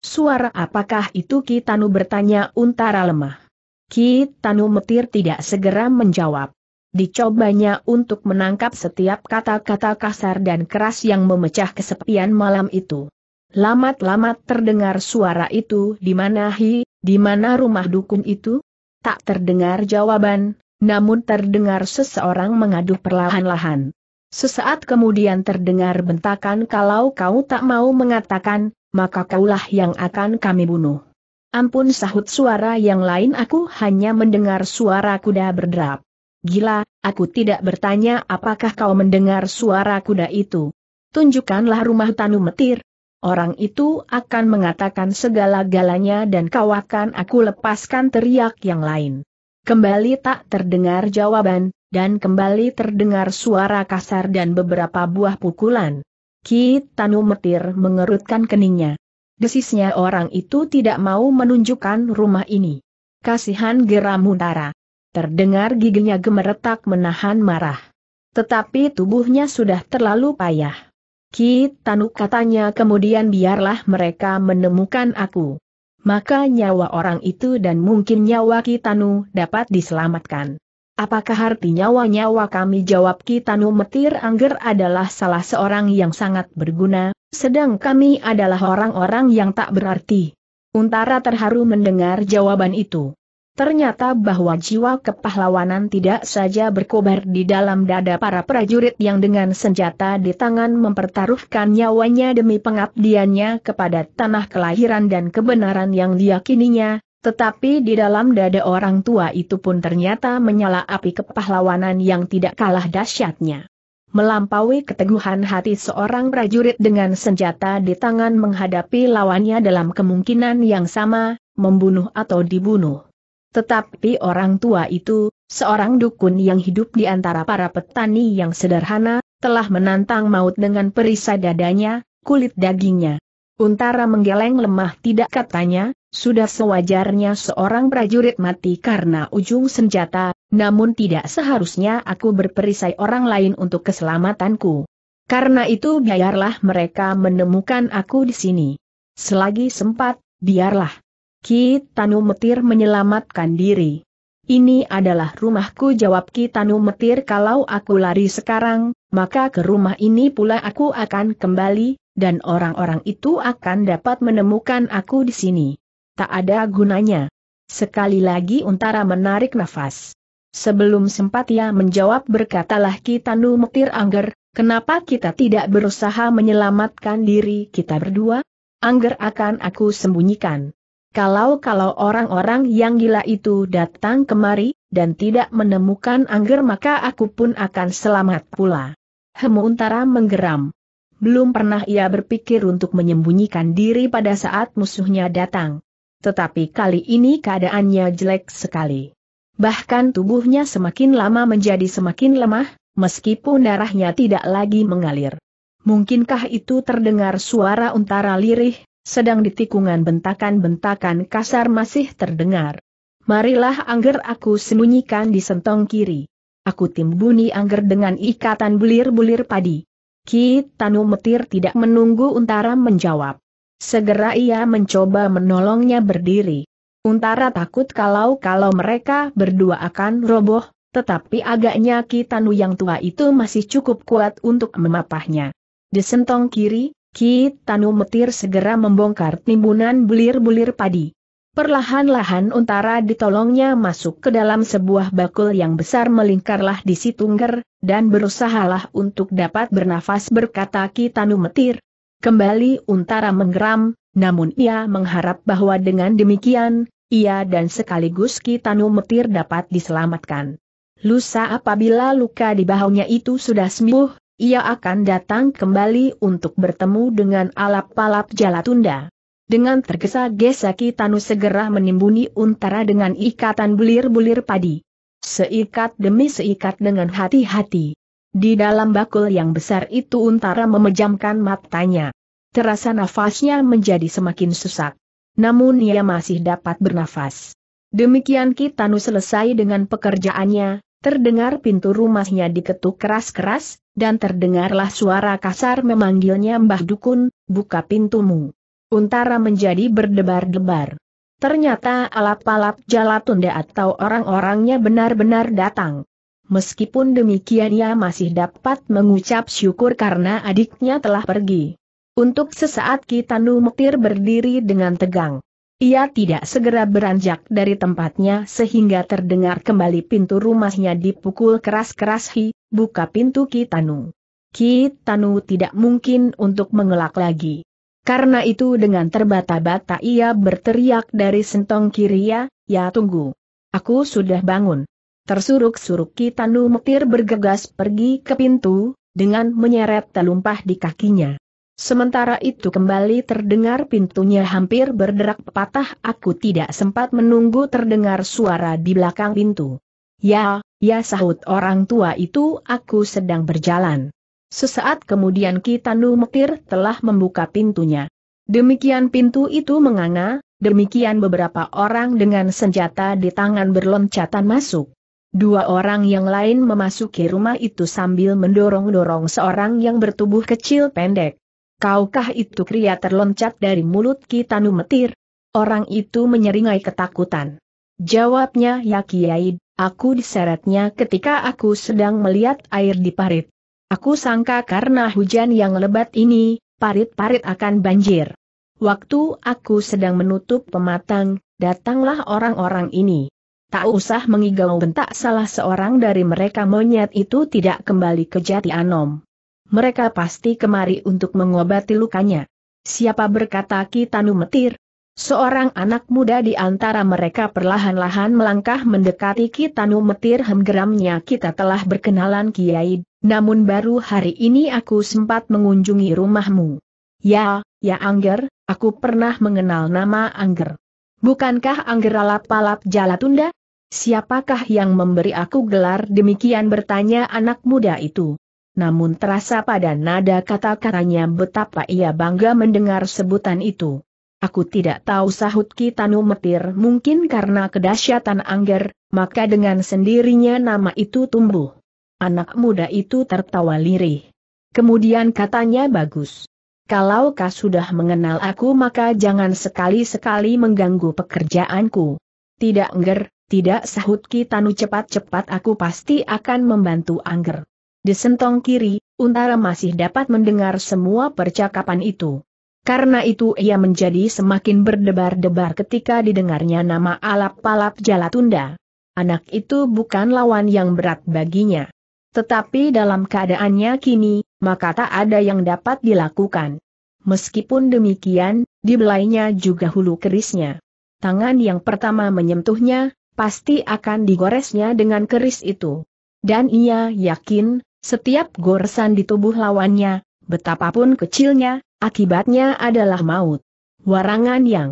Suara apakah itu Kitanu bertanya Untara lemah. Kitanu Mektir tidak segera menjawab. Dicobanya untuk menangkap setiap kata-kata kasar dan keras yang memecah kesepian malam itu. Lamat-lamat terdengar suara itu di mana hi, di mana rumah dukun itu? Tak terdengar jawaban, namun terdengar seseorang mengadu perlahan-lahan. Sesaat kemudian terdengar bentakan kalau kau tak mau mengatakan, maka kaulah yang akan kami bunuh. Ampun sahut suara yang lain aku hanya mendengar suara kuda berderap. Gila, aku tidak bertanya apakah kau mendengar suara kuda itu. Tunjukkanlah rumah tanu metir. Orang itu akan mengatakan segala-galanya dan kau akan aku lepaskan teriak yang lain. Kembali tak terdengar jawaban, dan kembali terdengar suara kasar dan beberapa buah pukulan. Ki Tanu Metir mengerutkan keningnya. Desisnya orang itu tidak mau menunjukkan rumah ini. Kasihan geram Geramuntara. Terdengar giginya gemeretak menahan marah. Tetapi tubuhnya sudah terlalu payah. Ki Tanu katanya kemudian biarlah mereka menemukan aku maka nyawa orang itu dan mungkin nyawa Kitanu dapat diselamatkan. Apakah arti nyawa-nyawa kami? Jawab Kitanu Metir Angger adalah salah seorang yang sangat berguna, sedang kami adalah orang-orang yang tak berarti. Untara terharu mendengar jawaban itu. Ternyata bahwa jiwa kepahlawanan tidak saja berkobar di dalam dada para prajurit yang dengan senjata di tangan mempertaruhkan nyawanya demi pengabdiannya kepada tanah kelahiran dan kebenaran yang diyakininya, tetapi di dalam dada orang tua itu pun ternyata menyala api kepahlawanan yang tidak kalah dahsyatnya. Melampaui keteguhan hati seorang prajurit dengan senjata di tangan menghadapi lawannya dalam kemungkinan yang sama, membunuh atau dibunuh. Tetapi orang tua itu, seorang dukun yang hidup di antara para petani yang sederhana, telah menantang maut dengan perisai dadanya, kulit dagingnya. Untara menggeleng lemah tidak katanya, sudah sewajarnya seorang prajurit mati karena ujung senjata, namun tidak seharusnya aku berperisai orang lain untuk keselamatanku. Karena itu biarlah mereka menemukan aku di sini. Selagi sempat, biarlah. Tanu Metir menyelamatkan diri. Ini adalah rumahku jawab Tanu Metir kalau aku lari sekarang, maka ke rumah ini pula aku akan kembali, dan orang-orang itu akan dapat menemukan aku di sini. Tak ada gunanya. Sekali lagi Untara menarik nafas. Sebelum sempat ia menjawab berkatalah Tanu Metir Angger, kenapa kita tidak berusaha menyelamatkan diri kita berdua? Angger akan aku sembunyikan. Kalau-kalau orang-orang yang gila itu datang kemari, dan tidak menemukan angger maka aku pun akan selamat pula. Hemu Untara menggeram. Belum pernah ia berpikir untuk menyembunyikan diri pada saat musuhnya datang. Tetapi kali ini keadaannya jelek sekali. Bahkan tubuhnya semakin lama menjadi semakin lemah, meskipun darahnya tidak lagi mengalir. Mungkinkah itu terdengar suara untara lirih, sedang di tikungan bentakan-bentakan kasar masih terdengar. Marilah angger aku sembunyikan di sentong kiri. Aku timbuni angger dengan ikatan bulir-bulir padi. Ki Tanu Metir tidak menunggu Untara menjawab. Segera ia mencoba menolongnya berdiri. Untara takut kalau-kalau mereka berdua akan roboh, tetapi agaknya Ki Tanu yang tua itu masih cukup kuat untuk memapahnya. Di sentong kiri, Ki Tanu Metir segera membongkar timbunan bulir-bulir padi. Perlahan-lahan Untara ditolongnya masuk ke dalam sebuah bakul yang besar melingkarlah di Situngger, dan berusahalah untuk dapat bernafas berkata Ki Tanu Metir. Kembali Untara menggeram, namun ia mengharap bahwa dengan demikian, ia dan sekaligus Ki Tanu Metir dapat diselamatkan. Lusa apabila luka di bahunya itu sudah sembuh, ia akan datang kembali untuk bertemu dengan alap-alap tunda. Dengan tergesa-gesa Kitanu segera menimbuni untara dengan ikatan bulir-bulir padi. Seikat demi seikat dengan hati-hati. Di dalam bakul yang besar itu untara memejamkan matanya. Terasa nafasnya menjadi semakin sesak. Namun ia masih dapat bernafas. Demikian Kitanu selesai dengan pekerjaannya, Terdengar pintu rumahnya diketuk keras-keras, dan terdengarlah suara kasar memanggilnya Mbah Dukun, buka pintumu. Untara menjadi berdebar-debar. Ternyata alap-alap jalatunda atau orang-orangnya benar-benar datang. Meskipun demikian ia masih dapat mengucap syukur karena adiknya telah pergi. Untuk sesaat Kitanu Mektir berdiri dengan tegang. Ia tidak segera beranjak dari tempatnya sehingga terdengar kembali pintu rumahnya dipukul keras-keras Hi, buka pintu Kitanu. Kitanu tidak mungkin untuk mengelak lagi. Karena itu dengan terbata-bata ia berteriak dari sentong kiri ya, ya tunggu. Aku sudah bangun. Tersuruk-suruk Kitanu Metir bergegas pergi ke pintu, dengan menyeret telumpah di kakinya. Sementara itu kembali terdengar pintunya hampir berderak patah aku tidak sempat menunggu terdengar suara di belakang pintu. Ya, ya sahut orang tua itu aku sedang berjalan. Sesaat kemudian Kitanu Mekir telah membuka pintunya. Demikian pintu itu menganga, demikian beberapa orang dengan senjata di tangan berloncatan masuk. Dua orang yang lain memasuki rumah itu sambil mendorong-dorong seorang yang bertubuh kecil pendek. Kaukah itu kria terloncat dari mulut kita numetir? Orang itu menyeringai ketakutan. Jawabnya ya Kiai, aku diseretnya ketika aku sedang melihat air di parit. Aku sangka karena hujan yang lebat ini, parit-parit akan banjir. Waktu aku sedang menutup pematang, datanglah orang-orang ini. Tak usah mengigau bentak salah seorang dari mereka monyet itu tidak kembali ke Jati Anom mereka pasti kemari untuk mengobati lukanya. Siapa berkata Kitanu Metir? Seorang anak muda di antara mereka perlahan-lahan melangkah mendekati Kitanu Metir hemgeramnya kita telah berkenalan Kiai, namun baru hari ini aku sempat mengunjungi rumahmu. Ya, ya Angger, aku pernah mengenal nama Angger. Bukankah Angger alap-alap jalatunda? Siapakah yang memberi aku gelar demikian bertanya anak muda itu? namun terasa pada nada kata-katanya betapa ia bangga mendengar sebutan itu. Aku tidak tahu sahut Kitanu Metir mungkin karena kedahsyatan Angger, maka dengan sendirinya nama itu tumbuh. Anak muda itu tertawa lirih. Kemudian katanya bagus. Kalau kau sudah mengenal aku maka jangan sekali-sekali mengganggu pekerjaanku. Tidak Angger, tidak sahut Kitanu cepat-cepat aku pasti akan membantu Angger. Di sentong kiri, Untara masih dapat mendengar semua percakapan itu. Karena itu ia menjadi semakin berdebar-debar ketika didengarnya nama alap-alap Jalatunda. Anak itu bukan lawan yang berat baginya. Tetapi dalam keadaannya kini, maka tak ada yang dapat dilakukan. Meskipun demikian, dibelainya juga hulu kerisnya. Tangan yang pertama menyentuhnya, pasti akan digoresnya dengan keris itu. Dan ia yakin, setiap goresan di tubuh lawannya, betapapun kecilnya, akibatnya adalah maut. Warangan yang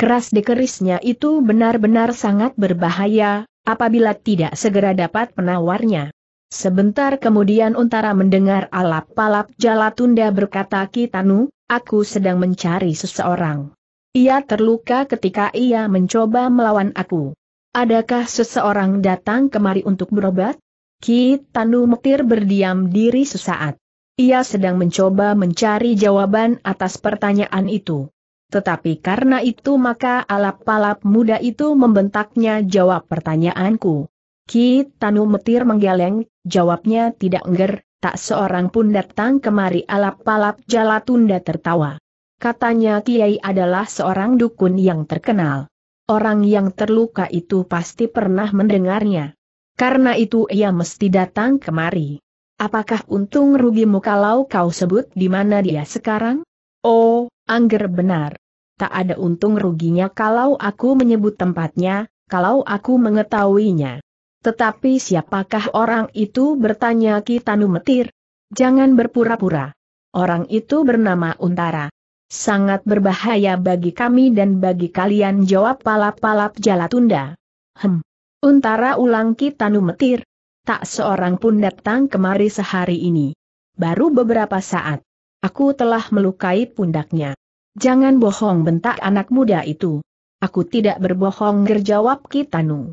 keras dekerisnya itu benar-benar sangat berbahaya, apabila tidak segera dapat penawarnya. Sebentar kemudian Untara mendengar alap-alap Jalatunda berkata Kitanu, aku sedang mencari seseorang. Ia terluka ketika ia mencoba melawan aku. Adakah seseorang datang kemari untuk berobat? Ki Tanu Metir berdiam diri sesaat. Ia sedang mencoba mencari jawaban atas pertanyaan itu. Tetapi karena itu maka alap-alap muda itu membentaknya jawab pertanyaanku. Ki Tanu Metir menggeleng, jawabnya tidak ngger, tak seorang pun datang kemari alap-alap jalatunda tertawa. Katanya Kiai adalah seorang dukun yang terkenal. Orang yang terluka itu pasti pernah mendengarnya. Karena itu ia mesti datang kemari. Apakah untung rugimu kalau kau sebut di mana dia sekarang? Oh, Angger benar. Tak ada untung ruginya kalau aku menyebut tempatnya, kalau aku mengetahuinya. Tetapi siapakah orang itu bertanya Kitanu Metir? Jangan berpura-pura. Orang itu bernama Untara. Sangat berbahaya bagi kami dan bagi kalian jawab palap-palap Jalatunda. Hem. Untara ulang Kitanu Metir. Tak seorang pun datang kemari sehari ini. Baru beberapa saat. Aku telah melukai pundaknya. Jangan bohong bentak anak muda itu. Aku tidak berbohong gerjawab Kitanu.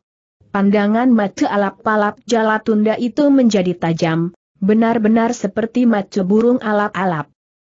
Pandangan mata alap-alap jalatunda itu menjadi tajam, benar-benar seperti mata burung alap-alap.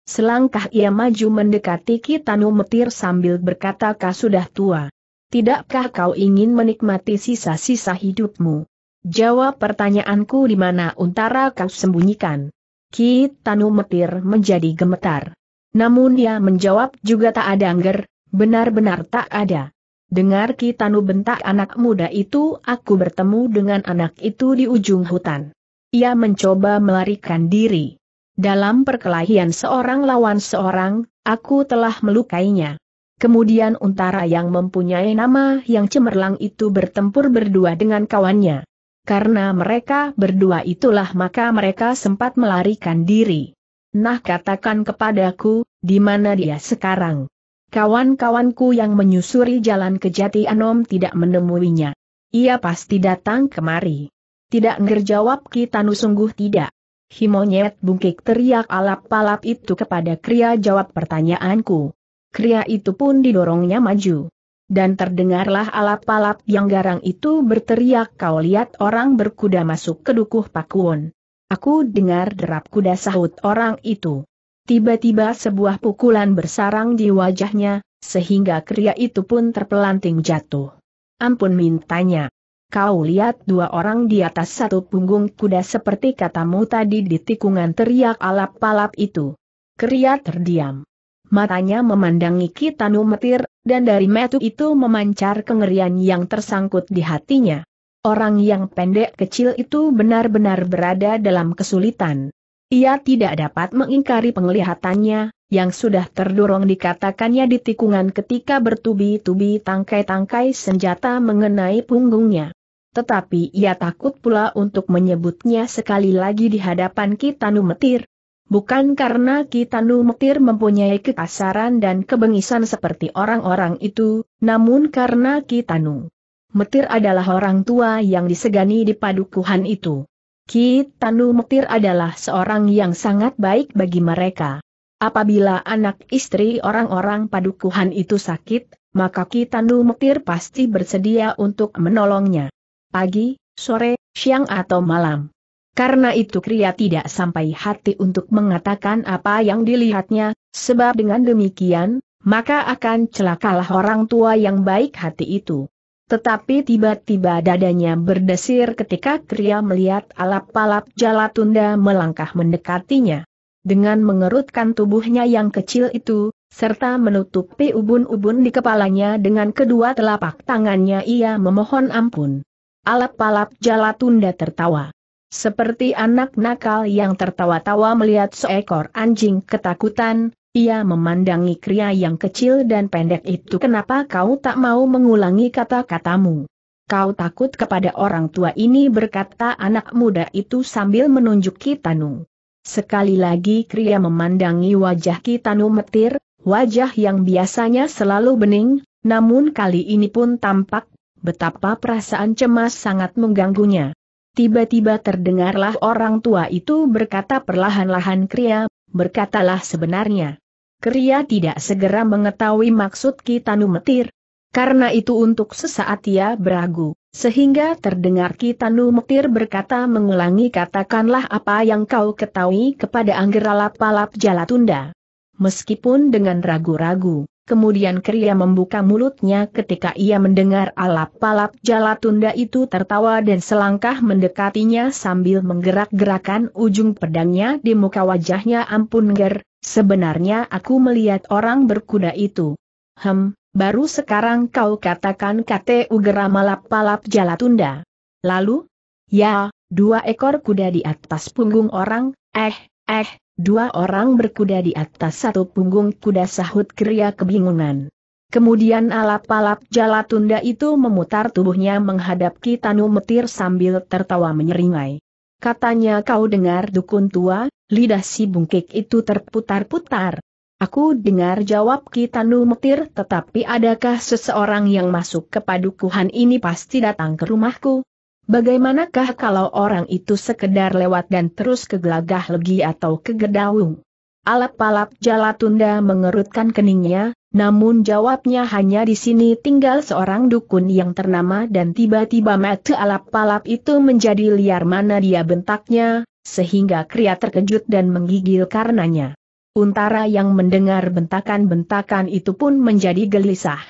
Selangkah ia maju mendekati Kitanu Metir sambil berkata kah sudah tua. Tidakkah kau ingin menikmati sisa-sisa hidupmu? Jawab pertanyaanku di mana untara kau sembunyikan. Ki Tanu Metir menjadi gemetar. Namun dia menjawab juga tak ada angger, benar-benar tak ada. Dengar Ki Tanu bentak anak muda itu, aku bertemu dengan anak itu di ujung hutan. Ia mencoba melarikan diri. Dalam perkelahian seorang lawan seorang, aku telah melukainya. Kemudian Untara yang mempunyai nama yang cemerlang itu bertempur berdua dengan kawannya. Karena mereka berdua itulah maka mereka sempat melarikan diri. Nah katakan kepadaku, di mana dia sekarang? Kawan-kawanku yang menyusuri jalan ke Jati Anom tidak menemuinya. Ia pasti datang kemari. Tidak ngerjawab Kitanu sungguh tidak. Himonyet bungkik teriak alap-alap itu kepada Kria jawab pertanyaanku. Kria itu pun didorongnya maju. Dan terdengarlah alap-alap yang garang itu berteriak kau lihat orang berkuda masuk ke dukuh Pakuwon. Aku dengar derap kuda sahut orang itu. Tiba-tiba sebuah pukulan bersarang di wajahnya, sehingga kria itu pun terpelanting jatuh. Ampun mintanya. Kau lihat dua orang di atas satu punggung kuda seperti katamu tadi di tikungan teriak alap-alap itu. Kria terdiam matanya memandangi Kitanu Metir, dan dari metu itu memancar kengerian yang tersangkut di hatinya. Orang yang pendek kecil itu benar-benar berada dalam kesulitan. Ia tidak dapat mengingkari penglihatannya, yang sudah terdorong dikatakannya di tikungan ketika bertubi-tubi tangkai-tangkai senjata mengenai punggungnya. Tetapi ia takut pula untuk menyebutnya sekali lagi di hadapan Kitanu Metir, Bukan karena Kitanu Metir mempunyai kekasaran dan kebengisan seperti orang-orang itu, namun karena Kitanu Metir adalah orang tua yang disegani di padukuhan itu. Kitanu Metir adalah seorang yang sangat baik bagi mereka. Apabila anak istri orang-orang padukuhan itu sakit, maka Kitanu Metir pasti bersedia untuk menolongnya. Pagi, sore, siang atau malam. Karena itu Kria tidak sampai hati untuk mengatakan apa yang dilihatnya, sebab dengan demikian, maka akan celakalah orang tua yang baik hati itu. Tetapi tiba-tiba dadanya berdesir ketika Kria melihat alap-alap Jalatunda melangkah mendekatinya. Dengan mengerutkan tubuhnya yang kecil itu, serta menutupi ubun-ubun di kepalanya dengan kedua telapak tangannya ia memohon ampun. Alap-alap Jalatunda tertawa. Seperti anak nakal yang tertawa-tawa melihat seekor anjing ketakutan, ia memandangi kria yang kecil dan pendek itu kenapa kau tak mau mengulangi kata-katamu. Kau takut kepada orang tua ini berkata anak muda itu sambil menunjuk Kitanu. Sekali lagi kria memandangi wajah Kitanu metir, wajah yang biasanya selalu bening, namun kali ini pun tampak betapa perasaan cemas sangat mengganggunya. Tiba-tiba terdengarlah orang tua itu berkata perlahan-lahan Kria, berkatalah sebenarnya. Kria tidak segera mengetahui maksud Kitanu Metir. Karena itu untuk sesaat ia beragu, sehingga terdengar Kitanu Metir berkata mengulangi katakanlah apa yang kau ketahui kepada Anggera Lapalap Jalatunda. Meskipun dengan ragu-ragu, Kemudian Kriya membuka mulutnya ketika ia mendengar alap-alap Jalatunda itu tertawa dan selangkah mendekatinya sambil menggerak-gerakan ujung pedangnya di muka wajahnya ampun ger, sebenarnya aku melihat orang berkuda itu. Hem, baru sekarang kau katakan kate ugera malap-alap Jalatunda. Lalu? Ya, dua ekor kuda di atas punggung orang, eh, eh, Dua orang berkuda di atas satu punggung kuda sahut kria kebingungan. Kemudian alap-alap tunda itu memutar tubuhnya menghadap Kitanu Metir sambil tertawa menyeringai. Katanya kau dengar dukun tua, lidah si bungkik itu terputar-putar. Aku dengar jawab Kitanu Metir tetapi adakah seseorang yang masuk ke padukuhan ini pasti datang ke rumahku? Bagaimanakah kalau orang itu sekedar lewat dan terus kegelagah legi atau kegedaung? Alap-alap Jalatunda mengerutkan keningnya, namun jawabnya hanya di sini tinggal seorang dukun yang ternama dan tiba-tiba mata alap-alap itu menjadi liar mana dia bentaknya, sehingga Kria terkejut dan menggigil karenanya. Untara yang mendengar bentakan-bentakan itu pun menjadi gelisah.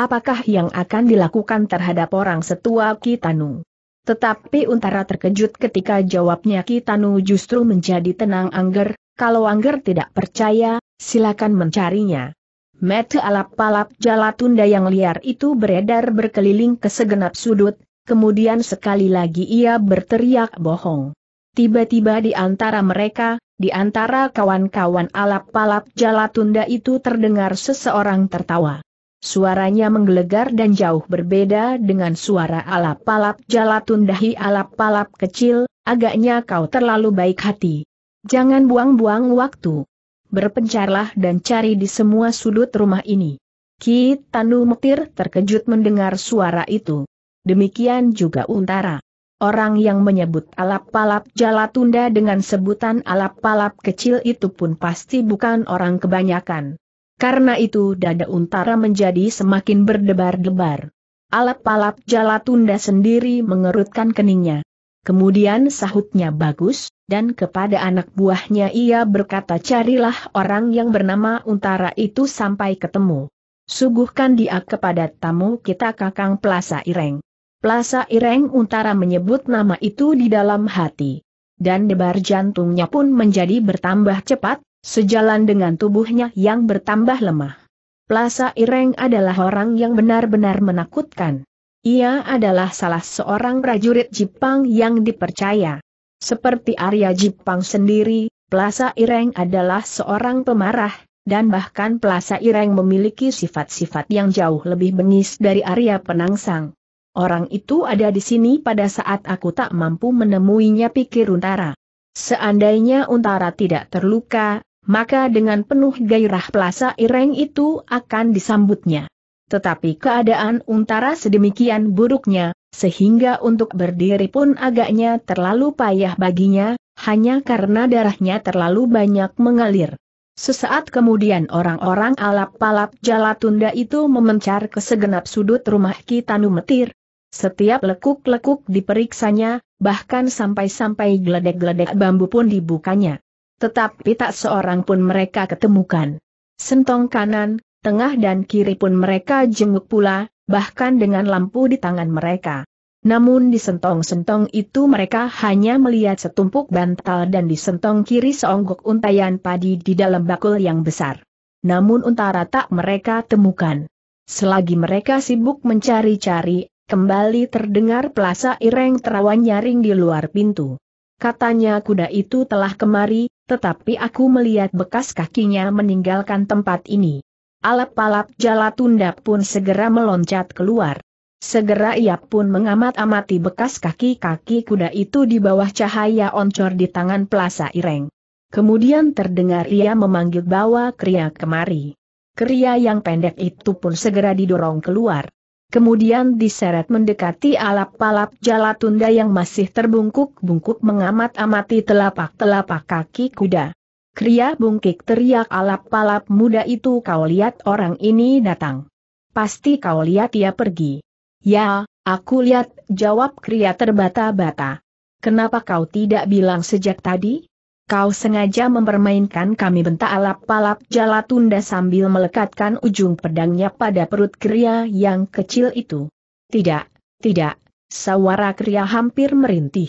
Apakah yang akan dilakukan terhadap orang setua Kitanu? Tetapi Untara terkejut ketika jawabnya Kitanu justru menjadi tenang Angger, kalau Angger tidak percaya, silakan mencarinya. Mete alap-alap jala tunda yang liar itu beredar berkeliling ke segenap sudut, kemudian sekali lagi ia berteriak bohong. Tiba-tiba di antara mereka, di antara kawan-kawan alap-alap jala tunda itu terdengar seseorang tertawa. Suaranya menggelegar dan jauh berbeda dengan suara alap-alap jalatun dahi alap-alap kecil, agaknya kau terlalu baik hati. Jangan buang-buang waktu. Berpencarlah dan cari di semua sudut rumah ini. Ki Tanu Mektir terkejut mendengar suara itu. Demikian juga Untara. Orang yang menyebut alap-alap jalatunda dengan sebutan alap-alap kecil itu pun pasti bukan orang kebanyakan. Karena itu dada untara menjadi semakin berdebar-debar. Alap-alap jala tunda sendiri mengerutkan keningnya. Kemudian sahutnya bagus, dan kepada anak buahnya ia berkata carilah orang yang bernama untara itu sampai ketemu. Suguhkan dia kepada tamu kita kakang Plasa Ireng. Plasa Ireng untara menyebut nama itu di dalam hati. Dan debar jantungnya pun menjadi bertambah cepat, Sejalan dengan tubuhnya yang bertambah lemah. Plaza Ireng adalah orang yang benar-benar menakutkan. Ia adalah salah seorang prajurit Jepang yang dipercaya. Seperti Arya Jepang sendiri, Plaza Ireng adalah seorang pemarah, dan bahkan Plaza Ireng memiliki sifat-sifat yang jauh lebih bengis dari Arya Penangsang. Orang itu ada di sini pada saat aku tak mampu menemuinya pikir Untara. Seandainya Untara tidak terluka, maka dengan penuh gairah Plaza Ireng itu akan disambutnya. Tetapi keadaan Untara sedemikian buruknya, sehingga untuk berdiri pun agaknya terlalu payah baginya, hanya karena darahnya terlalu banyak mengalir. Sesaat kemudian orang-orang alap palap Jalatunda itu memencar ke segenap sudut rumah kita numetir. Setiap lekuk-lekuk diperiksanya, bahkan sampai-sampai geledek-geledek bambu pun dibukanya. Tetapi tak seorang pun mereka ketemukan. Sentong kanan, tengah dan kiri pun mereka jenguk pula, bahkan dengan lampu di tangan mereka. Namun di sentong-sentong itu mereka hanya melihat setumpuk bantal dan di sentong kiri seonggok untayan padi di dalam bakul yang besar. Namun untara tak mereka temukan. Selagi mereka sibuk mencari-cari, kembali terdengar pelasa ireng terawan nyaring di luar pintu. Katanya kuda itu telah kemari, tetapi aku melihat bekas kakinya meninggalkan tempat ini. Alap-alap tunda pun segera meloncat keluar. Segera ia pun mengamat-amati bekas kaki-kaki kuda itu di bawah cahaya oncor di tangan Plaza Ireng. Kemudian terdengar ia memanggil bawa Kria kemari. Kria yang pendek itu pun segera didorong keluar. Kemudian diseret mendekati alap-alap tunda yang masih terbungkuk-bungkuk mengamat-amati telapak-telapak kaki kuda. Kria bungkik teriak alap-alap muda itu kau lihat orang ini datang. Pasti kau lihat ia pergi. Ya, aku lihat, jawab Kria terbata-bata. Kenapa kau tidak bilang sejak tadi? Kau sengaja mempermainkan kami bentak alap-alap jala tunda sambil melekatkan ujung pedangnya pada perut Kria yang kecil itu. Tidak, tidak, sawara Kria hampir merintih.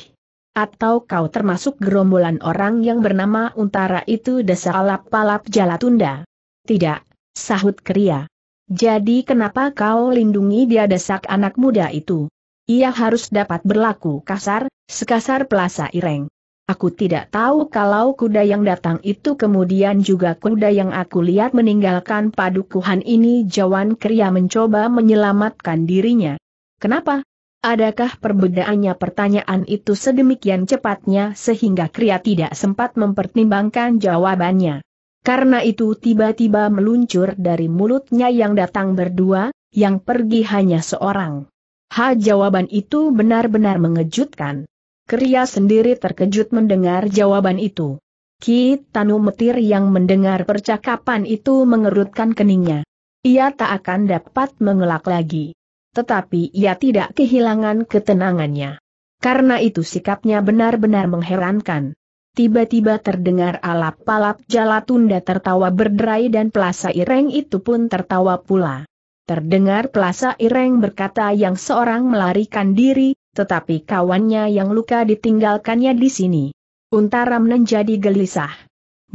Atau kau termasuk gerombolan orang yang bernama Untara itu desa alap-alap jala tunda? Tidak, sahut Kria. Jadi kenapa kau lindungi dia desak anak muda itu? Ia harus dapat berlaku kasar, sekasar pelasa ireng. Aku tidak tahu kalau kuda yang datang itu kemudian juga kuda yang aku lihat meninggalkan padukuhan ini Jawan Kriya mencoba menyelamatkan dirinya. Kenapa? Adakah perbedaannya pertanyaan itu sedemikian cepatnya sehingga Kriya tidak sempat mempertimbangkan jawabannya? Karena itu tiba-tiba meluncur dari mulutnya yang datang berdua, yang pergi hanya seorang. Ha jawaban itu benar-benar mengejutkan. Kria sendiri terkejut mendengar jawaban itu. Ki Tanu Metir yang mendengar percakapan itu mengerutkan keningnya. Ia tak akan dapat mengelak lagi. Tetapi ia tidak kehilangan ketenangannya. Karena itu sikapnya benar-benar mengherankan. Tiba-tiba terdengar alap-alap jalatunda tertawa berderai dan pelasa ireng itu pun tertawa pula. Terdengar pelasa ireng berkata yang seorang melarikan diri, tetapi kawannya yang luka ditinggalkannya di sini. Untaram menjadi gelisah.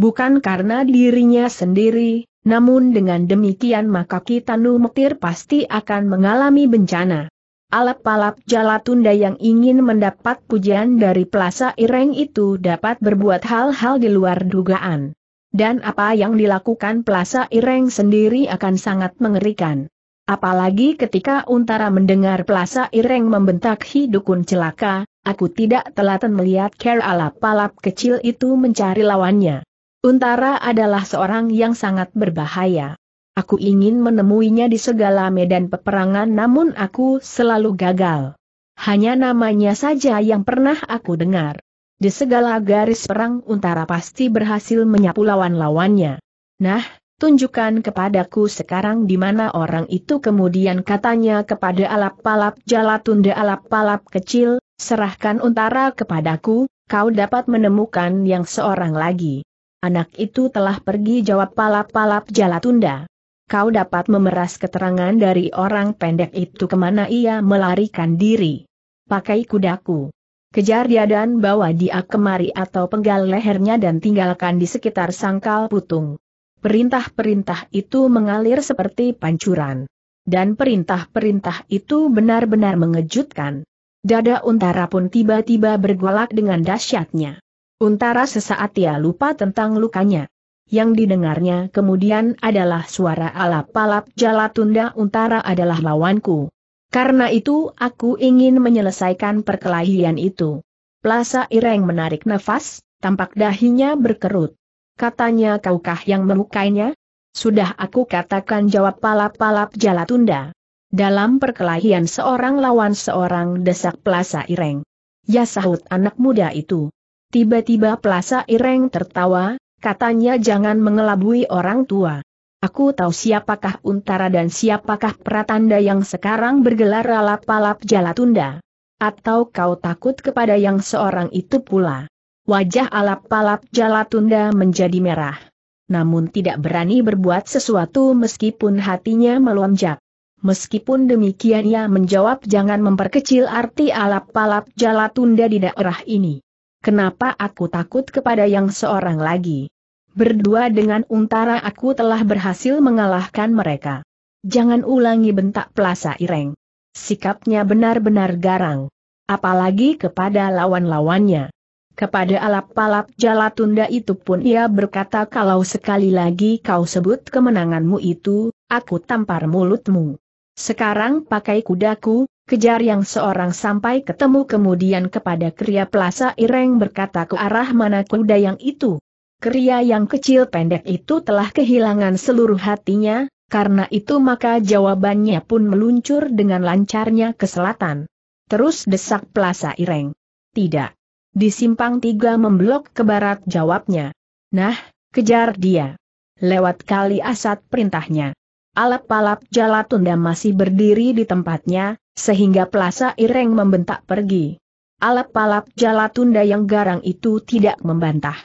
Bukan karena dirinya sendiri, namun dengan demikian maka Kitanu Mektir pasti akan mengalami bencana. Alap-alap Jalatunda yang ingin mendapat pujian dari Plaza Ireng itu dapat berbuat hal-hal di luar dugaan. Dan apa yang dilakukan Plaza Ireng sendiri akan sangat mengerikan. Apalagi ketika Untara mendengar Plaza Ireng membentak Hidukun celaka, aku tidak telaten melihat Ker alap-alap kecil itu mencari lawannya. Untara adalah seorang yang sangat berbahaya. Aku ingin menemuinya di segala medan peperangan namun aku selalu gagal. Hanya namanya saja yang pernah aku dengar. Di segala garis perang Untara pasti berhasil menyapu lawan-lawannya. Nah, tunjukkan kepadaku sekarang di mana orang itu kemudian katanya kepada alap-palap jalatunda alap-palap kecil, serahkan untara kepadaku, kau dapat menemukan yang seorang lagi. Anak itu telah pergi jawab palap-palap jalatunda. Kau dapat memeras keterangan dari orang pendek itu kemana ia melarikan diri. Pakai kudaku. Kejar dia dan bawa dia kemari atau penggal lehernya dan tinggalkan di sekitar sangkal putung perintah-perintah itu mengalir seperti pancuran. Dan perintah-perintah itu benar-benar mengejutkan. Dada Untara pun tiba-tiba bergolak dengan dahsyatnya. Untara sesaat ia lupa tentang lukanya. Yang didengarnya kemudian adalah suara alap-alap jalatunda Untara adalah lawanku. Karena itu aku ingin menyelesaikan perkelahian itu. Plaza Ireng menarik nafas, tampak dahinya berkerut katanya kaukah yang melukainya? Sudah aku katakan jawab palap-palap jala tunda. Dalam perkelahian seorang lawan seorang desak Plaza Ireng. Ya sahut anak muda itu. Tiba-tiba Plaza Ireng tertawa, katanya jangan mengelabui orang tua. Aku tahu siapakah Untara dan siapakah Pratanda yang sekarang bergelar Palap alap tunda. Atau kau takut kepada yang seorang itu pula? Wajah alap Palap Jalatunda menjadi merah. Namun tidak berani berbuat sesuatu meskipun hatinya melonjak. Meskipun demikian ia menjawab jangan memperkecil arti alap Palap Jalatunda di daerah ini. Kenapa aku takut kepada yang seorang lagi? Berdua dengan Untara aku telah berhasil mengalahkan mereka. Jangan ulangi bentak Plaza Ireng. Sikapnya benar-benar garang. Apalagi kepada lawan-lawannya. Kepada alap-alap jalatunda itu pun ia berkata kalau sekali lagi kau sebut kemenanganmu itu, aku tampar mulutmu. Sekarang pakai kudaku, kejar yang seorang sampai ketemu kemudian kepada Kriya Plaza Ireng berkata ke arah mana kuda yang itu. Kriya yang kecil pendek itu telah kehilangan seluruh hatinya, karena itu maka jawabannya pun meluncur dengan lancarnya ke selatan. Terus desak Plaza Ireng. Tidak. Di simpang tiga memblok ke barat jawabnya. Nah, kejar dia. Lewat kali asat perintahnya. Alap-alap Jalatunda masih berdiri di tempatnya, sehingga Plaza Ireng membentak pergi. Alap-alap Jalatunda yang garang itu tidak membantah.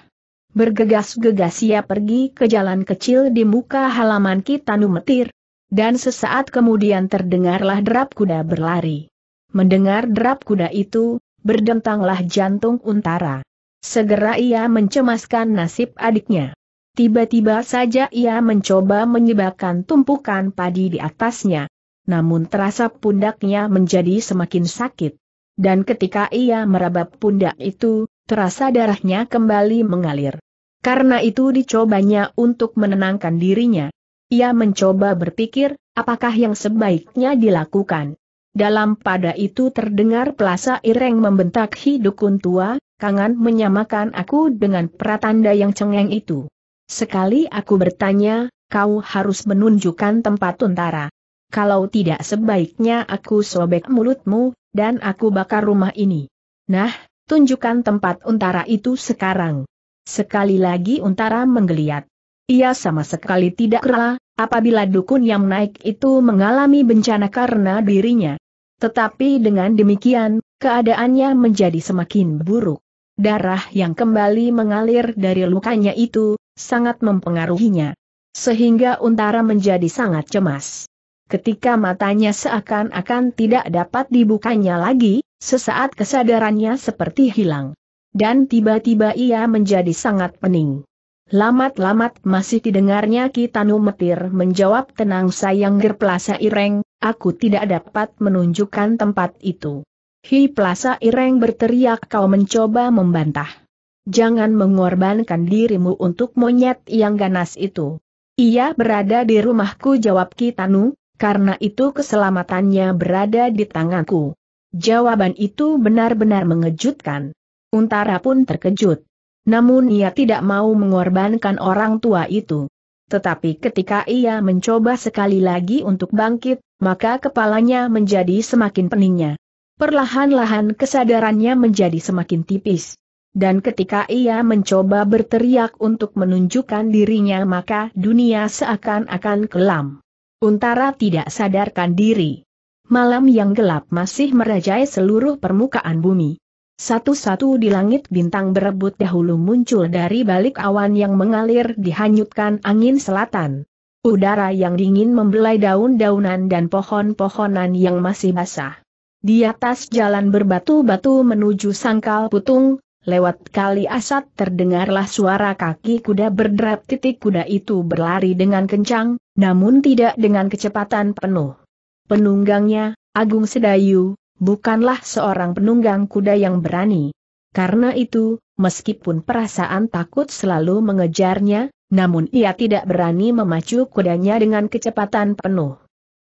Bergegas-gegas ia pergi ke jalan kecil di muka halaman Kitanu Metir. Dan sesaat kemudian terdengarlah derap kuda berlari. Mendengar derap kuda itu, berdentanglah jantung Untara. Segera ia mencemaskan nasib adiknya. Tiba-tiba saja ia mencoba menyebabkan tumpukan padi di atasnya. Namun terasa pundaknya menjadi semakin sakit. Dan ketika ia merabap pundak itu, terasa darahnya kembali mengalir. Karena itu dicobanya untuk menenangkan dirinya. Ia mencoba berpikir, apakah yang sebaiknya dilakukan. Dalam pada itu terdengar pelasa ireng membentak hidukun tua, kangen menyamakan aku dengan pratanda yang cengeng itu. Sekali aku bertanya, kau harus menunjukkan tempat tentara. Kalau tidak sebaiknya aku sobek mulutmu, dan aku bakar rumah ini. Nah, tunjukkan tempat untara itu sekarang. Sekali lagi untara menggeliat. Ia sama sekali tidak rela, apabila dukun yang naik itu mengalami bencana karena dirinya. Tetapi dengan demikian, keadaannya menjadi semakin buruk. Darah yang kembali mengalir dari lukanya itu, sangat mempengaruhinya. Sehingga Untara menjadi sangat cemas. Ketika matanya seakan-akan tidak dapat dibukanya lagi, sesaat kesadarannya seperti hilang. Dan tiba-tiba ia menjadi sangat pening. Lamat-lamat masih didengarnya Kitanu Metir menjawab tenang sayang Gir Plaza Ireng, aku tidak dapat menunjukkan tempat itu. Hi Plaza Ireng berteriak kau mencoba membantah. Jangan mengorbankan dirimu untuk monyet yang ganas itu. Ia berada di rumahku jawab Kitanu, karena itu keselamatannya berada di tanganku. Jawaban itu benar-benar mengejutkan. Untara pun terkejut namun ia tidak mau mengorbankan orang tua itu. Tetapi ketika ia mencoba sekali lagi untuk bangkit, maka kepalanya menjadi semakin peningnya. Perlahan-lahan kesadarannya menjadi semakin tipis. Dan ketika ia mencoba berteriak untuk menunjukkan dirinya maka dunia seakan-akan kelam. Untara tidak sadarkan diri. Malam yang gelap masih merajai seluruh permukaan bumi. Satu-satu di langit bintang berebut dahulu muncul dari balik awan yang mengalir dihanyutkan angin selatan. Udara yang dingin membelai daun-daunan dan pohon-pohonan yang masih basah. Di atas jalan berbatu-batu menuju sangkal putung, lewat kali asat terdengarlah suara kaki kuda berderap titik kuda itu berlari dengan kencang, namun tidak dengan kecepatan penuh. Penunggangnya, Agung Sedayu, bukanlah seorang penunggang kuda yang berani. Karena itu, meskipun perasaan takut selalu mengejarnya, namun ia tidak berani memacu kudanya dengan kecepatan penuh.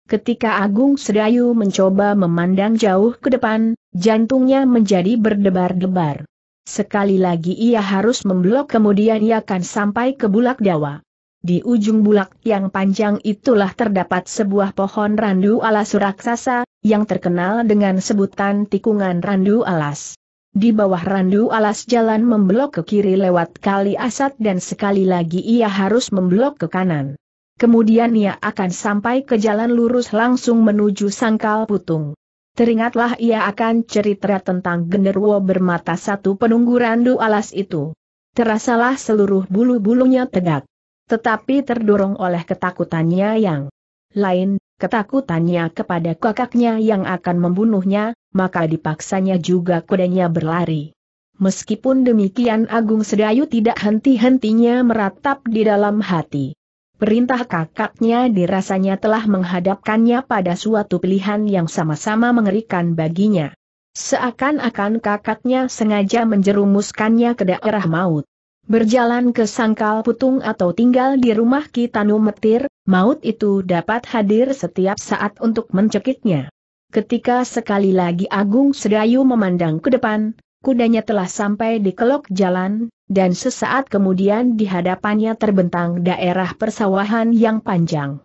Ketika Agung Sedayu mencoba memandang jauh ke depan, jantungnya menjadi berdebar-debar. Sekali lagi ia harus memblok kemudian ia akan sampai ke Bulak Dawa. Di ujung bulak yang panjang itulah terdapat sebuah pohon randu alas raksasa, yang terkenal dengan sebutan tikungan randu alas. Di bawah randu alas jalan memblok ke kiri lewat kali asat dan sekali lagi ia harus memblok ke kanan. Kemudian ia akan sampai ke jalan lurus langsung menuju sangkal putung. Teringatlah ia akan cerita tentang genderwo bermata satu penunggu randu alas itu. Terasalah seluruh bulu-bulunya tegak. Tetapi terdorong oleh ketakutannya yang lain, ketakutannya kepada kakaknya yang akan membunuhnya, maka dipaksanya juga kudanya berlari. Meskipun demikian Agung Sedayu tidak henti-hentinya meratap di dalam hati. Perintah kakaknya dirasanya telah menghadapkannya pada suatu pilihan yang sama-sama mengerikan baginya. Seakan-akan kakaknya sengaja menjerumuskannya ke daerah maut berjalan ke sangkal putung atau tinggal di rumah Kitanu Metir, maut itu dapat hadir setiap saat untuk mencekiknya. Ketika sekali lagi Agung Sedayu memandang ke depan, kudanya telah sampai di kelok jalan, dan sesaat kemudian di hadapannya terbentang daerah persawahan yang panjang.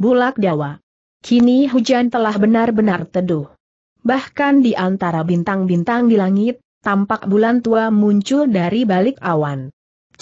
Bulak Dawa. Kini hujan telah benar-benar teduh. Bahkan di antara bintang-bintang di langit, tampak bulan tua muncul dari balik awan.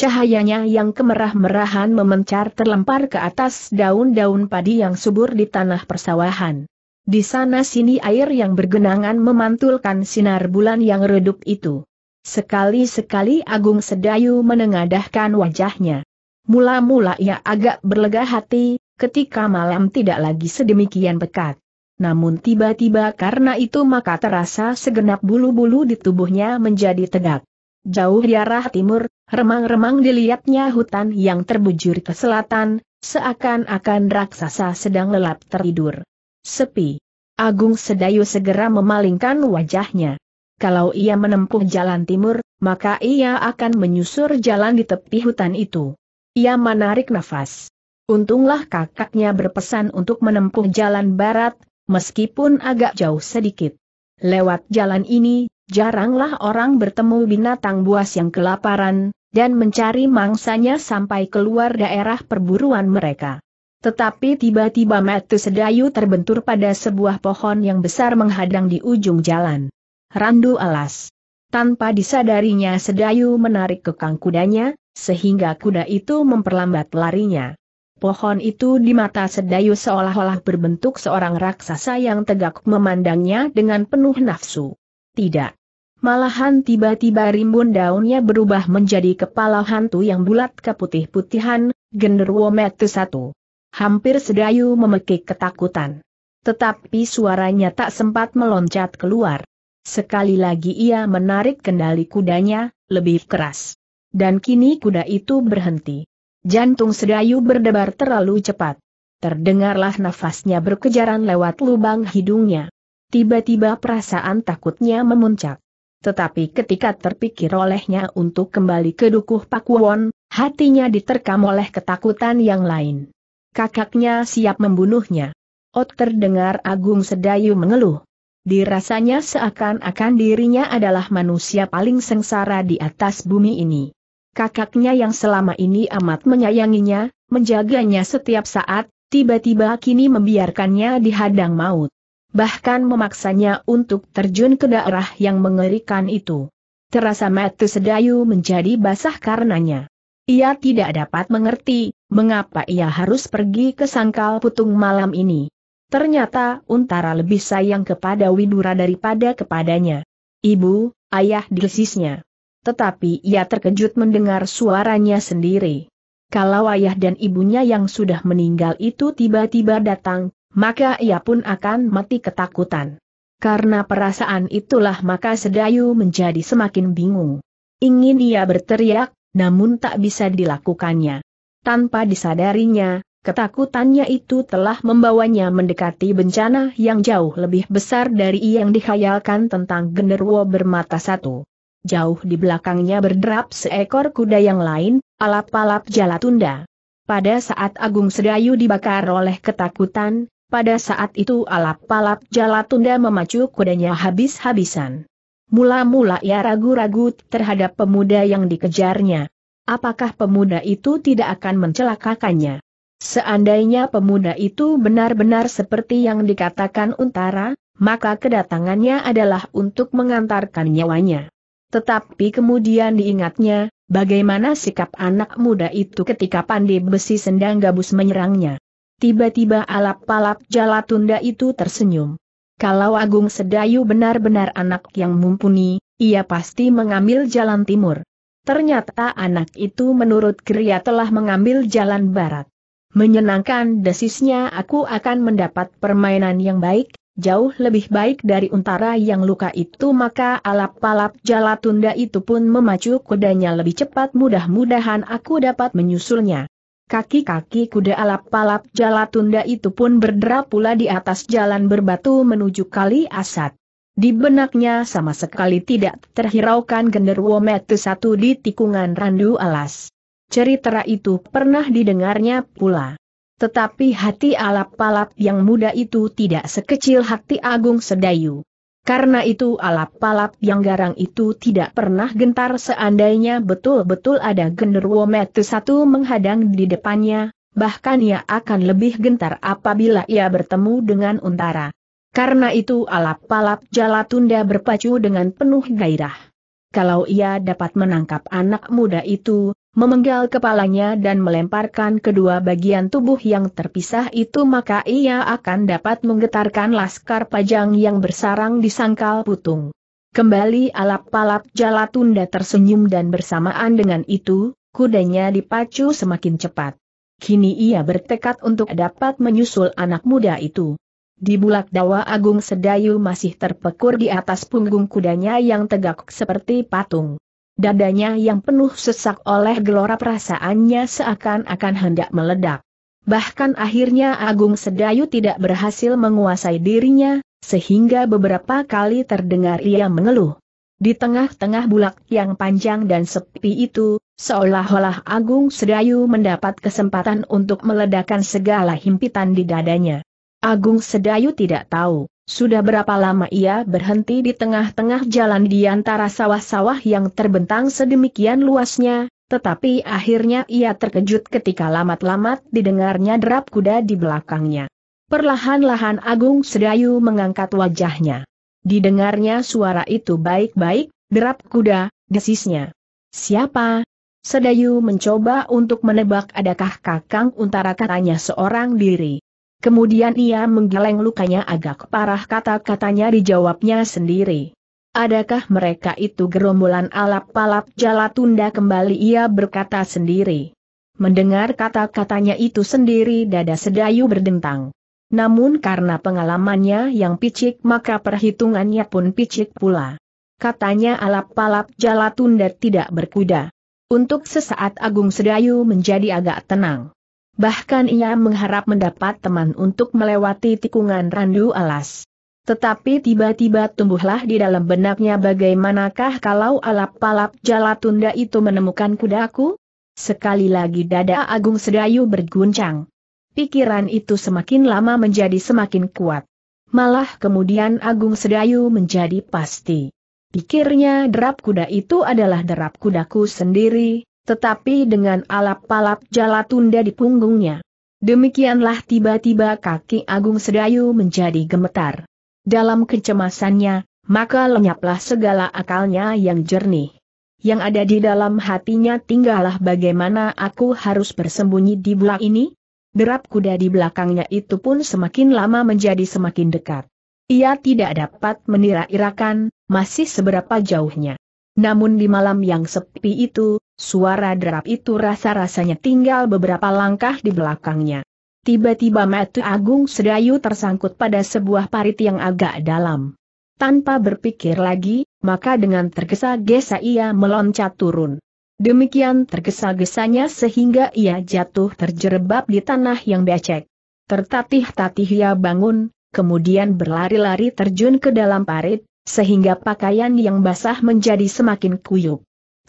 Cahayanya yang kemerah-merahan memencar terlempar ke atas daun-daun padi yang subur di tanah persawahan. Di sana-sini air yang bergenangan memantulkan sinar bulan yang redup itu. Sekali-sekali Agung Sedayu menengadahkan wajahnya. Mula-mula ia agak berlega hati, ketika malam tidak lagi sedemikian pekat. Namun tiba-tiba karena itu maka terasa segenap bulu-bulu di tubuhnya menjadi tegak. Jauh di arah timur, remang-remang dilihatnya hutan yang terbujur ke selatan, seakan-akan raksasa sedang lelap tertidur. Sepi. Agung Sedayu segera memalingkan wajahnya. Kalau ia menempuh jalan timur, maka ia akan menyusur jalan di tepi hutan itu. Ia menarik nafas. Untunglah kakaknya berpesan untuk menempuh jalan barat, meskipun agak jauh sedikit. Lewat jalan ini, Jaranglah orang bertemu binatang buas yang kelaparan, dan mencari mangsanya sampai keluar daerah perburuan mereka. Tetapi tiba-tiba Matu Sedayu terbentur pada sebuah pohon yang besar menghadang di ujung jalan. Randu alas. Tanpa disadarinya Sedayu menarik kekang kudanya, sehingga kuda itu memperlambat larinya. Pohon itu di mata Sedayu seolah-olah berbentuk seorang raksasa yang tegak memandangnya dengan penuh nafsu. Tidak. Malahan tiba-tiba rimbun daunnya berubah menjadi kepala hantu yang bulat keputih-putihan, genderuwo metu satu. Hampir sedayu memekik ketakutan. Tetapi suaranya tak sempat meloncat keluar. Sekali lagi ia menarik kendali kudanya, lebih keras. Dan kini kuda itu berhenti. Jantung sedayu berdebar terlalu cepat. Terdengarlah nafasnya berkejaran lewat lubang hidungnya. Tiba-tiba perasaan takutnya memuncak. Tetapi ketika terpikir olehnya untuk kembali ke Dukuh Pakuwon, hatinya diterkam oleh ketakutan yang lain. Kakaknya siap membunuhnya. Ot terdengar Agung Sedayu mengeluh. Dirasanya seakan-akan dirinya adalah manusia paling sengsara di atas bumi ini. Kakaknya yang selama ini amat menyayanginya, menjaganya setiap saat, tiba-tiba kini membiarkannya dihadang maut bahkan memaksanya untuk terjun ke daerah yang mengerikan itu. Terasa mati sedayu menjadi basah karenanya. Ia tidak dapat mengerti, mengapa ia harus pergi ke sangkal putung malam ini. Ternyata Untara lebih sayang kepada Widura daripada kepadanya. Ibu, ayah desisnya. Tetapi ia terkejut mendengar suaranya sendiri. Kalau ayah dan ibunya yang sudah meninggal itu tiba-tiba datang, maka ia pun akan mati ketakutan. Karena perasaan itulah maka Sedayu menjadi semakin bingung. Ingin ia berteriak, namun tak bisa dilakukannya. Tanpa disadarinya, ketakutannya itu telah membawanya mendekati bencana yang jauh lebih besar dari yang dikhayalkan tentang genderuwo bermata satu. Jauh di belakangnya berderap seekor kuda yang lain, alap-alap jala tunda. Pada saat Agung Sedayu dibakar oleh ketakutan, pada saat itu alap-alap Jalatunda memacu kudanya habis-habisan. Mula-mula ia ragu-ragu terhadap pemuda yang dikejarnya. Apakah pemuda itu tidak akan mencelakakannya? Seandainya pemuda itu benar-benar seperti yang dikatakan Untara, maka kedatangannya adalah untuk mengantarkan nyawanya. Tetapi kemudian diingatnya, bagaimana sikap anak muda itu ketika pandai besi sendang gabus menyerangnya. Tiba-tiba alap-alap tunda itu tersenyum. Kalau Agung Sedayu benar-benar anak yang mumpuni, ia pasti mengambil jalan timur. Ternyata anak itu menurut Kriya telah mengambil jalan barat. Menyenangkan desisnya aku akan mendapat permainan yang baik, jauh lebih baik dari untara yang luka itu maka alap-alap tunda itu pun memacu kudanya lebih cepat mudah-mudahan aku dapat menyusulnya. Kaki-kaki kuda alap palap jalatunda itu pun berderap pula di atas jalan berbatu menuju kali asat. Di benaknya sama sekali tidak terhiraukan genderwo metu satu di tikungan randu alas. Cerita itu pernah didengarnya pula. Tetapi hati alap palap yang muda itu tidak sekecil hati Agung Sedayu. Karena itu alap-alap yang garang itu tidak pernah gentar seandainya betul-betul ada genderuwo metu satu menghadang di depannya, bahkan ia akan lebih gentar apabila ia bertemu dengan untara. Karena itu alap-alap Jalatunda berpacu dengan penuh gairah. Kalau ia dapat menangkap anak muda itu, memenggal kepalanya dan melemparkan kedua bagian tubuh yang terpisah itu maka ia akan dapat menggetarkan laskar pajang yang bersarang di sangkal putung. Kembali alap-alap Jalatunda tersenyum dan bersamaan dengan itu, kudanya dipacu semakin cepat. Kini ia bertekad untuk dapat menyusul anak muda itu. Di bulak dawa Agung Sedayu masih terpekur di atas punggung kudanya yang tegak seperti patung. Dadanya yang penuh sesak oleh gelora perasaannya seakan-akan hendak meledak. Bahkan akhirnya Agung Sedayu tidak berhasil menguasai dirinya, sehingga beberapa kali terdengar ia mengeluh. Di tengah-tengah bulak yang panjang dan sepi itu, seolah-olah Agung Sedayu mendapat kesempatan untuk meledakkan segala himpitan di dadanya. Agung Sedayu tidak tahu, sudah berapa lama ia berhenti di tengah-tengah jalan di antara sawah-sawah yang terbentang sedemikian luasnya, tetapi akhirnya ia terkejut ketika lamat-lamat didengarnya derap kuda di belakangnya. Perlahan-lahan Agung Sedayu mengangkat wajahnya. Didengarnya suara itu baik-baik, derap kuda, desisnya. Siapa? Sedayu mencoba untuk menebak adakah Kakang Untara katanya seorang diri. Kemudian ia menggeleng lukanya agak parah kata-katanya dijawabnya sendiri. Adakah mereka itu gerombolan alap-alap jala tunda kembali ia berkata sendiri. Mendengar kata-katanya itu sendiri dada sedayu berdentang. Namun karena pengalamannya yang picik maka perhitungannya pun picik pula. Katanya alap-alap jala tunda tidak berkuda. Untuk sesaat Agung Sedayu menjadi agak tenang. Bahkan ia mengharap mendapat teman untuk melewati tikungan randu alas. Tetapi tiba-tiba tumbuhlah di dalam benaknya bagaimanakah kalau alap-alap jalatunda itu menemukan kudaku? Sekali lagi dada Agung Sedayu berguncang. Pikiran itu semakin lama menjadi semakin kuat. Malah kemudian Agung Sedayu menjadi pasti. Pikirnya derap kuda itu adalah derap kudaku sendiri, tetapi dengan alap-alap jala tunda di punggungnya. Demikianlah tiba-tiba kaki Agung Sedayu menjadi gemetar. Dalam kecemasannya, maka lenyaplah segala akalnya yang jernih. Yang ada di dalam hatinya tinggallah bagaimana aku harus bersembunyi di belak ini? Derap kuda di belakangnya itu pun semakin lama menjadi semakin dekat. Ia tidak dapat menira-irakan, masih seberapa jauhnya. Namun di malam yang sepi itu, Suara derap itu rasa-rasanya tinggal beberapa langkah di belakangnya. Tiba-tiba Matu Agung Sedayu tersangkut pada sebuah parit yang agak dalam. Tanpa berpikir lagi, maka dengan tergesa-gesa ia meloncat turun. Demikian tergesa-gesanya sehingga ia jatuh terjerebab di tanah yang becek. Tertatih-tatih ia bangun, kemudian berlari-lari terjun ke dalam parit, sehingga pakaian yang basah menjadi semakin kuyup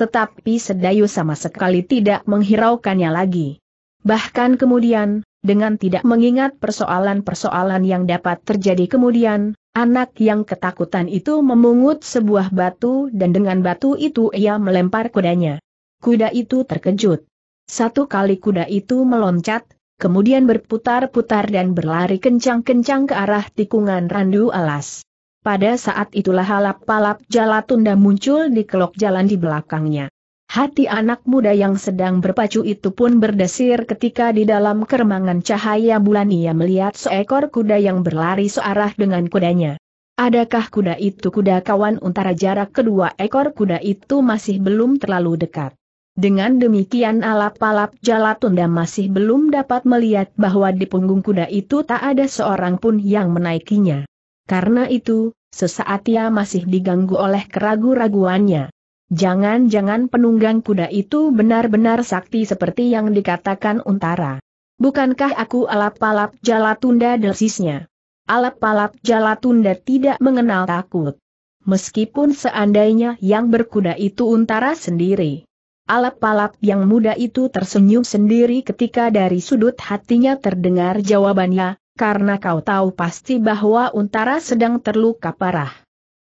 tetapi Sedayu sama sekali tidak menghiraukannya lagi. Bahkan kemudian, dengan tidak mengingat persoalan-persoalan yang dapat terjadi kemudian, anak yang ketakutan itu memungut sebuah batu dan dengan batu itu ia melempar kudanya. Kuda itu terkejut. Satu kali kuda itu meloncat, kemudian berputar-putar dan berlari kencang-kencang ke arah tikungan randu alas. Pada saat itulah halap-palap jala tunda muncul di kelok jalan di belakangnya. Hati anak muda yang sedang berpacu itu pun berdesir ketika di dalam keremangan cahaya bulan ia melihat seekor kuda yang berlari searah dengan kudanya. Adakah kuda itu kuda kawan untara jarak kedua ekor kuda itu masih belum terlalu dekat. Dengan demikian alap-alap jalatunda masih belum dapat melihat bahwa di punggung kuda itu tak ada seorang pun yang menaikinya. Karena itu, sesaat ia masih diganggu oleh keragu-raguannya. Jangan-jangan penunggang kuda itu benar-benar sakti seperti yang dikatakan Untara. Bukankah aku alap-alap jalatunda desisnya? Alap-alap tunda tidak mengenal takut. Meskipun seandainya yang berkuda itu Untara sendiri. Alap-alap yang muda itu tersenyum sendiri ketika dari sudut hatinya terdengar jawabannya, karena kau tahu pasti bahwa Untara sedang terluka parah.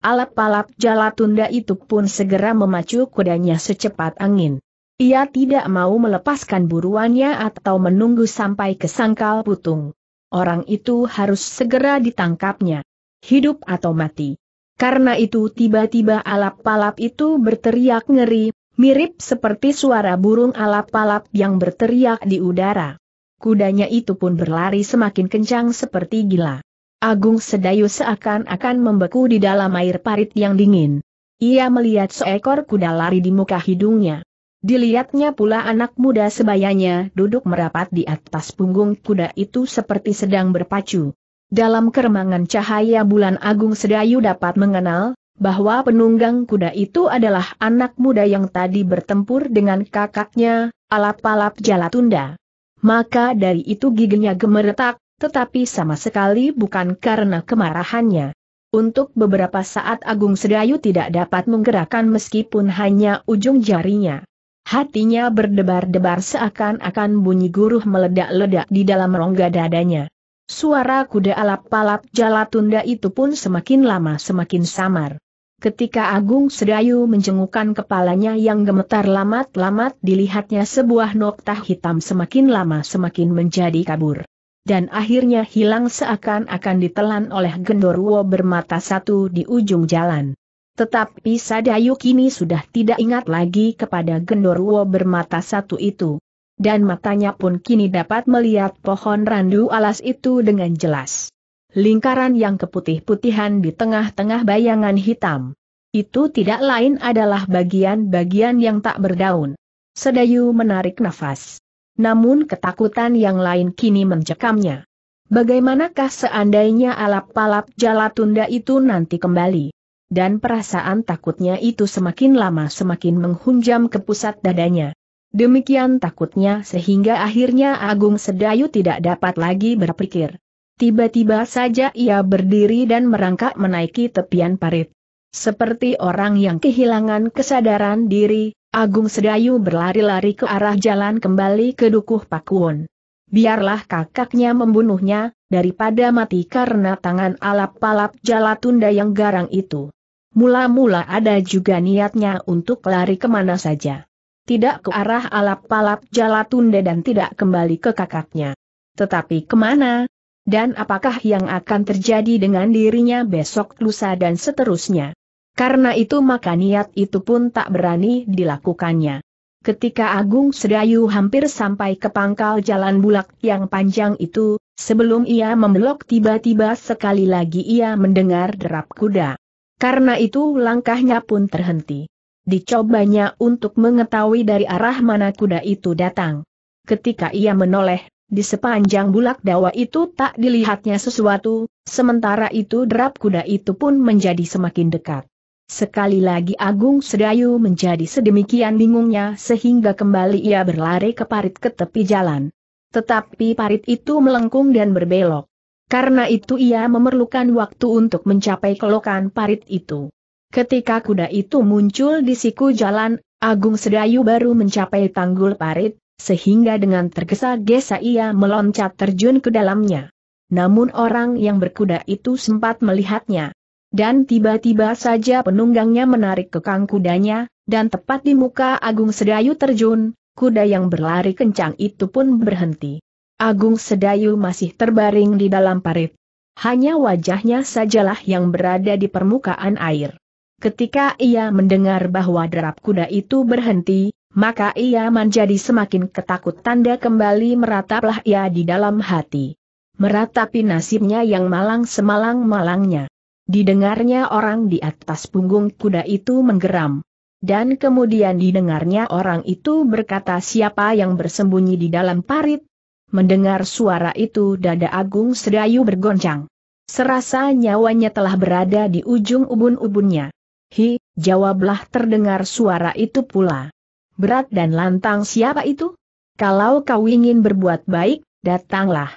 Alap-alap Jalatunda itu pun segera memacu kudanya secepat angin. Ia tidak mau melepaskan buruannya atau menunggu sampai ke sangkal putung. Orang itu harus segera ditangkapnya. Hidup atau mati. Karena itu tiba-tiba alap-alap itu berteriak ngeri, mirip seperti suara burung alap-alap yang berteriak di udara. Kudanya itu pun berlari semakin kencang seperti gila. Agung Sedayu seakan-akan membeku di dalam air parit yang dingin. Ia melihat seekor kuda lari di muka hidungnya. Dilihatnya pula anak muda sebayanya duduk merapat di atas punggung kuda itu seperti sedang berpacu. Dalam keremangan cahaya bulan Agung Sedayu dapat mengenal, bahwa penunggang kuda itu adalah anak muda yang tadi bertempur dengan kakaknya, Alap-alap Jalatunda maka dari itu giginya gemeretak, tetapi sama sekali bukan karena kemarahannya. Untuk beberapa saat Agung Sedayu tidak dapat menggerakkan meskipun hanya ujung jarinya. Hatinya berdebar-debar seakan-akan bunyi guruh meledak-ledak di dalam rongga dadanya. Suara kuda alap-alap tunda itu pun semakin lama semakin samar. Ketika Agung Sedayu menjengukkan kepalanya yang gemetar lamat-lamat dilihatnya sebuah noktah hitam semakin lama semakin menjadi kabur. Dan akhirnya hilang seakan-akan ditelan oleh Gendorwo bermata satu di ujung jalan. Tetapi Sadayu kini sudah tidak ingat lagi kepada Gendorwo bermata satu itu. Dan matanya pun kini dapat melihat pohon randu alas itu dengan jelas lingkaran yang keputih-putihan di tengah-tengah bayangan hitam. Itu tidak lain adalah bagian-bagian yang tak berdaun. Sedayu menarik nafas. Namun ketakutan yang lain kini mencekamnya. Bagaimanakah seandainya alap-alap jala tunda itu nanti kembali? Dan perasaan takutnya itu semakin lama semakin menghunjam ke pusat dadanya. Demikian takutnya sehingga akhirnya Agung Sedayu tidak dapat lagi berpikir. Tiba-tiba saja ia berdiri dan merangkak menaiki tepian parit. Seperti orang yang kehilangan kesadaran diri, Agung Sedayu berlari-lari ke arah jalan kembali ke Dukuh Pakuwon. Biarlah kakaknya membunuhnya, daripada mati karena tangan alap-alap tunda yang garang itu. Mula-mula ada juga niatnya untuk lari kemana saja. Tidak ke arah alap-alap tunda dan tidak kembali ke kakaknya. Tetapi kemana, dan apakah yang akan terjadi dengan dirinya besok lusa dan seterusnya. Karena itu maka niat itu pun tak berani dilakukannya. Ketika Agung Sedayu hampir sampai ke pangkal jalan bulak yang panjang itu, sebelum ia membelok tiba-tiba sekali lagi ia mendengar derap kuda. Karena itu langkahnya pun terhenti. Dicobanya untuk mengetahui dari arah mana kuda itu datang. Ketika ia menoleh, di sepanjang bulak dawa itu tak dilihatnya sesuatu, sementara itu derap kuda itu pun menjadi semakin dekat. Sekali lagi Agung Sedayu menjadi sedemikian bingungnya sehingga kembali ia berlari ke parit ke tepi jalan. Tetapi parit itu melengkung dan berbelok. Karena itu ia memerlukan waktu untuk mencapai kelokan parit itu. Ketika kuda itu muncul di siku jalan, Agung Sedayu baru mencapai tanggul parit, sehingga dengan tergesa-gesa ia meloncat terjun ke dalamnya. Namun orang yang berkuda itu sempat melihatnya. Dan tiba-tiba saja penunggangnya menarik kekang kudanya, dan tepat di muka Agung Sedayu terjun, kuda yang berlari kencang itu pun berhenti. Agung Sedayu masih terbaring di dalam parit. Hanya wajahnya sajalah yang berada di permukaan air. Ketika ia mendengar bahwa derap kuda itu berhenti, maka ia menjadi semakin ketakut tanda kembali merataplah ia di dalam hati. Meratapi nasibnya yang malang semalang-malangnya. Didengarnya orang di atas punggung kuda itu menggeram. Dan kemudian didengarnya orang itu berkata siapa yang bersembunyi di dalam parit. Mendengar suara itu dada Agung Sedayu bergoncang. Serasa nyawanya telah berada di ujung ubun-ubunnya. Hi, jawablah terdengar suara itu pula berat dan lantang siapa itu? Kalau kau ingin berbuat baik, datanglah.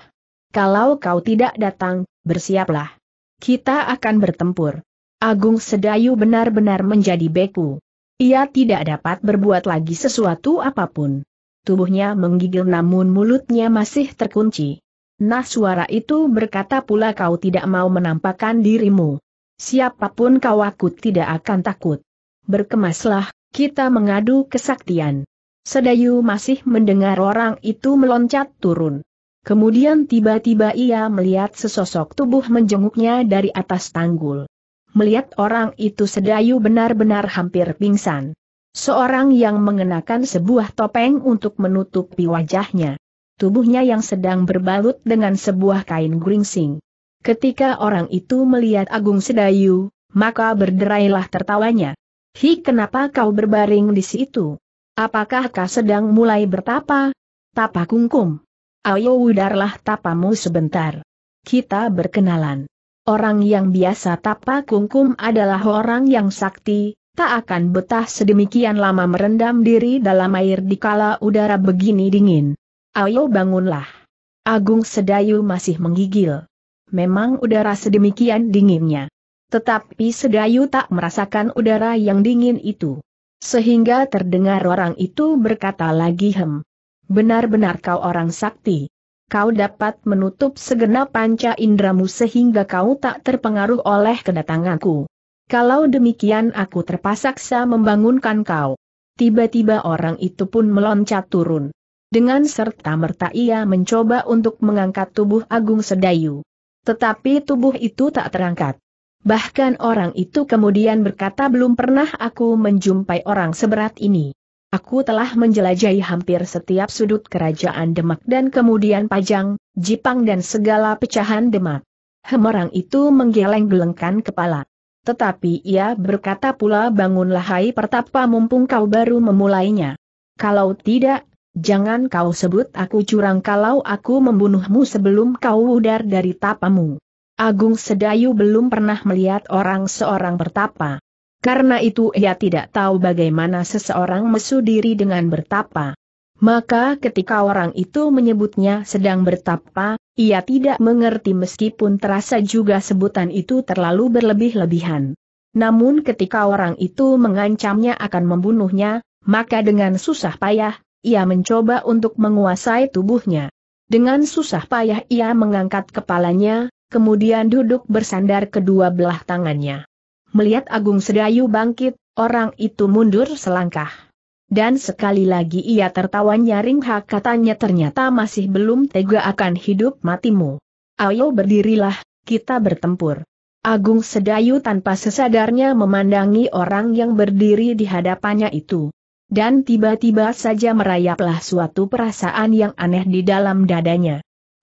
Kalau kau tidak datang, bersiaplah. Kita akan bertempur. Agung Sedayu benar-benar menjadi beku. Ia tidak dapat berbuat lagi sesuatu apapun. Tubuhnya menggigil namun mulutnya masih terkunci. Nah suara itu berkata pula kau tidak mau menampakkan dirimu. Siapapun kau aku tidak akan takut. Berkemaslah kita mengadu kesaktian. Sedayu masih mendengar orang itu meloncat turun. Kemudian tiba-tiba ia melihat sesosok tubuh menjenguknya dari atas tanggul. Melihat orang itu Sedayu benar-benar hampir pingsan. Seorang yang mengenakan sebuah topeng untuk menutupi wajahnya. Tubuhnya yang sedang berbalut dengan sebuah kain gringsing. Ketika orang itu melihat Agung Sedayu, maka berderailah tertawanya. Hi kenapa kau berbaring di situ? Apakah kau sedang mulai bertapa? Tapa kungkum. Ayo udarlah tapamu sebentar. Kita berkenalan. Orang yang biasa tapa kungkum adalah orang yang sakti, tak akan betah sedemikian lama merendam diri dalam air dikala udara begini dingin. Ayo bangunlah. Agung Sedayu masih menggigil. Memang udara sedemikian dinginnya. Tetapi Sedayu tak merasakan udara yang dingin itu. Sehingga terdengar orang itu berkata lagi hem. Benar-benar kau orang sakti. Kau dapat menutup segenap panca indramu sehingga kau tak terpengaruh oleh kedatanganku. Kalau demikian aku terpaksa membangunkan kau. Tiba-tiba orang itu pun meloncat turun. Dengan serta merta ia mencoba untuk mengangkat tubuh Agung Sedayu. Tetapi tubuh itu tak terangkat. Bahkan orang itu kemudian berkata belum pernah aku menjumpai orang seberat ini. Aku telah menjelajahi hampir setiap sudut kerajaan Demak dan kemudian Pajang, Jipang dan segala pecahan Demak. Hem orang itu menggeleng-gelengkan kepala. Tetapi ia berkata pula bangunlah hai pertapa mumpung kau baru memulainya. Kalau tidak, jangan kau sebut aku curang kalau aku membunuhmu sebelum kau udar dari tapamu. Agung Sedayu belum pernah melihat orang seorang bertapa. Karena itu ia tidak tahu bagaimana seseorang mesu diri dengan bertapa. Maka ketika orang itu menyebutnya sedang bertapa, ia tidak mengerti meskipun terasa juga sebutan itu terlalu berlebih-lebihan. Namun ketika orang itu mengancamnya akan membunuhnya, maka dengan susah payah, ia mencoba untuk menguasai tubuhnya. Dengan susah payah ia mengangkat kepalanya, kemudian duduk bersandar kedua belah tangannya. Melihat Agung Sedayu bangkit, orang itu mundur selangkah. Dan sekali lagi ia tertawa nyaring hak katanya ternyata masih belum tega akan hidup matimu. Ayo berdirilah, kita bertempur. Agung Sedayu tanpa sesadarnya memandangi orang yang berdiri di hadapannya itu. Dan tiba-tiba saja merayaplah suatu perasaan yang aneh di dalam dadanya.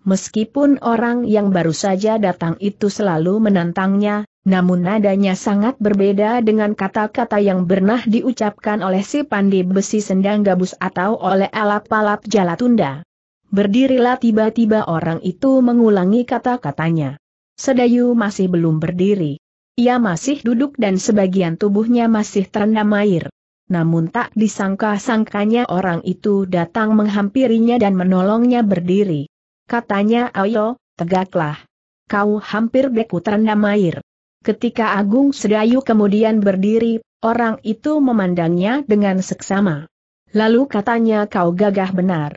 Meskipun orang yang baru saja datang itu selalu menantangnya, namun nadanya sangat berbeda dengan kata-kata yang pernah diucapkan oleh si pandi besi sendang gabus atau oleh alap-alap jalatunda. Berdirilah tiba-tiba orang itu mengulangi kata-katanya. Sedayu masih belum berdiri. Ia masih duduk dan sebagian tubuhnya masih terendam air. Namun tak disangka-sangkanya orang itu datang menghampirinya dan menolongnya berdiri. Katanya Ayo, tegaklah. Kau hampir beku terendam air. Ketika Agung Sedayu kemudian berdiri, orang itu memandangnya dengan seksama. Lalu katanya kau gagah benar.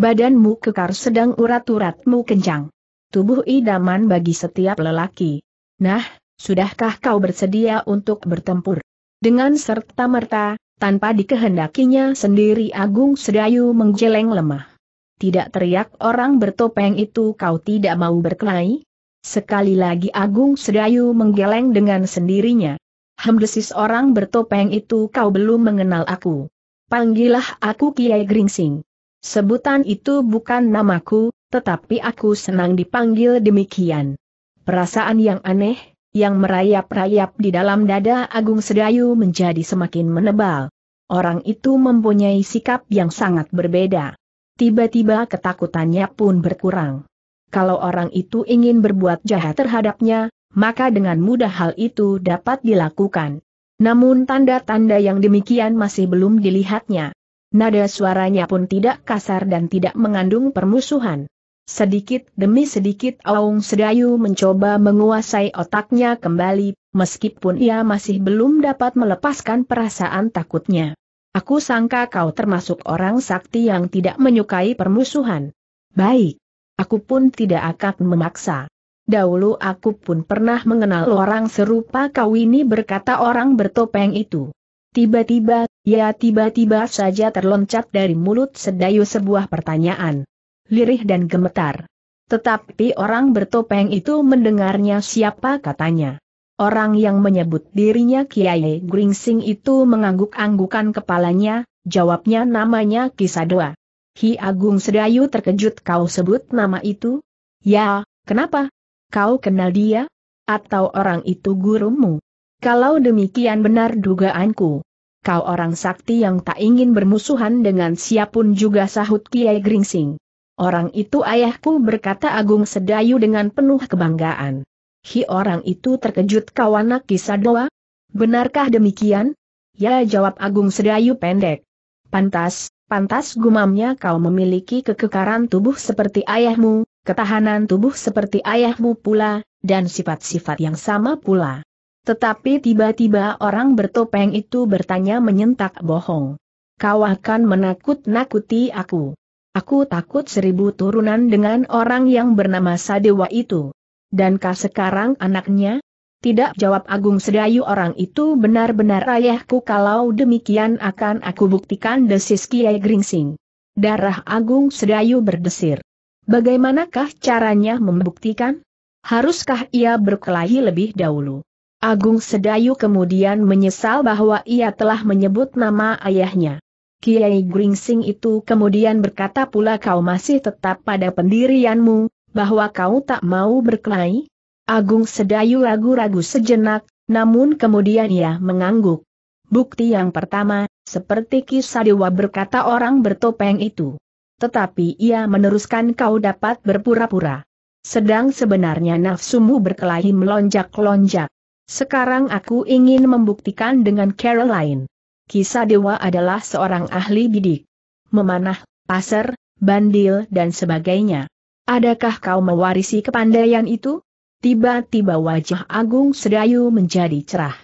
Badanmu kekar sedang urat-uratmu kencang. Tubuh idaman bagi setiap lelaki. Nah, sudahkah kau bersedia untuk bertempur? Dengan serta-merta, tanpa dikehendakinya sendiri Agung Sedayu menggeleng lemah tidak teriak orang bertopeng itu kau tidak mau berkelahi? Sekali lagi Agung Sedayu menggeleng dengan sendirinya. Hemdesis orang bertopeng itu kau belum mengenal aku. Panggillah aku Kiai Gringsing. Sebutan itu bukan namaku, tetapi aku senang dipanggil demikian. Perasaan yang aneh, yang merayap-rayap di dalam dada Agung Sedayu menjadi semakin menebal. Orang itu mempunyai sikap yang sangat berbeda. Tiba-tiba ketakutannya pun berkurang. Kalau orang itu ingin berbuat jahat terhadapnya, maka dengan mudah hal itu dapat dilakukan. Namun tanda-tanda yang demikian masih belum dilihatnya. Nada suaranya pun tidak kasar dan tidak mengandung permusuhan. Sedikit demi sedikit Aung Sedayu mencoba menguasai otaknya kembali, meskipun ia masih belum dapat melepaskan perasaan takutnya. Aku sangka kau termasuk orang sakti yang tidak menyukai permusuhan. Baik. Aku pun tidak akan memaksa. Dahulu aku pun pernah mengenal orang serupa kau ini berkata orang bertopeng itu. Tiba-tiba, ya tiba-tiba saja terloncat dari mulut sedayu sebuah pertanyaan. Lirih dan gemetar. Tetapi orang bertopeng itu mendengarnya siapa katanya. Orang yang menyebut dirinya Kiai Gringsing itu mengangguk-anggukan kepalanya, jawabnya namanya Kisadoa. Ki Agung Sedayu terkejut kau sebut nama itu? Ya, kenapa? Kau kenal dia? Atau orang itu gurumu? Kalau demikian benar dugaanku. Kau orang sakti yang tak ingin bermusuhan dengan siapun juga sahut Kiai Gringsing. Orang itu ayahku berkata Agung Sedayu dengan penuh kebanggaan. Hi orang itu terkejut kawanak Kisadoa. Benarkah demikian? Ya jawab Agung Sedayu pendek. Pantas, pantas gumamnya kau memiliki kekekaran tubuh seperti ayahmu, ketahanan tubuh seperti ayahmu pula, dan sifat-sifat yang sama pula. Tetapi tiba-tiba orang bertopeng itu bertanya menyentak bohong. Kau akan menakut-nakuti aku. Aku takut seribu turunan dengan orang yang bernama Sadewa itu. Dan kah sekarang anaknya? Tidak jawab Agung Sedayu orang itu benar-benar ayahku kalau demikian akan aku buktikan desis Kiai Gringsing. Darah Agung Sedayu berdesir. Bagaimanakah caranya membuktikan? Haruskah ia berkelahi lebih dahulu? Agung Sedayu kemudian menyesal bahwa ia telah menyebut nama ayahnya. Kiai Gringsing itu kemudian berkata pula kau masih tetap pada pendirianmu, bahwa kau tak mau berkelahi? Agung Sedayu ragu-ragu sejenak, namun kemudian ia mengangguk. Bukti yang pertama, seperti kisah dewa berkata orang bertopeng itu. Tetapi ia meneruskan kau dapat berpura-pura. Sedang sebenarnya nafsumu berkelahi melonjak-lonjak. Sekarang aku ingin membuktikan dengan Caroline. Kisah dewa adalah seorang ahli bidik. Memanah, pasar, bandil dan sebagainya. Adakah kau mewarisi kepandaian itu? Tiba-tiba wajah Agung Sedayu menjadi cerah.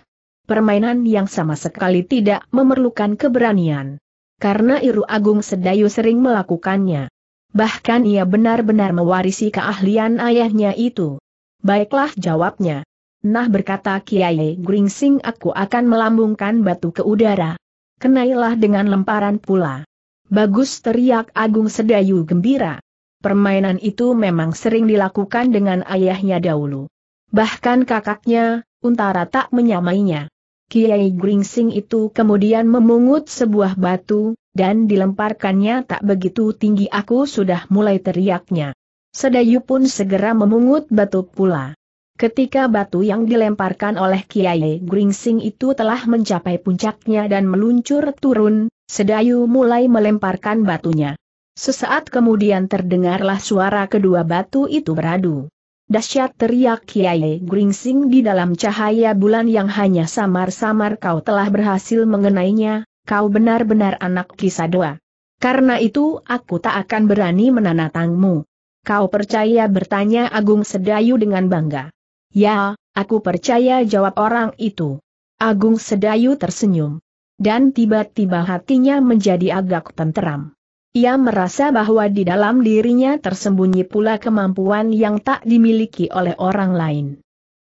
Permainan yang sama sekali tidak memerlukan keberanian. Karena Iru Agung Sedayu sering melakukannya. Bahkan ia benar-benar mewarisi keahlian ayahnya itu. Baiklah jawabnya. Nah berkata Kiai Gringsing aku akan melambungkan batu ke udara. Kenailah dengan lemparan pula. Bagus teriak Agung Sedayu gembira permainan itu memang sering dilakukan dengan ayahnya dahulu. Bahkan kakaknya, Untara tak menyamainya. Kiai Gringsing itu kemudian memungut sebuah batu, dan dilemparkannya tak begitu tinggi aku sudah mulai teriaknya. Sedayu pun segera memungut batu pula. Ketika batu yang dilemparkan oleh Kiai Gringsing itu telah mencapai puncaknya dan meluncur turun, Sedayu mulai melemparkan batunya. Sesaat kemudian terdengarlah suara kedua batu itu beradu. Dasyat teriak Kiai Gringsing di dalam cahaya bulan yang hanya samar-samar kau telah berhasil mengenainya, kau benar-benar anak Kisadoa. Karena itu aku tak akan berani menanatangmu. Kau percaya bertanya Agung Sedayu dengan bangga. Ya, aku percaya jawab orang itu. Agung Sedayu tersenyum. Dan tiba-tiba hatinya menjadi agak tenteram. Ia merasa bahwa di dalam dirinya tersembunyi pula kemampuan yang tak dimiliki oleh orang lain.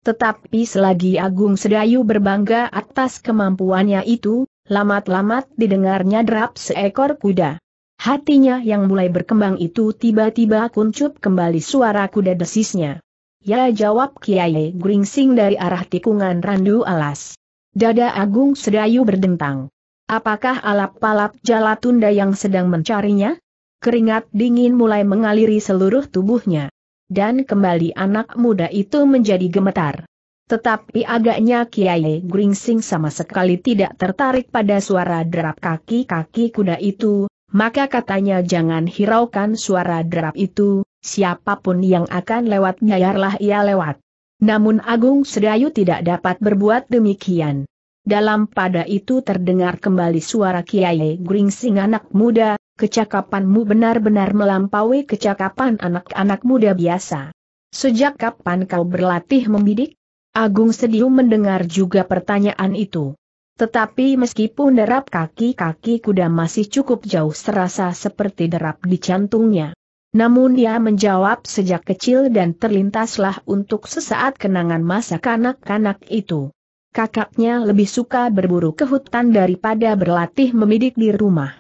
Tetapi selagi Agung Sedayu berbangga atas kemampuannya itu, lamat-lamat didengarnya derap seekor kuda. Hatinya yang mulai berkembang itu tiba-tiba kuncup kembali suara kuda desisnya. Ya jawab Kiai Gringsing dari arah tikungan Randu Alas. Dada Agung Sedayu berdentang. Apakah alap jala tunda yang sedang mencarinya? Keringat dingin mulai mengaliri seluruh tubuhnya. Dan kembali anak muda itu menjadi gemetar. Tetapi agaknya Kiai Gringsing sama sekali tidak tertarik pada suara derap kaki-kaki kuda itu, maka katanya jangan hiraukan suara derap itu, siapapun yang akan lewat nyayarlah ia lewat. Namun Agung Sedayu tidak dapat berbuat demikian. Dalam pada itu terdengar kembali suara Kiai Gringsing anak muda, kecakapanmu benar-benar melampaui kecakapan anak-anak muda biasa. Sejak kapan kau berlatih membidik? Agung Sediu mendengar juga pertanyaan itu. Tetapi meskipun derap kaki-kaki kuda masih cukup jauh serasa seperti derap di jantungnya. Namun dia menjawab sejak kecil dan terlintaslah untuk sesaat kenangan masa kanak-kanak itu kakaknya lebih suka berburu ke hutan daripada berlatih memidik di rumah.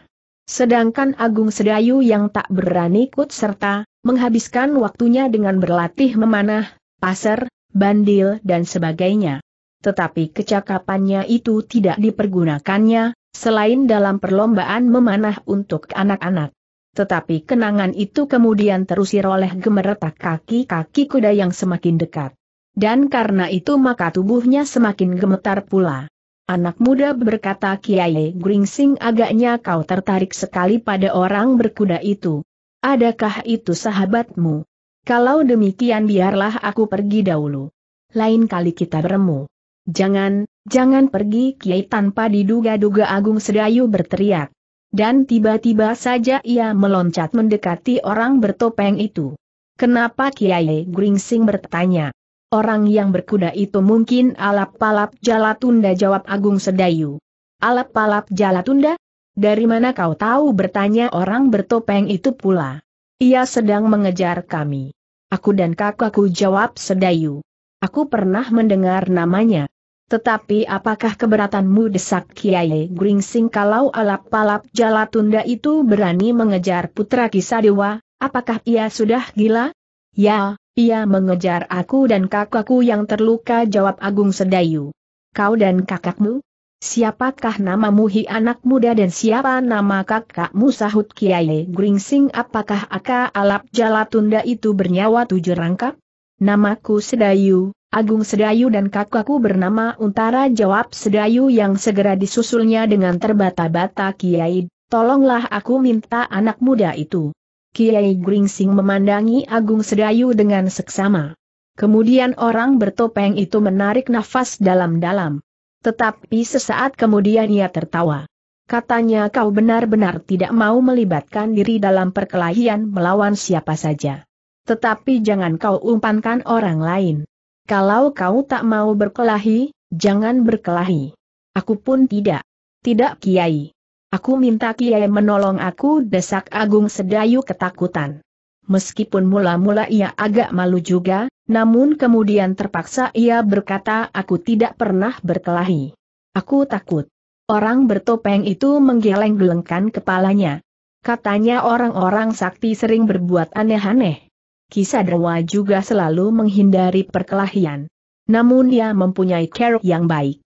Sedangkan Agung Sedayu yang tak berani ikut serta, menghabiskan waktunya dengan berlatih memanah, pasar, bandil dan sebagainya. Tetapi kecakapannya itu tidak dipergunakannya, selain dalam perlombaan memanah untuk anak-anak. Tetapi kenangan itu kemudian terusir oleh gemeretak kaki-kaki kuda yang semakin dekat. Dan karena itu maka tubuhnya semakin gemetar pula. Anak muda berkata Kiai Gringsing agaknya kau tertarik sekali pada orang berkuda itu. Adakah itu sahabatmu? Kalau demikian biarlah aku pergi dahulu. Lain kali kita beremu. Jangan, jangan pergi Kiai tanpa diduga-duga Agung Sedayu berteriak. Dan tiba-tiba saja ia meloncat mendekati orang bertopeng itu. Kenapa Kiai Gringsing bertanya? Orang yang berkuda itu mungkin alap Palap Jalatunda jawab Agung Sedayu. alap Palap Jalatunda? Dari mana kau tahu bertanya orang bertopeng itu pula? Ia sedang mengejar kami. Aku dan kakakku jawab Sedayu. Aku pernah mendengar namanya. Tetapi apakah keberatanmu desak Kiai Gringsing kalau alap Palap Jalatunda itu berani mengejar putra kisah dewa, apakah ia sudah gila? Ya, ia mengejar aku dan kakakku yang terluka jawab Agung Sedayu. Kau dan kakakmu? Siapakah namamu hi anak muda dan siapa nama kakakmu sahut Kiai Gringsing apakah aka alap jalatunda itu bernyawa tujuh rangkap? Namaku Sedayu, Agung Sedayu dan kakakku bernama Untara jawab Sedayu yang segera disusulnya dengan terbata-bata Kiai, tolonglah aku minta anak muda itu. Kiai Gringsing memandangi Agung Sedayu dengan seksama. Kemudian orang bertopeng itu menarik nafas dalam-dalam. Tetapi sesaat kemudian ia tertawa. Katanya kau benar-benar tidak mau melibatkan diri dalam perkelahian melawan siapa saja. Tetapi jangan kau umpankan orang lain. Kalau kau tak mau berkelahi, jangan berkelahi. Aku pun tidak. Tidak kiai. Aku minta Kiai menolong aku desak Agung Sedayu ketakutan. Meskipun mula-mula ia agak malu juga, namun kemudian terpaksa ia berkata aku tidak pernah berkelahi. Aku takut. Orang bertopeng itu menggeleng-gelengkan kepalanya. Katanya orang-orang sakti sering berbuat aneh-aneh. Kisadewa juga selalu menghindari perkelahian. Namun ia mempunyai keruk yang baik.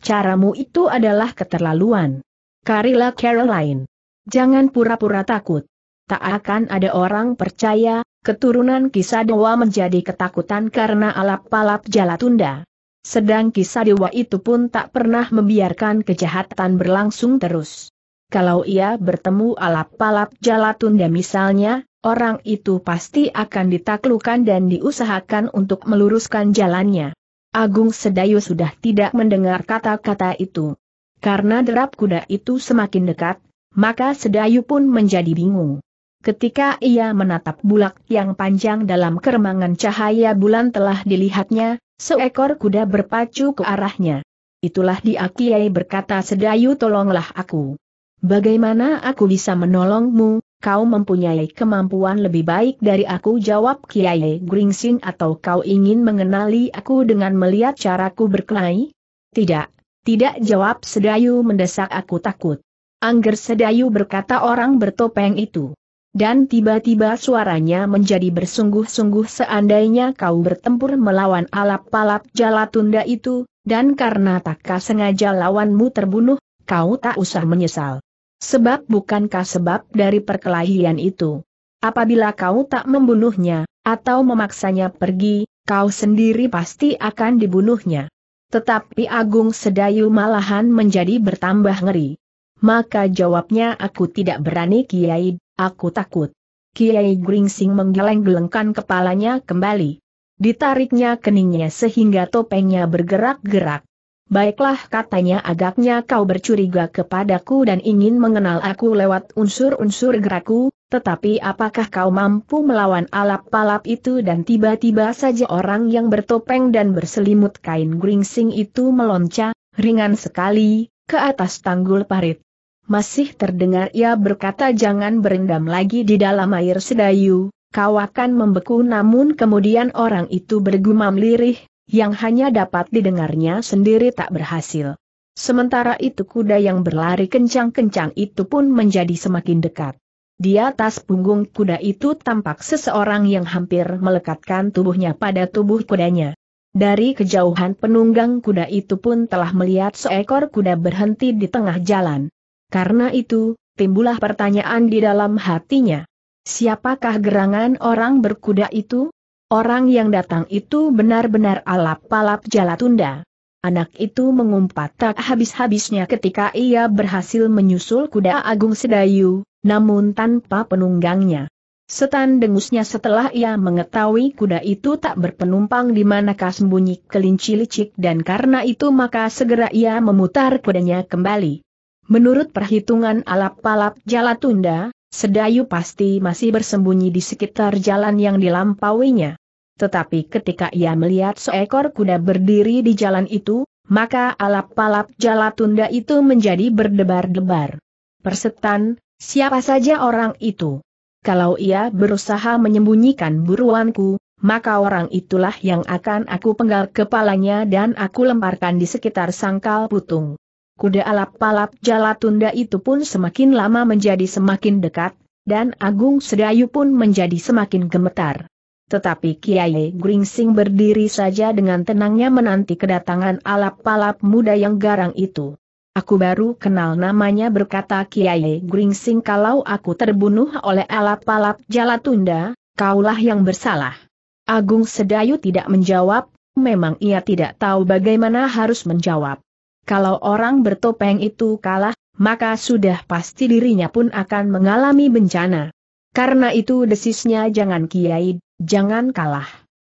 Caramu itu adalah keterlaluan. Karila Caroline. Jangan pura-pura takut. Tak akan ada orang percaya, keturunan kisah dewa menjadi ketakutan karena alap-alap jala tunda. Sedang dewa itu pun tak pernah membiarkan kejahatan berlangsung terus. Kalau ia bertemu alap-alap jala tunda misalnya, orang itu pasti akan ditaklukan dan diusahakan untuk meluruskan jalannya. Agung Sedayu sudah tidak mendengar kata-kata itu. Karena derap kuda itu semakin dekat, maka Sedayu pun menjadi bingung. Ketika ia menatap bulak yang panjang dalam keremangan cahaya bulan telah dilihatnya, seekor kuda berpacu ke arahnya. Itulah dia Kiai berkata Sedayu tolonglah aku. Bagaimana aku bisa menolongmu, kau mempunyai kemampuan lebih baik dari aku jawab Kiai Gringsing atau kau ingin mengenali aku dengan melihat caraku berkelahi? Tidak, tidak jawab Sedayu mendesak aku takut. Angger Sedayu berkata orang bertopeng itu. Dan tiba-tiba suaranya menjadi bersungguh-sungguh seandainya kau bertempur melawan alap-alap jalatunda itu, dan karena tak sengaja lawanmu terbunuh, kau tak usah menyesal. Sebab bukankah sebab dari perkelahian itu? Apabila kau tak membunuhnya, atau memaksanya pergi, kau sendiri pasti akan dibunuhnya. Tetapi Agung Sedayu malahan menjadi bertambah ngeri. Maka jawabnya aku tidak berani Kiai, aku takut. Kiai Gringsing menggeleng-gelengkan kepalanya kembali. Ditariknya keningnya sehingga topengnya bergerak-gerak. Baiklah katanya agaknya kau bercuriga kepadaku dan ingin mengenal aku lewat unsur-unsur gerakku, tetapi apakah kau mampu melawan alap-alap itu dan tiba-tiba saja orang yang bertopeng dan berselimut kain gringsing itu meloncat, ringan sekali, ke atas tanggul parit. Masih terdengar ia berkata jangan berendam lagi di dalam air sedayu, kau akan membeku namun kemudian orang itu bergumam lirih, yang hanya dapat didengarnya sendiri tak berhasil. Sementara itu kuda yang berlari kencang-kencang itu pun menjadi semakin dekat. Di atas punggung kuda itu tampak seseorang yang hampir melekatkan tubuhnya pada tubuh kudanya. Dari kejauhan penunggang kuda itu pun telah melihat seekor kuda berhenti di tengah jalan. Karena itu, timbullah pertanyaan di dalam hatinya. Siapakah gerangan orang berkuda itu? Orang yang datang itu benar-benar alap-alap jala tunda. Anak itu mengumpat tak habis-habisnya ketika ia berhasil menyusul kuda Agung Sedayu, namun tanpa penunggangnya. Setan dengusnya setelah ia mengetahui kuda itu tak berpenumpang di manakah sembunyi kelinci licik dan karena itu maka segera ia memutar kudanya kembali. Menurut perhitungan alap-alap tunda, Sedayu pasti masih bersembunyi di sekitar jalan yang dilampauinya. Tetapi ketika ia melihat seekor kuda berdiri di jalan itu, maka alap-alap jalatunda itu menjadi berdebar-debar. Persetan, siapa saja orang itu? Kalau ia berusaha menyembunyikan buruanku, maka orang itulah yang akan aku penggal kepalanya dan aku lemparkan di sekitar sangkal putung. Kuda alap-alap jalatunda itu pun semakin lama menjadi semakin dekat, dan Agung Sedayu pun menjadi semakin gemetar. Tetapi Kiai Gringsing berdiri saja dengan tenangnya menanti kedatangan alap-alap muda yang garang itu. Aku baru kenal namanya berkata Kiai Gringsing kalau aku terbunuh oleh alap-alap Jalatunda, kaulah yang bersalah. Agung Sedayu tidak menjawab, memang ia tidak tahu bagaimana harus menjawab. Kalau orang bertopeng itu kalah, maka sudah pasti dirinya pun akan mengalami bencana. Karena itu desisnya jangan Kiai Jangan kalah.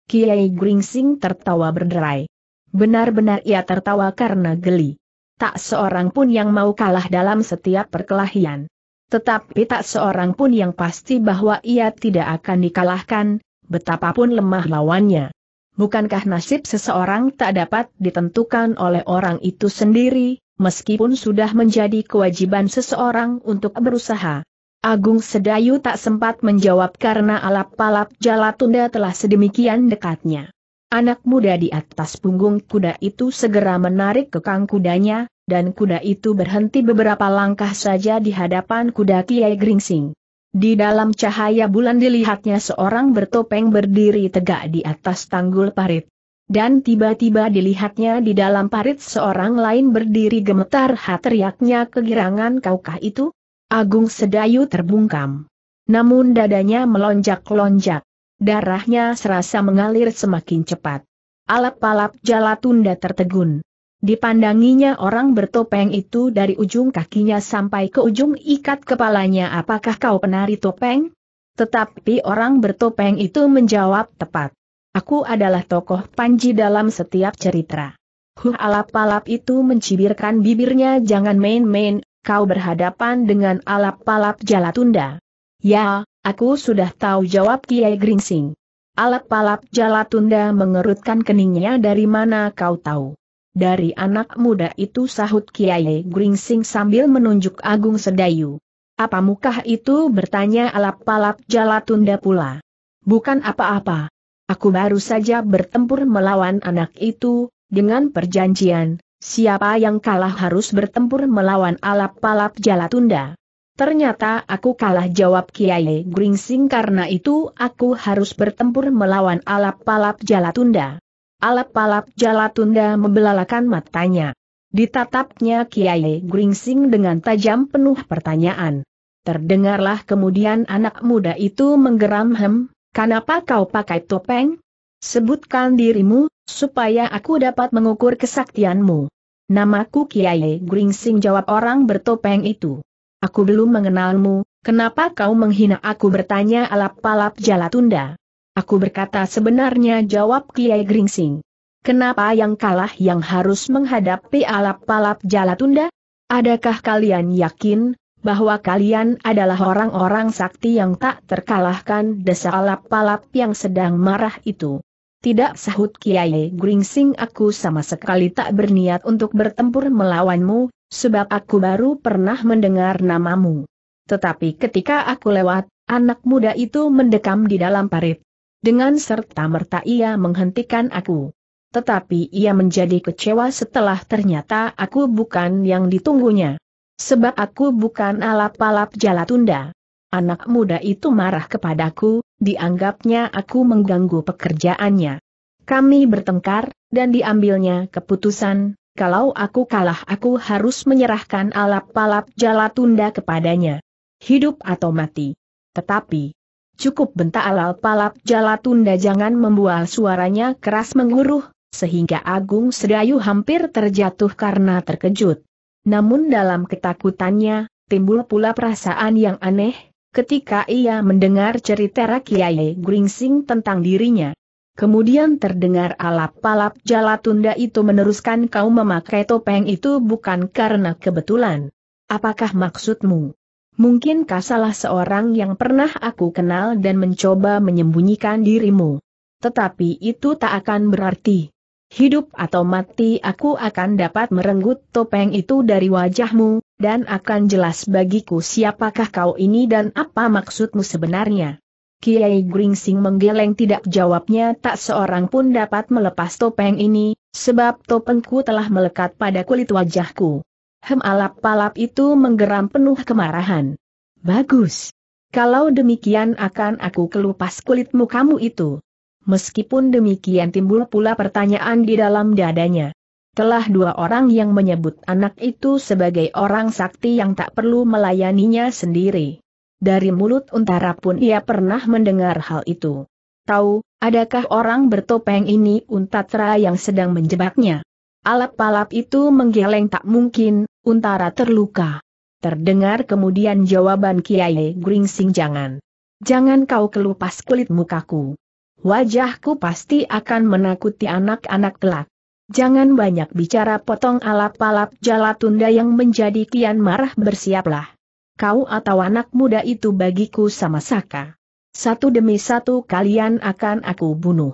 Kiai Gringsing tertawa berderai. Benar-benar ia tertawa karena geli. Tak seorang pun yang mau kalah dalam setiap perkelahian. Tetapi tak seorang pun yang pasti bahwa ia tidak akan dikalahkan, betapapun lemah lawannya. Bukankah nasib seseorang tak dapat ditentukan oleh orang itu sendiri, meskipun sudah menjadi kewajiban seseorang untuk berusaha? Agung Sedayu tak sempat menjawab karena alap palap Jalatunda telah sedemikian dekatnya. Anak muda di atas punggung kuda itu segera menarik kekang kudanya, dan kuda itu berhenti beberapa langkah saja di hadapan kuda Kiai Gringsing. Di dalam cahaya bulan dilihatnya seorang bertopeng berdiri tegak di atas tanggul parit. Dan tiba-tiba dilihatnya di dalam parit seorang lain berdiri gemetar hati teriaknya kegirangan kaukah itu? Agung Sedayu terbungkam. Namun dadanya melonjak-lonjak. Darahnya serasa mengalir semakin cepat. Alap-alap jala tunda tertegun. Dipandanginya orang bertopeng itu dari ujung kakinya sampai ke ujung ikat kepalanya apakah kau penari topeng? Tetapi orang bertopeng itu menjawab tepat. Aku adalah tokoh Panji dalam setiap cerita. Huh alap-alap itu mencibirkan bibirnya jangan main-main, kau berhadapan dengan alap-alap jalatunda. Ya, aku sudah tahu jawab Kiai Gringsing. Alap-alap jalatunda mengerutkan keningnya dari mana kau tahu. Dari anak muda itu sahut Kiai Gringsing sambil menunjuk Agung Sedayu. Apa mukah itu bertanya alap-alap jalatunda pula. Bukan apa-apa. Aku baru saja bertempur melawan anak itu, dengan perjanjian, Siapa yang kalah harus bertempur melawan alap-alap jala tunda. Ternyata aku kalah jawab Kiai Gringsing karena itu aku harus bertempur melawan alap-alap jalatunda. Alap-alap jalatunda membelalakan matanya. Ditatapnya Kiai Gringsing dengan tajam penuh pertanyaan. Terdengarlah kemudian anak muda itu menggeram hem, kenapa kau pakai topeng? Sebutkan dirimu, supaya aku dapat mengukur kesaktianmu. Namaku Kiai Gringsing jawab orang bertopeng itu. Aku belum mengenalmu, kenapa kau menghina aku bertanya alap-alap jalatunda. Aku berkata sebenarnya jawab Kiai Gringsing. Kenapa yang kalah yang harus menghadapi alap-alap jalatunda? Adakah kalian yakin bahwa kalian adalah orang-orang sakti yang tak terkalahkan desa alap-alap yang sedang marah itu. Tidak sahut Kiai Gringsing aku sama sekali tak berniat untuk bertempur melawanmu, sebab aku baru pernah mendengar namamu. Tetapi ketika aku lewat, anak muda itu mendekam di dalam parit. Dengan serta-merta ia menghentikan aku. Tetapi ia menjadi kecewa setelah ternyata aku bukan yang ditunggunya. Sebab aku bukan alap-alap jala tunda. Anak muda itu marah kepadaku, dianggapnya aku mengganggu pekerjaannya. Kami bertengkar, dan diambilnya keputusan, kalau aku kalah aku harus menyerahkan alap-alap jala tunda kepadanya. Hidup atau mati. Tetapi, cukup bentak alap-alap jala tunda jangan membual suaranya keras mengguruh, sehingga Agung Sedayu hampir terjatuh karena terkejut. Namun dalam ketakutannya, timbul pula perasaan yang aneh, ketika ia mendengar cerita Rakyai Gringsing tentang dirinya. Kemudian terdengar alap-alap jalatunda itu meneruskan kau memakai topeng itu bukan karena kebetulan. Apakah maksudmu? Mungkinkah salah seorang yang pernah aku kenal dan mencoba menyembunyikan dirimu? Tetapi itu tak akan berarti hidup atau mati aku akan dapat merenggut topeng itu dari wajahmu, dan akan jelas bagiku siapakah kau ini dan apa maksudmu sebenarnya. Kiai Gringsing menggeleng tidak jawabnya tak seorang pun dapat melepas topeng ini, sebab topengku telah melekat pada kulit wajahku. Hem alap palap itu menggeram penuh kemarahan. Bagus. Kalau demikian akan aku kelupas kulitmu kamu itu. Meskipun demikian timbul pula pertanyaan di dalam dadanya. Telah dua orang yang menyebut anak itu sebagai orang sakti yang tak perlu melayaninya sendiri. Dari mulut untara pun ia pernah mendengar hal itu. Tahu, adakah orang bertopeng ini untatra yang sedang menjebaknya? Alap-alap itu menggeleng tak mungkin, untara terluka. Terdengar kemudian jawaban Kiai Gringsing jangan. Jangan kau kelupas kulit mukaku. Wajahku pasti akan menakuti anak-anak kelak. Jangan banyak bicara potong alap-alap tunda yang menjadi kian marah bersiaplah. Kau atau anak muda itu bagiku sama saka. Satu demi satu kalian akan aku bunuh.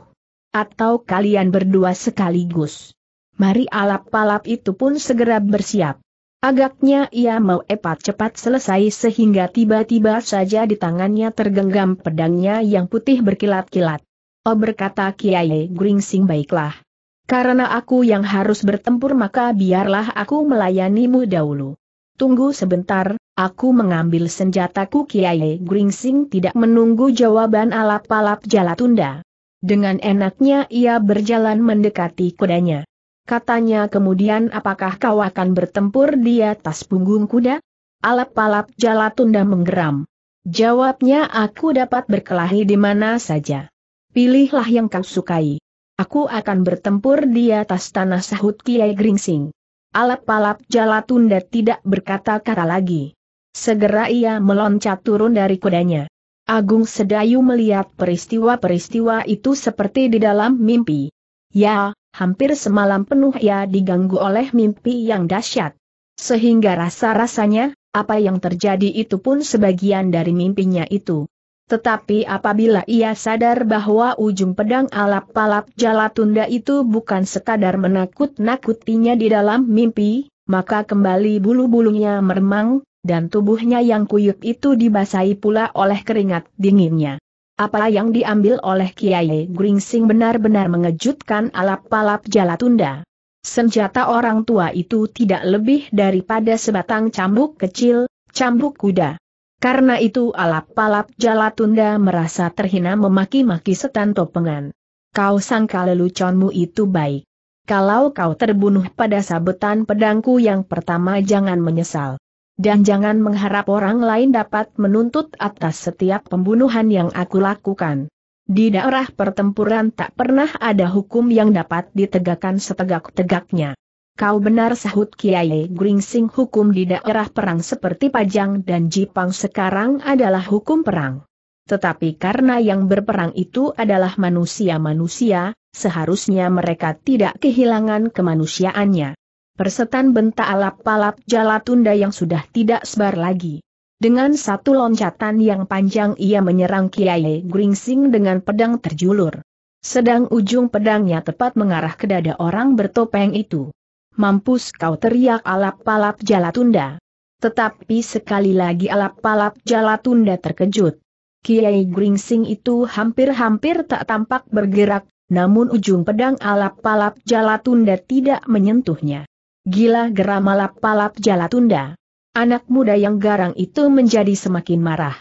Atau kalian berdua sekaligus. Mari alap-alap itu pun segera bersiap. Agaknya ia mau epat cepat selesai sehingga tiba-tiba saja di tangannya tergenggam pedangnya yang putih berkilat-kilat. Oh berkata Kiai Gringsing baiklah. Karena aku yang harus bertempur maka biarlah aku melayanimu dahulu. Tunggu sebentar, aku mengambil senjataku Kiai Gringsing tidak menunggu jawaban alap-alap jalatunda. Dengan enaknya ia berjalan mendekati kudanya. Katanya kemudian apakah kau akan bertempur di atas punggung kuda? Alap-alap jalatunda menggeram. Jawabnya aku dapat berkelahi di mana saja. Pilihlah yang kau sukai. Aku akan bertempur di atas tanah sahut Kiai Gringsing. Alap-alap Jalatunda tidak berkata-kata lagi. Segera ia meloncat turun dari kudanya. Agung Sedayu melihat peristiwa-peristiwa itu seperti di dalam mimpi. Ya, hampir semalam penuh ia diganggu oleh mimpi yang dahsyat. Sehingga rasa-rasanya, apa yang terjadi itu pun sebagian dari mimpinya itu. Tetapi apabila ia sadar bahwa ujung pedang alap palap jalatunda itu bukan sekadar menakut-nakutinya di dalam mimpi, maka kembali bulu-bulunya meremang, dan tubuhnya yang kuyuk itu dibasahi pula oleh keringat dinginnya. Apa yang diambil oleh Kiai Gringsing benar-benar mengejutkan alap palap jalatunda. Senjata orang tua itu tidak lebih daripada sebatang cambuk kecil, cambuk kuda. Karena itu alap-alap Jalatunda merasa terhina memaki-maki setan topengan. Kau sangka leluconmu itu baik. Kalau kau terbunuh pada sabetan pedangku yang pertama jangan menyesal. Dan jangan mengharap orang lain dapat menuntut atas setiap pembunuhan yang aku lakukan. Di daerah pertempuran tak pernah ada hukum yang dapat ditegakkan setegak-tegaknya. Kau benar sahut Kiai Gringsing hukum di daerah perang seperti Pajang dan Jipang sekarang adalah hukum perang. Tetapi karena yang berperang itu adalah manusia-manusia, seharusnya mereka tidak kehilangan kemanusiaannya. Persetan bentak alap-alap tunda yang sudah tidak sebar lagi. Dengan satu loncatan yang panjang ia menyerang Kiai Gringsing dengan pedang terjulur. Sedang ujung pedangnya tepat mengarah ke dada orang bertopeng itu mampus kau teriak alap-alap jalatunda. Tetapi sekali lagi alap-alap jalatunda terkejut. Kiai Gringsing itu hampir-hampir tak tampak bergerak, namun ujung pedang alap-alap jalatunda tidak menyentuhnya. Gila geram alap-alap jalatunda. Anak muda yang garang itu menjadi semakin marah.